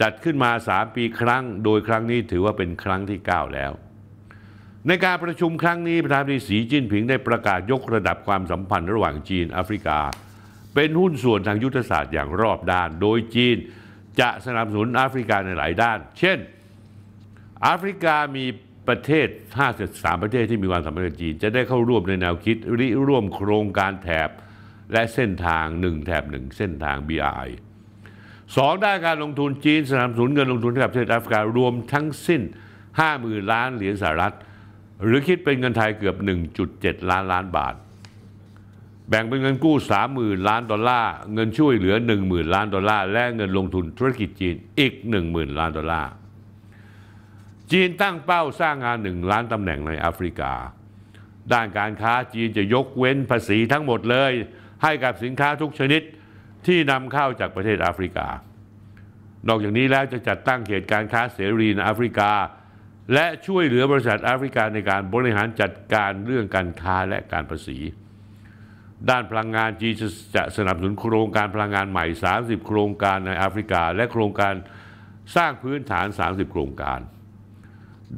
จัดขึ้นมา 3 ปีครั้ง โดยครั้งนี้ถือว่าเป็นครั้งที่ 9 แล้ว ในการประชุมครั้งนี้ ประธานาธิบดีสีจิ้นผิงได้ประกาศยกระดับความสัมพันธ์ ระหว่างจีนแอฟริกา เป็นหุ้นส่วนทางยุทธศาสตร์อย่างรอบด้าน โดยจีนจะสนับสนุนแอฟริกาในหลายด้าน เช่น แอฟริกามีประเทศ 53 ประเทศที่มีความสัมพันธ์กับจีน จะได้เข้าร่วมในแนวคิดริร่วมโครงการแถบและเส้นทาง 1 แถบ1เส้นทาง BRI สองด้านการลงทุนจีนสนับสนุนเงินลงทุนให้กับประเทศแอฟริการวมทั้งสิ้น50,000ล้านเหรียญสหรัฐ หรือคิดเป็นเงินไทยเกือบ 1.7 ล้านล้านบาทแบ่งเป็นเงินกู้30,000ล้านดอลลาร์ เงินช่วยเหลือ 10,000 ล้านดอลลาร์ และเงินลงทุนธุรกิจจีนอีก 10,000 ล้านดอลลาร์ จีนตั้งเป้าสร้างงาน 1 ล้านตำแหน่งในแอฟริกา ด้านการค้าจีนจะยกเว้นภาษีทั้งหมดเลยให้กับสินค้าทุกชนิดที่นำเข้าจากประเทศแอฟริกา นอกจากนี้แล้วจะจัดตั้งเขตการค้าเสรีในแอฟริกา และช่วยเหลือบริษัทแอฟริกาในการบริหารจัดการเรื่องการค้าและการภาษีด้านพลังงานจีนจะสนับสนุนโครงการพลังงานใหม่ 30 โครงการในแอฟริกา และโครงการสร้างพื้นฐาน 30 โครงการ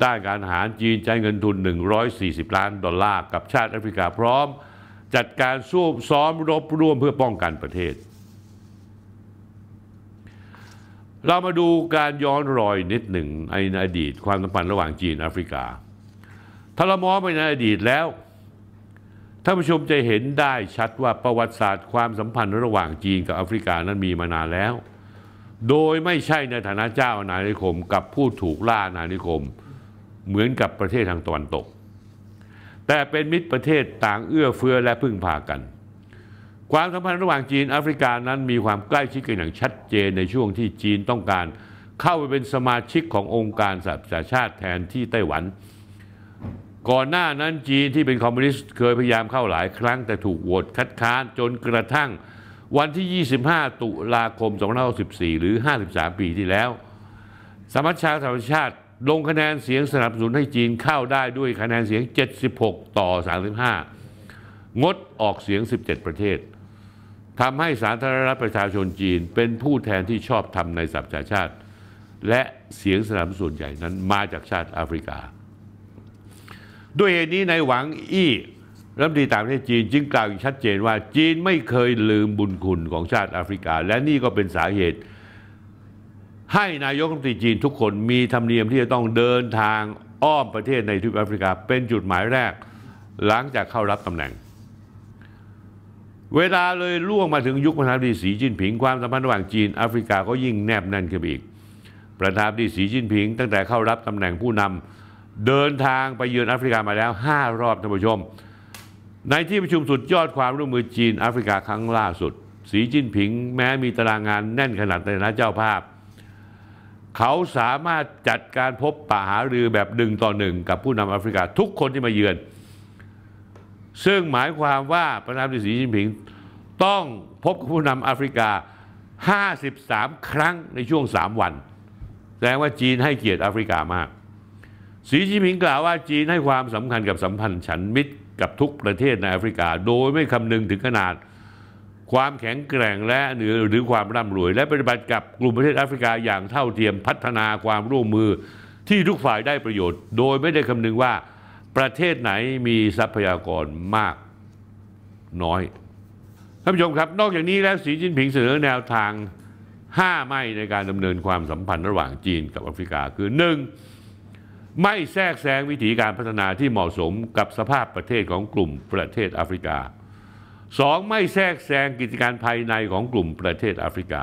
ด้านการหารจีนใช้เงินทุน 140 ล้านดอลลาร์กับชาติแอฟริกาพร้อมจัดการสู้ซ้อมรบร่วมเพื่อป้องกันประเทศ เรามาดูการย้อนรอยนิดหนึ่งในอดีตความสัมพันธ์ระหว่างจีนแอฟริกาถ้าเรามองไปในอดีตแล้วท่านผู้ชมจะเห็นได้ชัดว่าประวัติศาสตร์ ความสัมพันธ์ระหว่างจีนกับแอฟริกานั้นมีมานานแล้ว โดยไม่ใช่ในฐานะเจ้าอาณานิคม กับผู้ถูกล่าอาณานิคม เหมือนกับประเทศทางตะวันตก แต่เป็นมิตรประเทศต่างเอื้อเฟื้อและพึ่งพากัน ความสัมพันธ์ระหว่างจีนแอฟริกานั้น มีความใกล้ชิดกันอย่างชัดเจน ในช่วงที่จีนต้องการเข้าไปเป็นสมาชิกขององค์การสหประชาชาติแทนที่ไต้หวันก่อนหน้านั้นจีนที่เป็นคอมมิวนิสต์ เคยพยายามเข้าหลายครั้งแต่ถูกโหวตคัดค้านจนกระทั่งวันที่ 25 ตุลาคม 2514 หรือ 53 ปีที่แล้วสมัชชาหประชาติ ลงคะแนนเสียงสนับสนุนให้จีนเข้าได้ด้วยคะแนนเสียง 76 ต่อ 35 งดออกเสียง 17 ประเทศทำให้สาธารณรัฐประชาชนจีนเป็นผู้แทนที่ชอบทำในสัปชาชาติ และเสียงสนับสนุนใหญ่นั้นมาจากชาติแอฟริกาด้วยเหตุนี้ในหวังอี้รัฐมนตรีต่างประเทศจีนจึงกล่าวอย่างชัดเจนว่าจีนไม่เคยลืมบุญคุณของชาติแอฟริกา และนี่ก็เป็นสาเหตุ ให้นายกรัฐมนตรีจีนทุกคนมีธรรมเนียมที่จะต้องเดินทางอ้อมประเทศในทวีปแอฟริกาเป็นจุดหมายแรกหลังจากเข้ารับตำแหน่ง เวลาเลยล่วงมาถึงยุคประธานาธิบดีสีจิ้นผิง ความสัมพันธ์ระหว่างจีนแอฟริกาก็ยิ่งแนบแน่นขึ้นอีกประธานาธิบดีสีจิ้นผิงตั้งแต่เข้ารับตำแหน่งผู้นำเดินทาง ไปเยือนแอฟริกามาแล้ว 5 รอบท่านผู้ชม ในที่ประชุมสุดยอดความร่วมมือจีนแอฟริกาครั้งล่าสุด สีจิ้นผิงแม้มีตารางงานแน่นขนาดในฐานะเจ้าภาพ เขาสามารถจัดการพบปะหารือแบบดึงต่อหนึ่งกับผู้นำแอฟริกาทุกคนที่มาเยือน ซึ่งหมายความว่า ประธานาธิบดีสีจิ้นผิง ต้องพบกับผู้นำแอฟริกา 53 ครั้งในช่วง 3 วันแสดงว่าจีนให้เกียรติแอฟริกามากสีจิ้นผิงกล่าวว่าจีนให้ความสำคัญกับสัมพันธ์ ฉันมิตรกับทุกประเทศในแอฟริกา โดยไม่คำนึงถึงขนาด ความแข็งแกร่งและหรือหรือความร่ำรวย และปฏิบัติกับกลุ่มประเทศแอฟริกาอย่างเท่าเทียมพัฒนาความร่วมมือที่ทุกฝ่ายได้ประโยชน์ โดยไม่ได้คำนึงว่าประเทศไหนมีทรัพยากรมากน้อยท่านผู้ชมครับ นอกจากนี้แล้วสีจิ้นผิงเสนอแนวทาง5ไม่ในการดำเนินความสัมพันธ์ระหว่างจีนกับแอฟริกา คือ1ไม่แทรกแซงวิถีการพัฒนาที่เหมาะสมกับสภาพประเทศของกลุ่มประเทศแอฟริกา 2. ไม่แทรกแซงกิจการภายในของกลุ่มประเทศแอฟริกา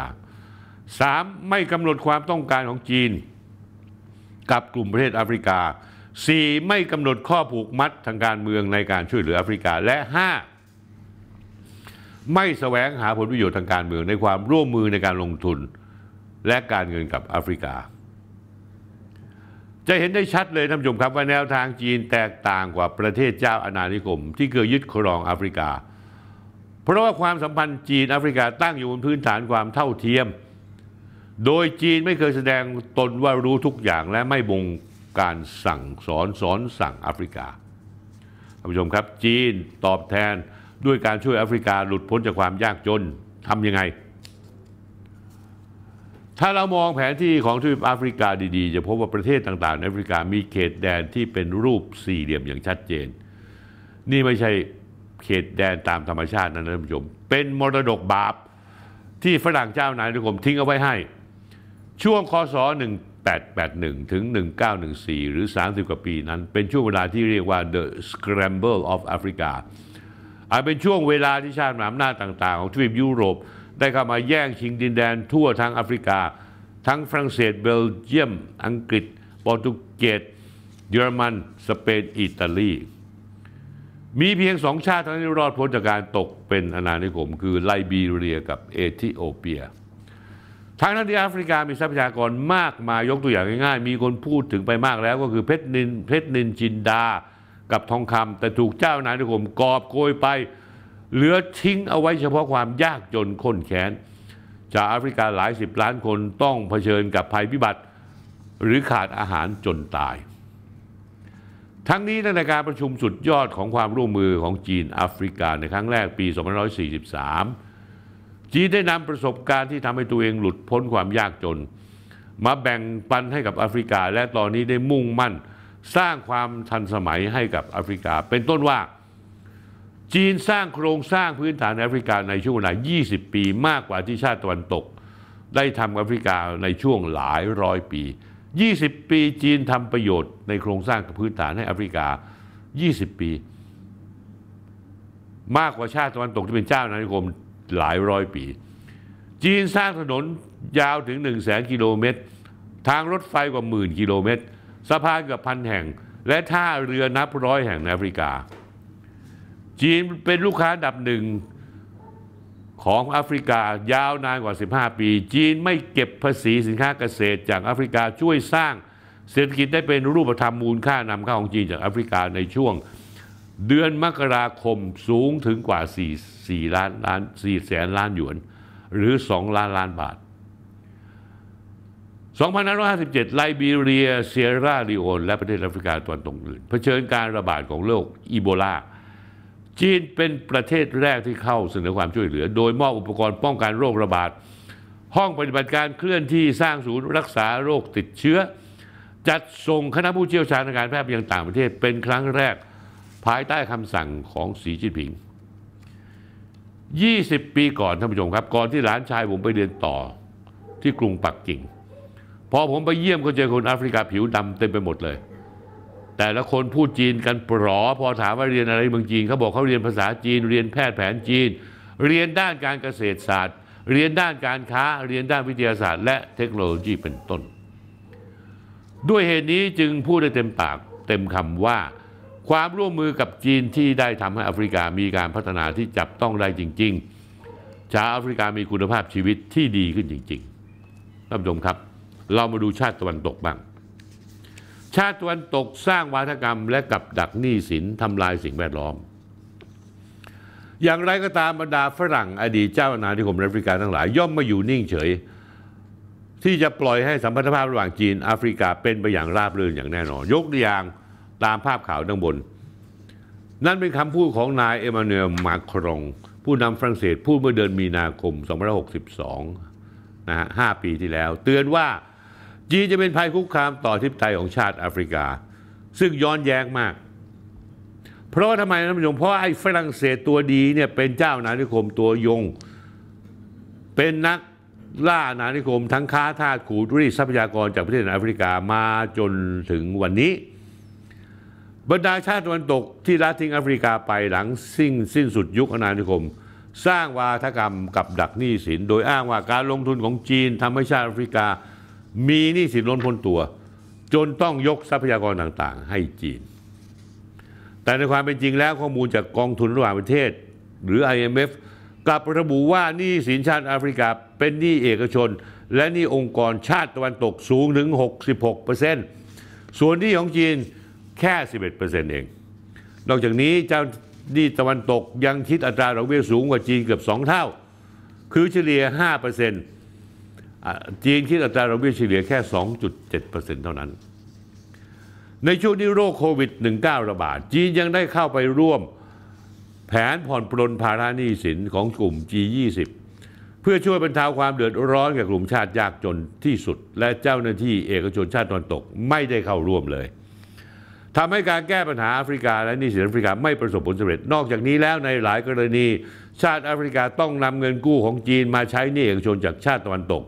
3. ไม่กำหนดความต้องการของจีน กับกลุ่มประเทศแอฟริกา 4. ไม่กำหนดข้อผูกมัดทางการเมืองในการช่วยเหลือแอฟริกา และ 5. ไม่แสวงหาผลประโยชน์ทางการเมืองในความร่วมมือในการลงทุนและการเงินกับแอฟริกาจะเห็นได้ชัดเลยท่านผู้ชมครับว่าแนวทางจีนแตกต่างกว่าประเทศเจ้าอาณานิคมที่เคยยึดครองแอฟริกา เพราะว่าความสัมพันธ์จีนแอฟริกาตั้งอยู่บนพื้นฐานความเท่าเทียม โดยจีนไม่เคยแสดงตนว่ารู้ทุกอย่างและไม่บงการสั่งสอนสอนสั่งแอฟริกาท่านผู้ชมครับจีนตอบแทนด้วยการช่วยแอฟริกาหลุดพ้นจากความยากจนทำยังไงถ้าเรามองแผนที่ของทวีปแอฟริกาดีๆ จะพบว่าประเทศต่างๆ ในแอฟริกามีเขตแดนที่เป็นรูปสี่เหลี่ยมอย่างชัดเจน นี่ไม่ใช่เขตแดนตามธรรมชาตินะท่านผู้ชมเป็นมรดกบาปที่ฝรั่งเจ้านายทุกคมทิ้งเอาไว้ให้ ช่วงคศ1881ถึง1914 หรือ 30กว่าปีนั้น เป็นช่วงเวลาที่เรียกว่า the scramble of Africa อาจเป็นช่วงเวลาที่ชาติมหาอำนาจต่าง ๆของทวีปยุโรปได้เข้ามาแย่งชิงดินแดนทั่วทางแอฟริกา ทั้งฝรั่งเศสเบลเยียม อังกฤษโปรตุเกสเยอรมัน สเปนอิตาลี มีเพียงสองชาติเท่านั้นที่รอดพ้นจากการตกเป็นอาณานิคมคือไลบีเรียกับเอธิโอเปีย ทางนั้นที่แอฟริกามีทรัพยากรมากมายยกตัวอย่างง่ายๆ มีคนพูดถึงไปมากแล้วก็คือเพชรนินเพชรนินจินดา กับทองคำแต่ถูกเจ้านานิคมกอบโกยไปเหลือทิ้งเอาไว้เฉพาะความยากจนข้นแค้นชาวแอฟริกาหลายสิบล้านคนต้องเผชิญกับภัยพิบัติหรือขาดอาหารจนตาย ทั้งนี้ในการประชุมสุดยอดของความร่วมมือของจีนแอฟริกาในครั้งแรกปี2543 จีนได้นำประสบการณ์ที่ทำให้ตัวเองหลุดพ้นความยากจน มาแบ่งปันให้กับแอฟริกา และตอนนี้ได้มุ่งมั่นสร้างความทันสมัยให้กับแอฟริกา เป็นต้นว่าจีนสร้างโครงสร้างพื้นฐานแอฟริกาในช่วงเวลา20 ปี มากกว่าที่ชาติตะวันตก ได้ทำแอฟริกาในช่วงหลายร้อยปี 20 ปี จีนทำประโยชน์ในโครงสร้างพื้นฐานให้แอฟริกา 20 ปี มากกว่าชาติตะวันตกที่เป็นเจ้านานิคมหลายร้อยปี จีนสร้างถนนยาวถึง1 0 0 0 0กิโลเมตร ทางรถไฟกว่าหมื่นกิโลเมตรสะพานกว่บพันแห่ง และท่าเรือนับร้อยแห่งในแอฟริกาจีนเป็นลูกค้าดับหนึ่งของแอฟริกา ยาวนานกว่า 15 ปี จีนไม่เก็บภาษีสินค้าเกษตรจากแอฟริกาช่วยสร้างเศรษฐกิจได้เป็นรูปธรรมมูลค่านำเข้าของจีนจากแอฟริกาในช่วงเดือนมกราคมสูงถึงกว่า4 4ล้านล้าน4แสนล้านหยวนหรือ 2 ล้านล้านบาท 2557 ไลบีเรียเซียร่าลีโอนและประเทศแอฟริกาตะวันตกอื่นเผชิญการระบาดของโรคอีโบลาจีนเป็นประเทศแรกที่เข้าเสนอความช่วยเหลือ โดยมอบอุปกรณ์ป้องกันโรคระบาด ห้องปฏิบัติการเคลื่อนที่สร้างศูนย์รักษาโรคติดเชื้อ จัดส่งคณะผู้เชี่ยวชาญทางการแพทย์ไปยังต่างประเทศเป็นครั้งแรกภายใต้คำสั่งของสีจิ้นผิง 20 ปีก่อนท่านผู้ชมครับ ก่อนที่หลานชายผมไปเรียนต่อที่กรุงปักกิ่งพอผมไปเยี่ยมก็เจอคนแอฟริกาผิวดำเต็มไปหมดเลยแต่ละคนพูดจีนกันปลอพอถามว่าเรียนอะไรเมืองจีนเขาบอกเขาเรียนภาษาจีนเรียนแพทย์แผนจีน เรียนด้านการเกษตรศาสตร์ เรียนด้านการค้าเรียนด้านวิทยาศาสตร์และเทคโนโลยีเป็นต้น ด้วยเหตุนี้จึงพูดได้เต็มปากเต็มคำว่า ความร่วมมือกับจีนที่ได้ทำให้ออฟริกามีการพัฒนาที่จับต้องได้จริงๆชาวแอฟริกามีคุณภาพชีวิตที่ดีขึ้นจริงๆท่านผู้ชมครับ เรามาดูชาติตะวันตกบ้างชาติตะวันตกสร้างวาทกรรม และกับดักหนี้สินทำลายสิ่งแวดล้อม อย่างไรก็ตามบรรดาฝรั่ง อดีต เจ้าอาณานิคมแอฟริกาทั้งหลาย ย่อมมาอยู่นิ่งเฉย ที่จะปล่อยให้สัมพันธภาพระหว่างจีนแอฟริกาเป็นไปอย่างราบรื่นอย่างแน่นอน ยกตัวอย่างตามภาพข่าวด้านบน นั่นเป็นคำพูดของนายเอมานูเอลมาครงผู้นำฝรั่งเศสพูดเมื่อเดือนมีนาคม2562 นะฮะ 5 ปีที่แล้ว เตือนว่าจีนจะเป็นภัยคุกคามต่อทิพไตยของชาติแอฟริกา ซึ่งย้อนแย้งมาก เพราะว่าทำไมนะผู้ยงเพราะไอ้ฝรั่งเศสตัวดีเนี่ยเป็นเจ้านานิคมตัวยง เป็นนักล่านานิคม ทั้งค้าทาสขูดรีดทรัพยากรจากประเทศแอฟริกามาจนถึงวันนี้ บรรดาชาติตะวันตกที่ละทิ้งแอฟริกาไปหลังสิ้นสิ้นสุดยุคอาณานิคม สร้างวาทกรรมกับดักหนี้สิน โดยอ้างว่าการลงทุนของจีนทำให้ชาติแอฟริกามีหนี้สินล้นพ้นตัว จนต้องยกทรัพยากรต่างๆ ให้จีน แต่ในความเป็นจริงแล้วข้อมูลจากกองทุนระหว่างประเทศหรือ IMF กลับระบุว่าหนี้สินชาติแอฟริกาเป็นหนี้เอกชน และหนี้องค์กรชาติตะวันตกสูงถึง 66%ส่วนหนี้ของจีนแค่ 11%เอง นอกจากนี้เจ้าหนี้ตะวันตกยังคิดอัตราดอกเบี้ยสูงกว่าจีนเกือบ2 เท่า คือเฉลี่ย5%จีนคิดอัตราดอกเบี้ยเฉลี่ยแค่ 2.7%เท่านั้น ในช่วงนี้โรคโควิด -19 ระบาด จีนยังได้เข้าไปร่วม แผนผ่อนปลนภาระหนี้สินของกลุ่ม G20 เพื่อช่วยบรรเทาความเดือดร้อนแก่กลุ่มชาติยากจนที่สุด และเจ้าหน้าที่เอกชนชาติตะวันตกไม่ได้เข้าร่วมเลยทำให้การแก้ปัญหาแอฟริกาและนี่สินแอฟริกาไม่ประสบผลสำเร็จนอกจากนี้แล้วในหลายกรณีชาติแอฟริกาต้องนำเงินกู้ของจีนมาใช้หนี้เอกชนจากชาติตะวันตก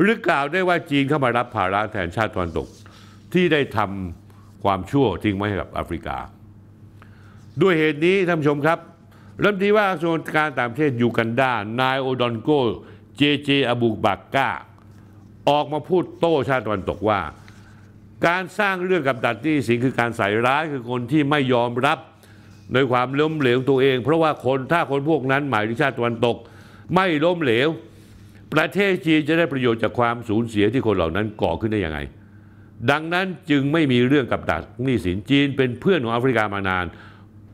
หรือกล่าวได้ว่าจีนเข้ามารับภาระแทนชาติตะวันตก ที่ได้ทำความชั่วทิ้งไว้ให้กับแอฟริกา ด้วยเหตุนี้ท่านชมครับรัฐมนตรีว่าการกระทรวงการต่างประเทศยูกันดานายโอดอนโกเจเจอบูบักกาออกมาพูดโต้ชาติตะวันตกว่า การสร้างเรื่องกับดัตตี้สิงคือการใส่ร้ายคือคนที่ไม่ยอมรับในความล้มเหลวตัวเอง เพราะว่าคนถ้าคนพวกนั้นหมายถึงชาติตะวันตก ไม่ล้มเหลวประเทศจีนจะได้ประโยชน์จากความสูญเสียที่คนเหล่านั้นก่อขึ้นได้ยังไงดังนั้นจึงไม่มีเรื่องกับดักหนี้สินจีนเป็นเพื่อนของแอฟริกามานาน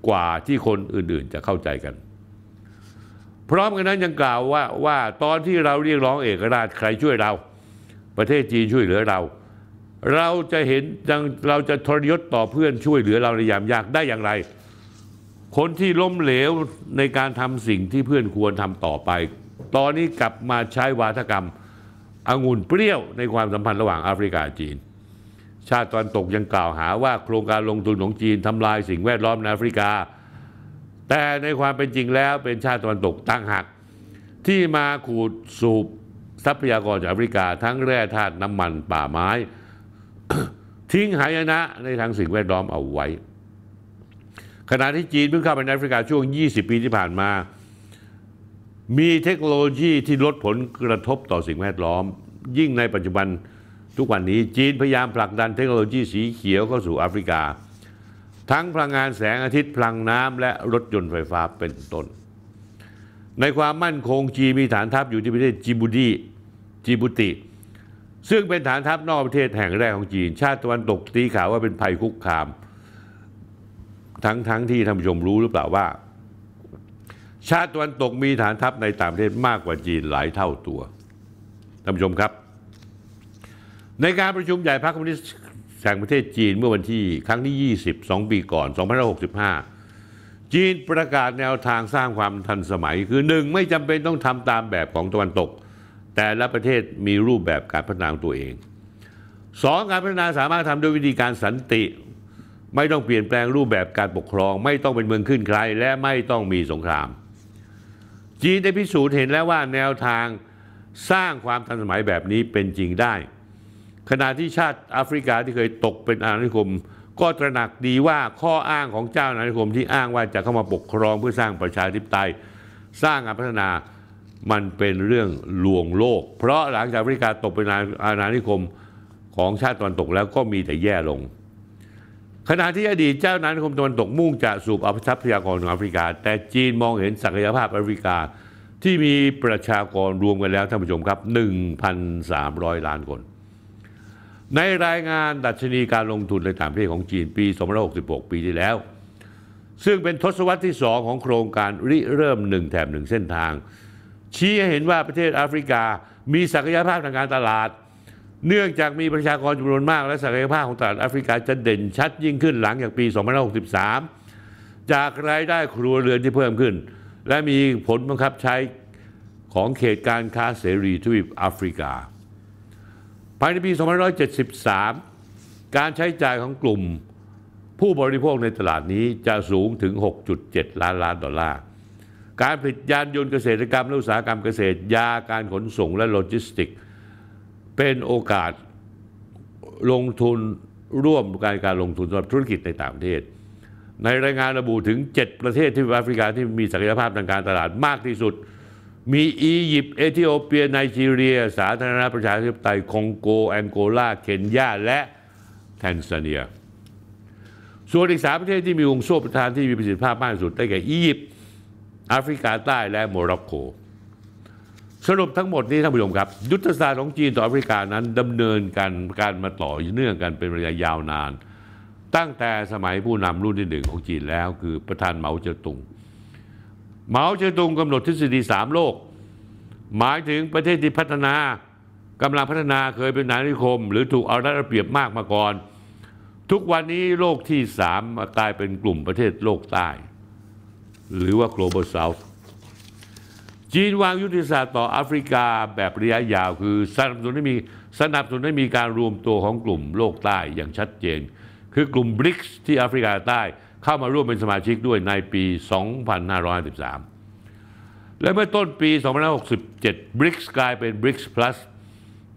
กว่าที่คนอื่น ๆ จะเข้าใจกันพร้อมกันนั้นยังกล่าวว่าว่าตอนที่เราเรียกร้องเอกราชใครช่วยเรา ประเทศจีนช่วยเหลือเรา เราจะเห็นเราจะทรยศต่อเพื่อนช่วยเหลือเราในยามยากได้อย่างไร คนที่ล้มเหลวในการทำสิ่งที่เพื่อนควรทำต่อไปตอนนี้กลับมาใช้วาทกรรมองุ่นเปรี้ยวในความสัมพันธ์ระหว่างแอฟริกาจีน ชาติตะวันตกยังกล่าวหาว่าโครงการลงทุนของจีนทำลายสิ่งแวดล้อมในแอฟริกา แต่ในความเป็นจริงแล้วเป็นชาติตะวันตกตั้งหัก ที่มาขูดสูบทรัพยากรจากแอฟริกา ทั้งแร่ธาตุน้ำมันป่าไม้ ทิ้งหายนะในทางสิ่งแวดล้อมเอาไว้ ขณะที่จีนเพิ่งเข้าไปในแอฟริกาช่วง 20 ปีที่ผ่านมามีเทคโนโลยีที่ลดผลกระทบต่อสิ่งแวดล้อม ยิ่งในปัจจุบันทุกวันนี้ จีนพยายามผลักดันเทคโนโลยีสีเขียวเข้าสู่แอฟริกา ทั้งพลังงานแสงอาทิตย์พลังน้ำและรถยนต์ไฟฟ้าเป็นต้น ในความมั่นคงจีนมีฐานทัพอยู่ที่ประเทศจิบูดีจิบุติ ซึ่งเป็นฐานทัพนอกประเทศแห่งแรกของจีน ชาติตะวันตกตีข่าวว่าเป็นภัยคุกคาม ทั้งทั้งที่ท่านผู้ชมรู้หรือเปล่าว่าชาติตะวันตกมีฐานทัพในต่างประเทศมากกว่าจีนหลายเท่าตัว ท่านผู้ชมครับ ในการประชุมใหญ่พรรคคอมมิวนิสต์แห่งประเทศจีนเมื่อวันที่ครั้งที่20 2ปีก่อน2565 จีนประกาศแนวทางสร้างความทันสมัยคือหนึ่งไม่จำเป็นต้องทำตามแบบของตะวันตก แต่ละประเทศมีรูปแบบการพัฒนาตัวเองสองการพัฒนาสามารถทำด้วยวิธีการสันติ ไม่ต้องเปลี่ยนแปลงรูปแบบการปกครองไม่ต้องเป็นเมืองขึ้นใครและไม่ต้องมีสงครามจีนได้พิสูจน์เห็นแล้วว่าแนวทางสร้างความทันสมัยแบบนี้เป็นจริงได้ ขณะที่ชาติแอฟริกาที่เคยตกเป็นอาณานิคม ก็ตระหนักดีว่าข้ออ้างของเจ้าอาณานิคมที่อ้างว่าจะเข้ามาปกครองเพื่อสร้างประชาธิปไตย สร้างการพัฒนามันเป็นเรื่องลวงโลก เพราะหลังจากแอฟริกาตกเป็นอาณานิคมของชาติตะวันตกแล้วก็มีแต่แย่ลงขณะที่อดีตเจ้านั้นคมตะวันตกมุ่งจะสูบเอาทรัพยากรของแอฟริกา แต่จีนมองเห็นศักยภาพแอฟริกา ที่มีประชากรรวมกันแล้ว ท่านผู้ชมครับ 1,300 ล้านคน ในรายงานดัชนีการลงทุนในต่างประเทศของจีนปี2566 ปีที่แล้ว ซึ่งเป็นทศวรรษที่ 2 ของโครงการริเริ่ม 1 แถม1เส้นทาง ชี้ให้เห็นว่าประเทศแอฟริกามีศักยภาพทางการตลาดเนื่องจากมีประชากรจำนวนมากและศักยภาพของตลาดแอฟริกาจะเด่นชัดยิ่งขึ้นหลังจากปี2563 จากรายได้ครัวเรือนที่เพิ่มขึ้น และมีผลบังคับใช้ของเขตการค้าเสรีทวีปแอฟริกา ภายในปี2573 การใช้จ่ายของกลุ่มผู้บริโภคในตลาดนี้จะสูงถึง 6.7 ล้านล้านดอลลาร์ การผลิตยานยนต์เกษตรกรรมและอุตสาหกรรมเกษตรยาการขนส่ง และโลจิสติกสเป็นโอกาสลงทุนร่วมการการลงทุนสำหรับธุรกิจในต่างประเทศ ในรายงานระบุถึง 7 ประเทศที่แอฟริกาที่มีศักยภาพทางการตลาดมากที่สุด มีอียิปต์เอธิโอเปียไนจีเรีย สาธารณรัฐประชาธิปไตยคองโกแองโกลาเคนยาและแทนซาเนีย ส่วนอีกสามประเทศที่มีองคโซ่ประธานที่มีประสิทธิภาพมากที่สุด ได้แก่อียิปต์แอฟริกาใต้และโมร็อกโกสรุปทั้งหมดนี้ท่านผู้ชมครับยุทธศาสตร์ของจีนต่ออเมริกา นั้นดำเนินการการมาต่อเนื่องกันเป็นระยะยาวนาน ตั้งแต่สมัยผู้นำรุ่นที่หนึ่งของจีนแล้ว คือประธานเหมาเจ๋อตุงเหมาเจ๋อตุงกำหนดทฤษฎีสามโลก หมายถึงประเทศที่พัฒนากำลังพัฒนาเคยเป็นนานิคม หรือถูกเอารัดเอาเปรียบมากมาก่อนทุกวันนี้โลกที่สามกลายเป็นกลุ่มประเทศโลกใต้ หรือว่า global south จีนวางยุทธศาสตร์ต่อแอฟริกาแบบระยะยาวคือสนับสนุนให้มีสนับสนุนให้มีการรวมตัวของกลุ่มโลกใต้อย่างชัดเจน คือกลุ่มบริกส์ที่แอฟริกาใต้เข้ามาร่วมเป็นสมาชิกด้วยในปี 2553 และเมื่อต้นปี 2567บริกส์กลายเป็นบริกส์ Plus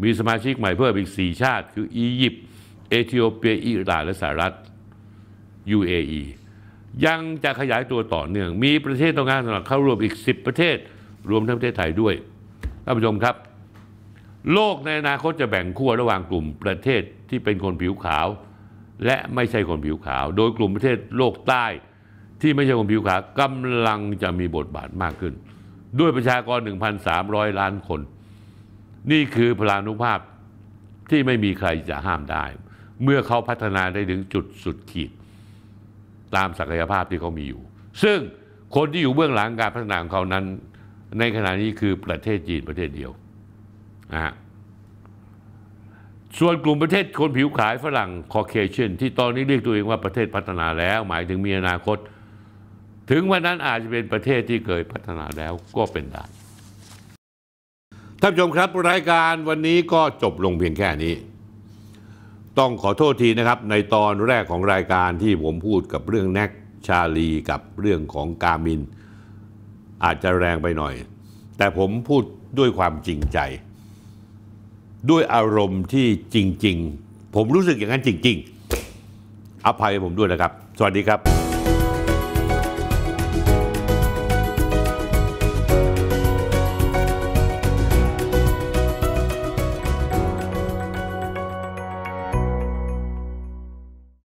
มีสมาชิกใหม่เพิ่มอีก 4 ชาติ คืออียิปต์เอธิโอเปีย อิร่านและสหรัฐ UAE ยังจะขยายตัวต่อเนื่องมีประเทศต้องการสรับเข้าร่วมอีก 10 ประเทศรวมทั้งประเทศไทยด้วยท่านผู้ชมครับ โลกในอนาคตจะแบ่งขั้วระหว่างกลุ่มประเทศที่เป็นคนผิวขาว และไม่ใช่คนผิวขาว โดยกลุ่มประเทศโลกใต้ที่ไม่ใช่คนผิวขาวกำลังจะมีบทบาทมากขึ้น ด้วยประชากร 1,300 ล้านคน นี่คือพลานุภาพที่ไม่มีใครจะห้ามได้ เมื่อเขาพัฒนาได้ถึงจุดสุดขีดตามศักยภาพที่เขามีอยู่ ซึ่งคนที่อยู่เบื้องหลังการพัฒนาของเขานั้นในขณะนี้คือประเทศจีนประเทศเดียวนะฮะส่วนกลุ่มประเทศคนผิวขาวฝรั่งคอเคเชียนที่ตอนนี้เรียกตัวเองว่าประเทศพัฒนาแล้ว หมายถึงมีอนาคต ถึงวันนั้นอาจจะเป็นประเทศที่เคยพัฒนาแล้วก็เป็นได้ ท่านผู้ชมครับรายการวันนี้ก็จบลงเพียงแค่นี้ ต้องขอโทษทีนะครับ ในตอนแรกของรายการที่ผมพูดกับเรื่องแน็กชาลีกับเรื่องของกามินอาจจะแรงไปหน่อย แต่ผมพูดด้วยความจริงใจ ด้วยอารมณ์ที่จริง ๆ ผมรู้สึกอย่างนั้นจริง ๆอภัยผมด้วยนะครับ สวัสดีครับ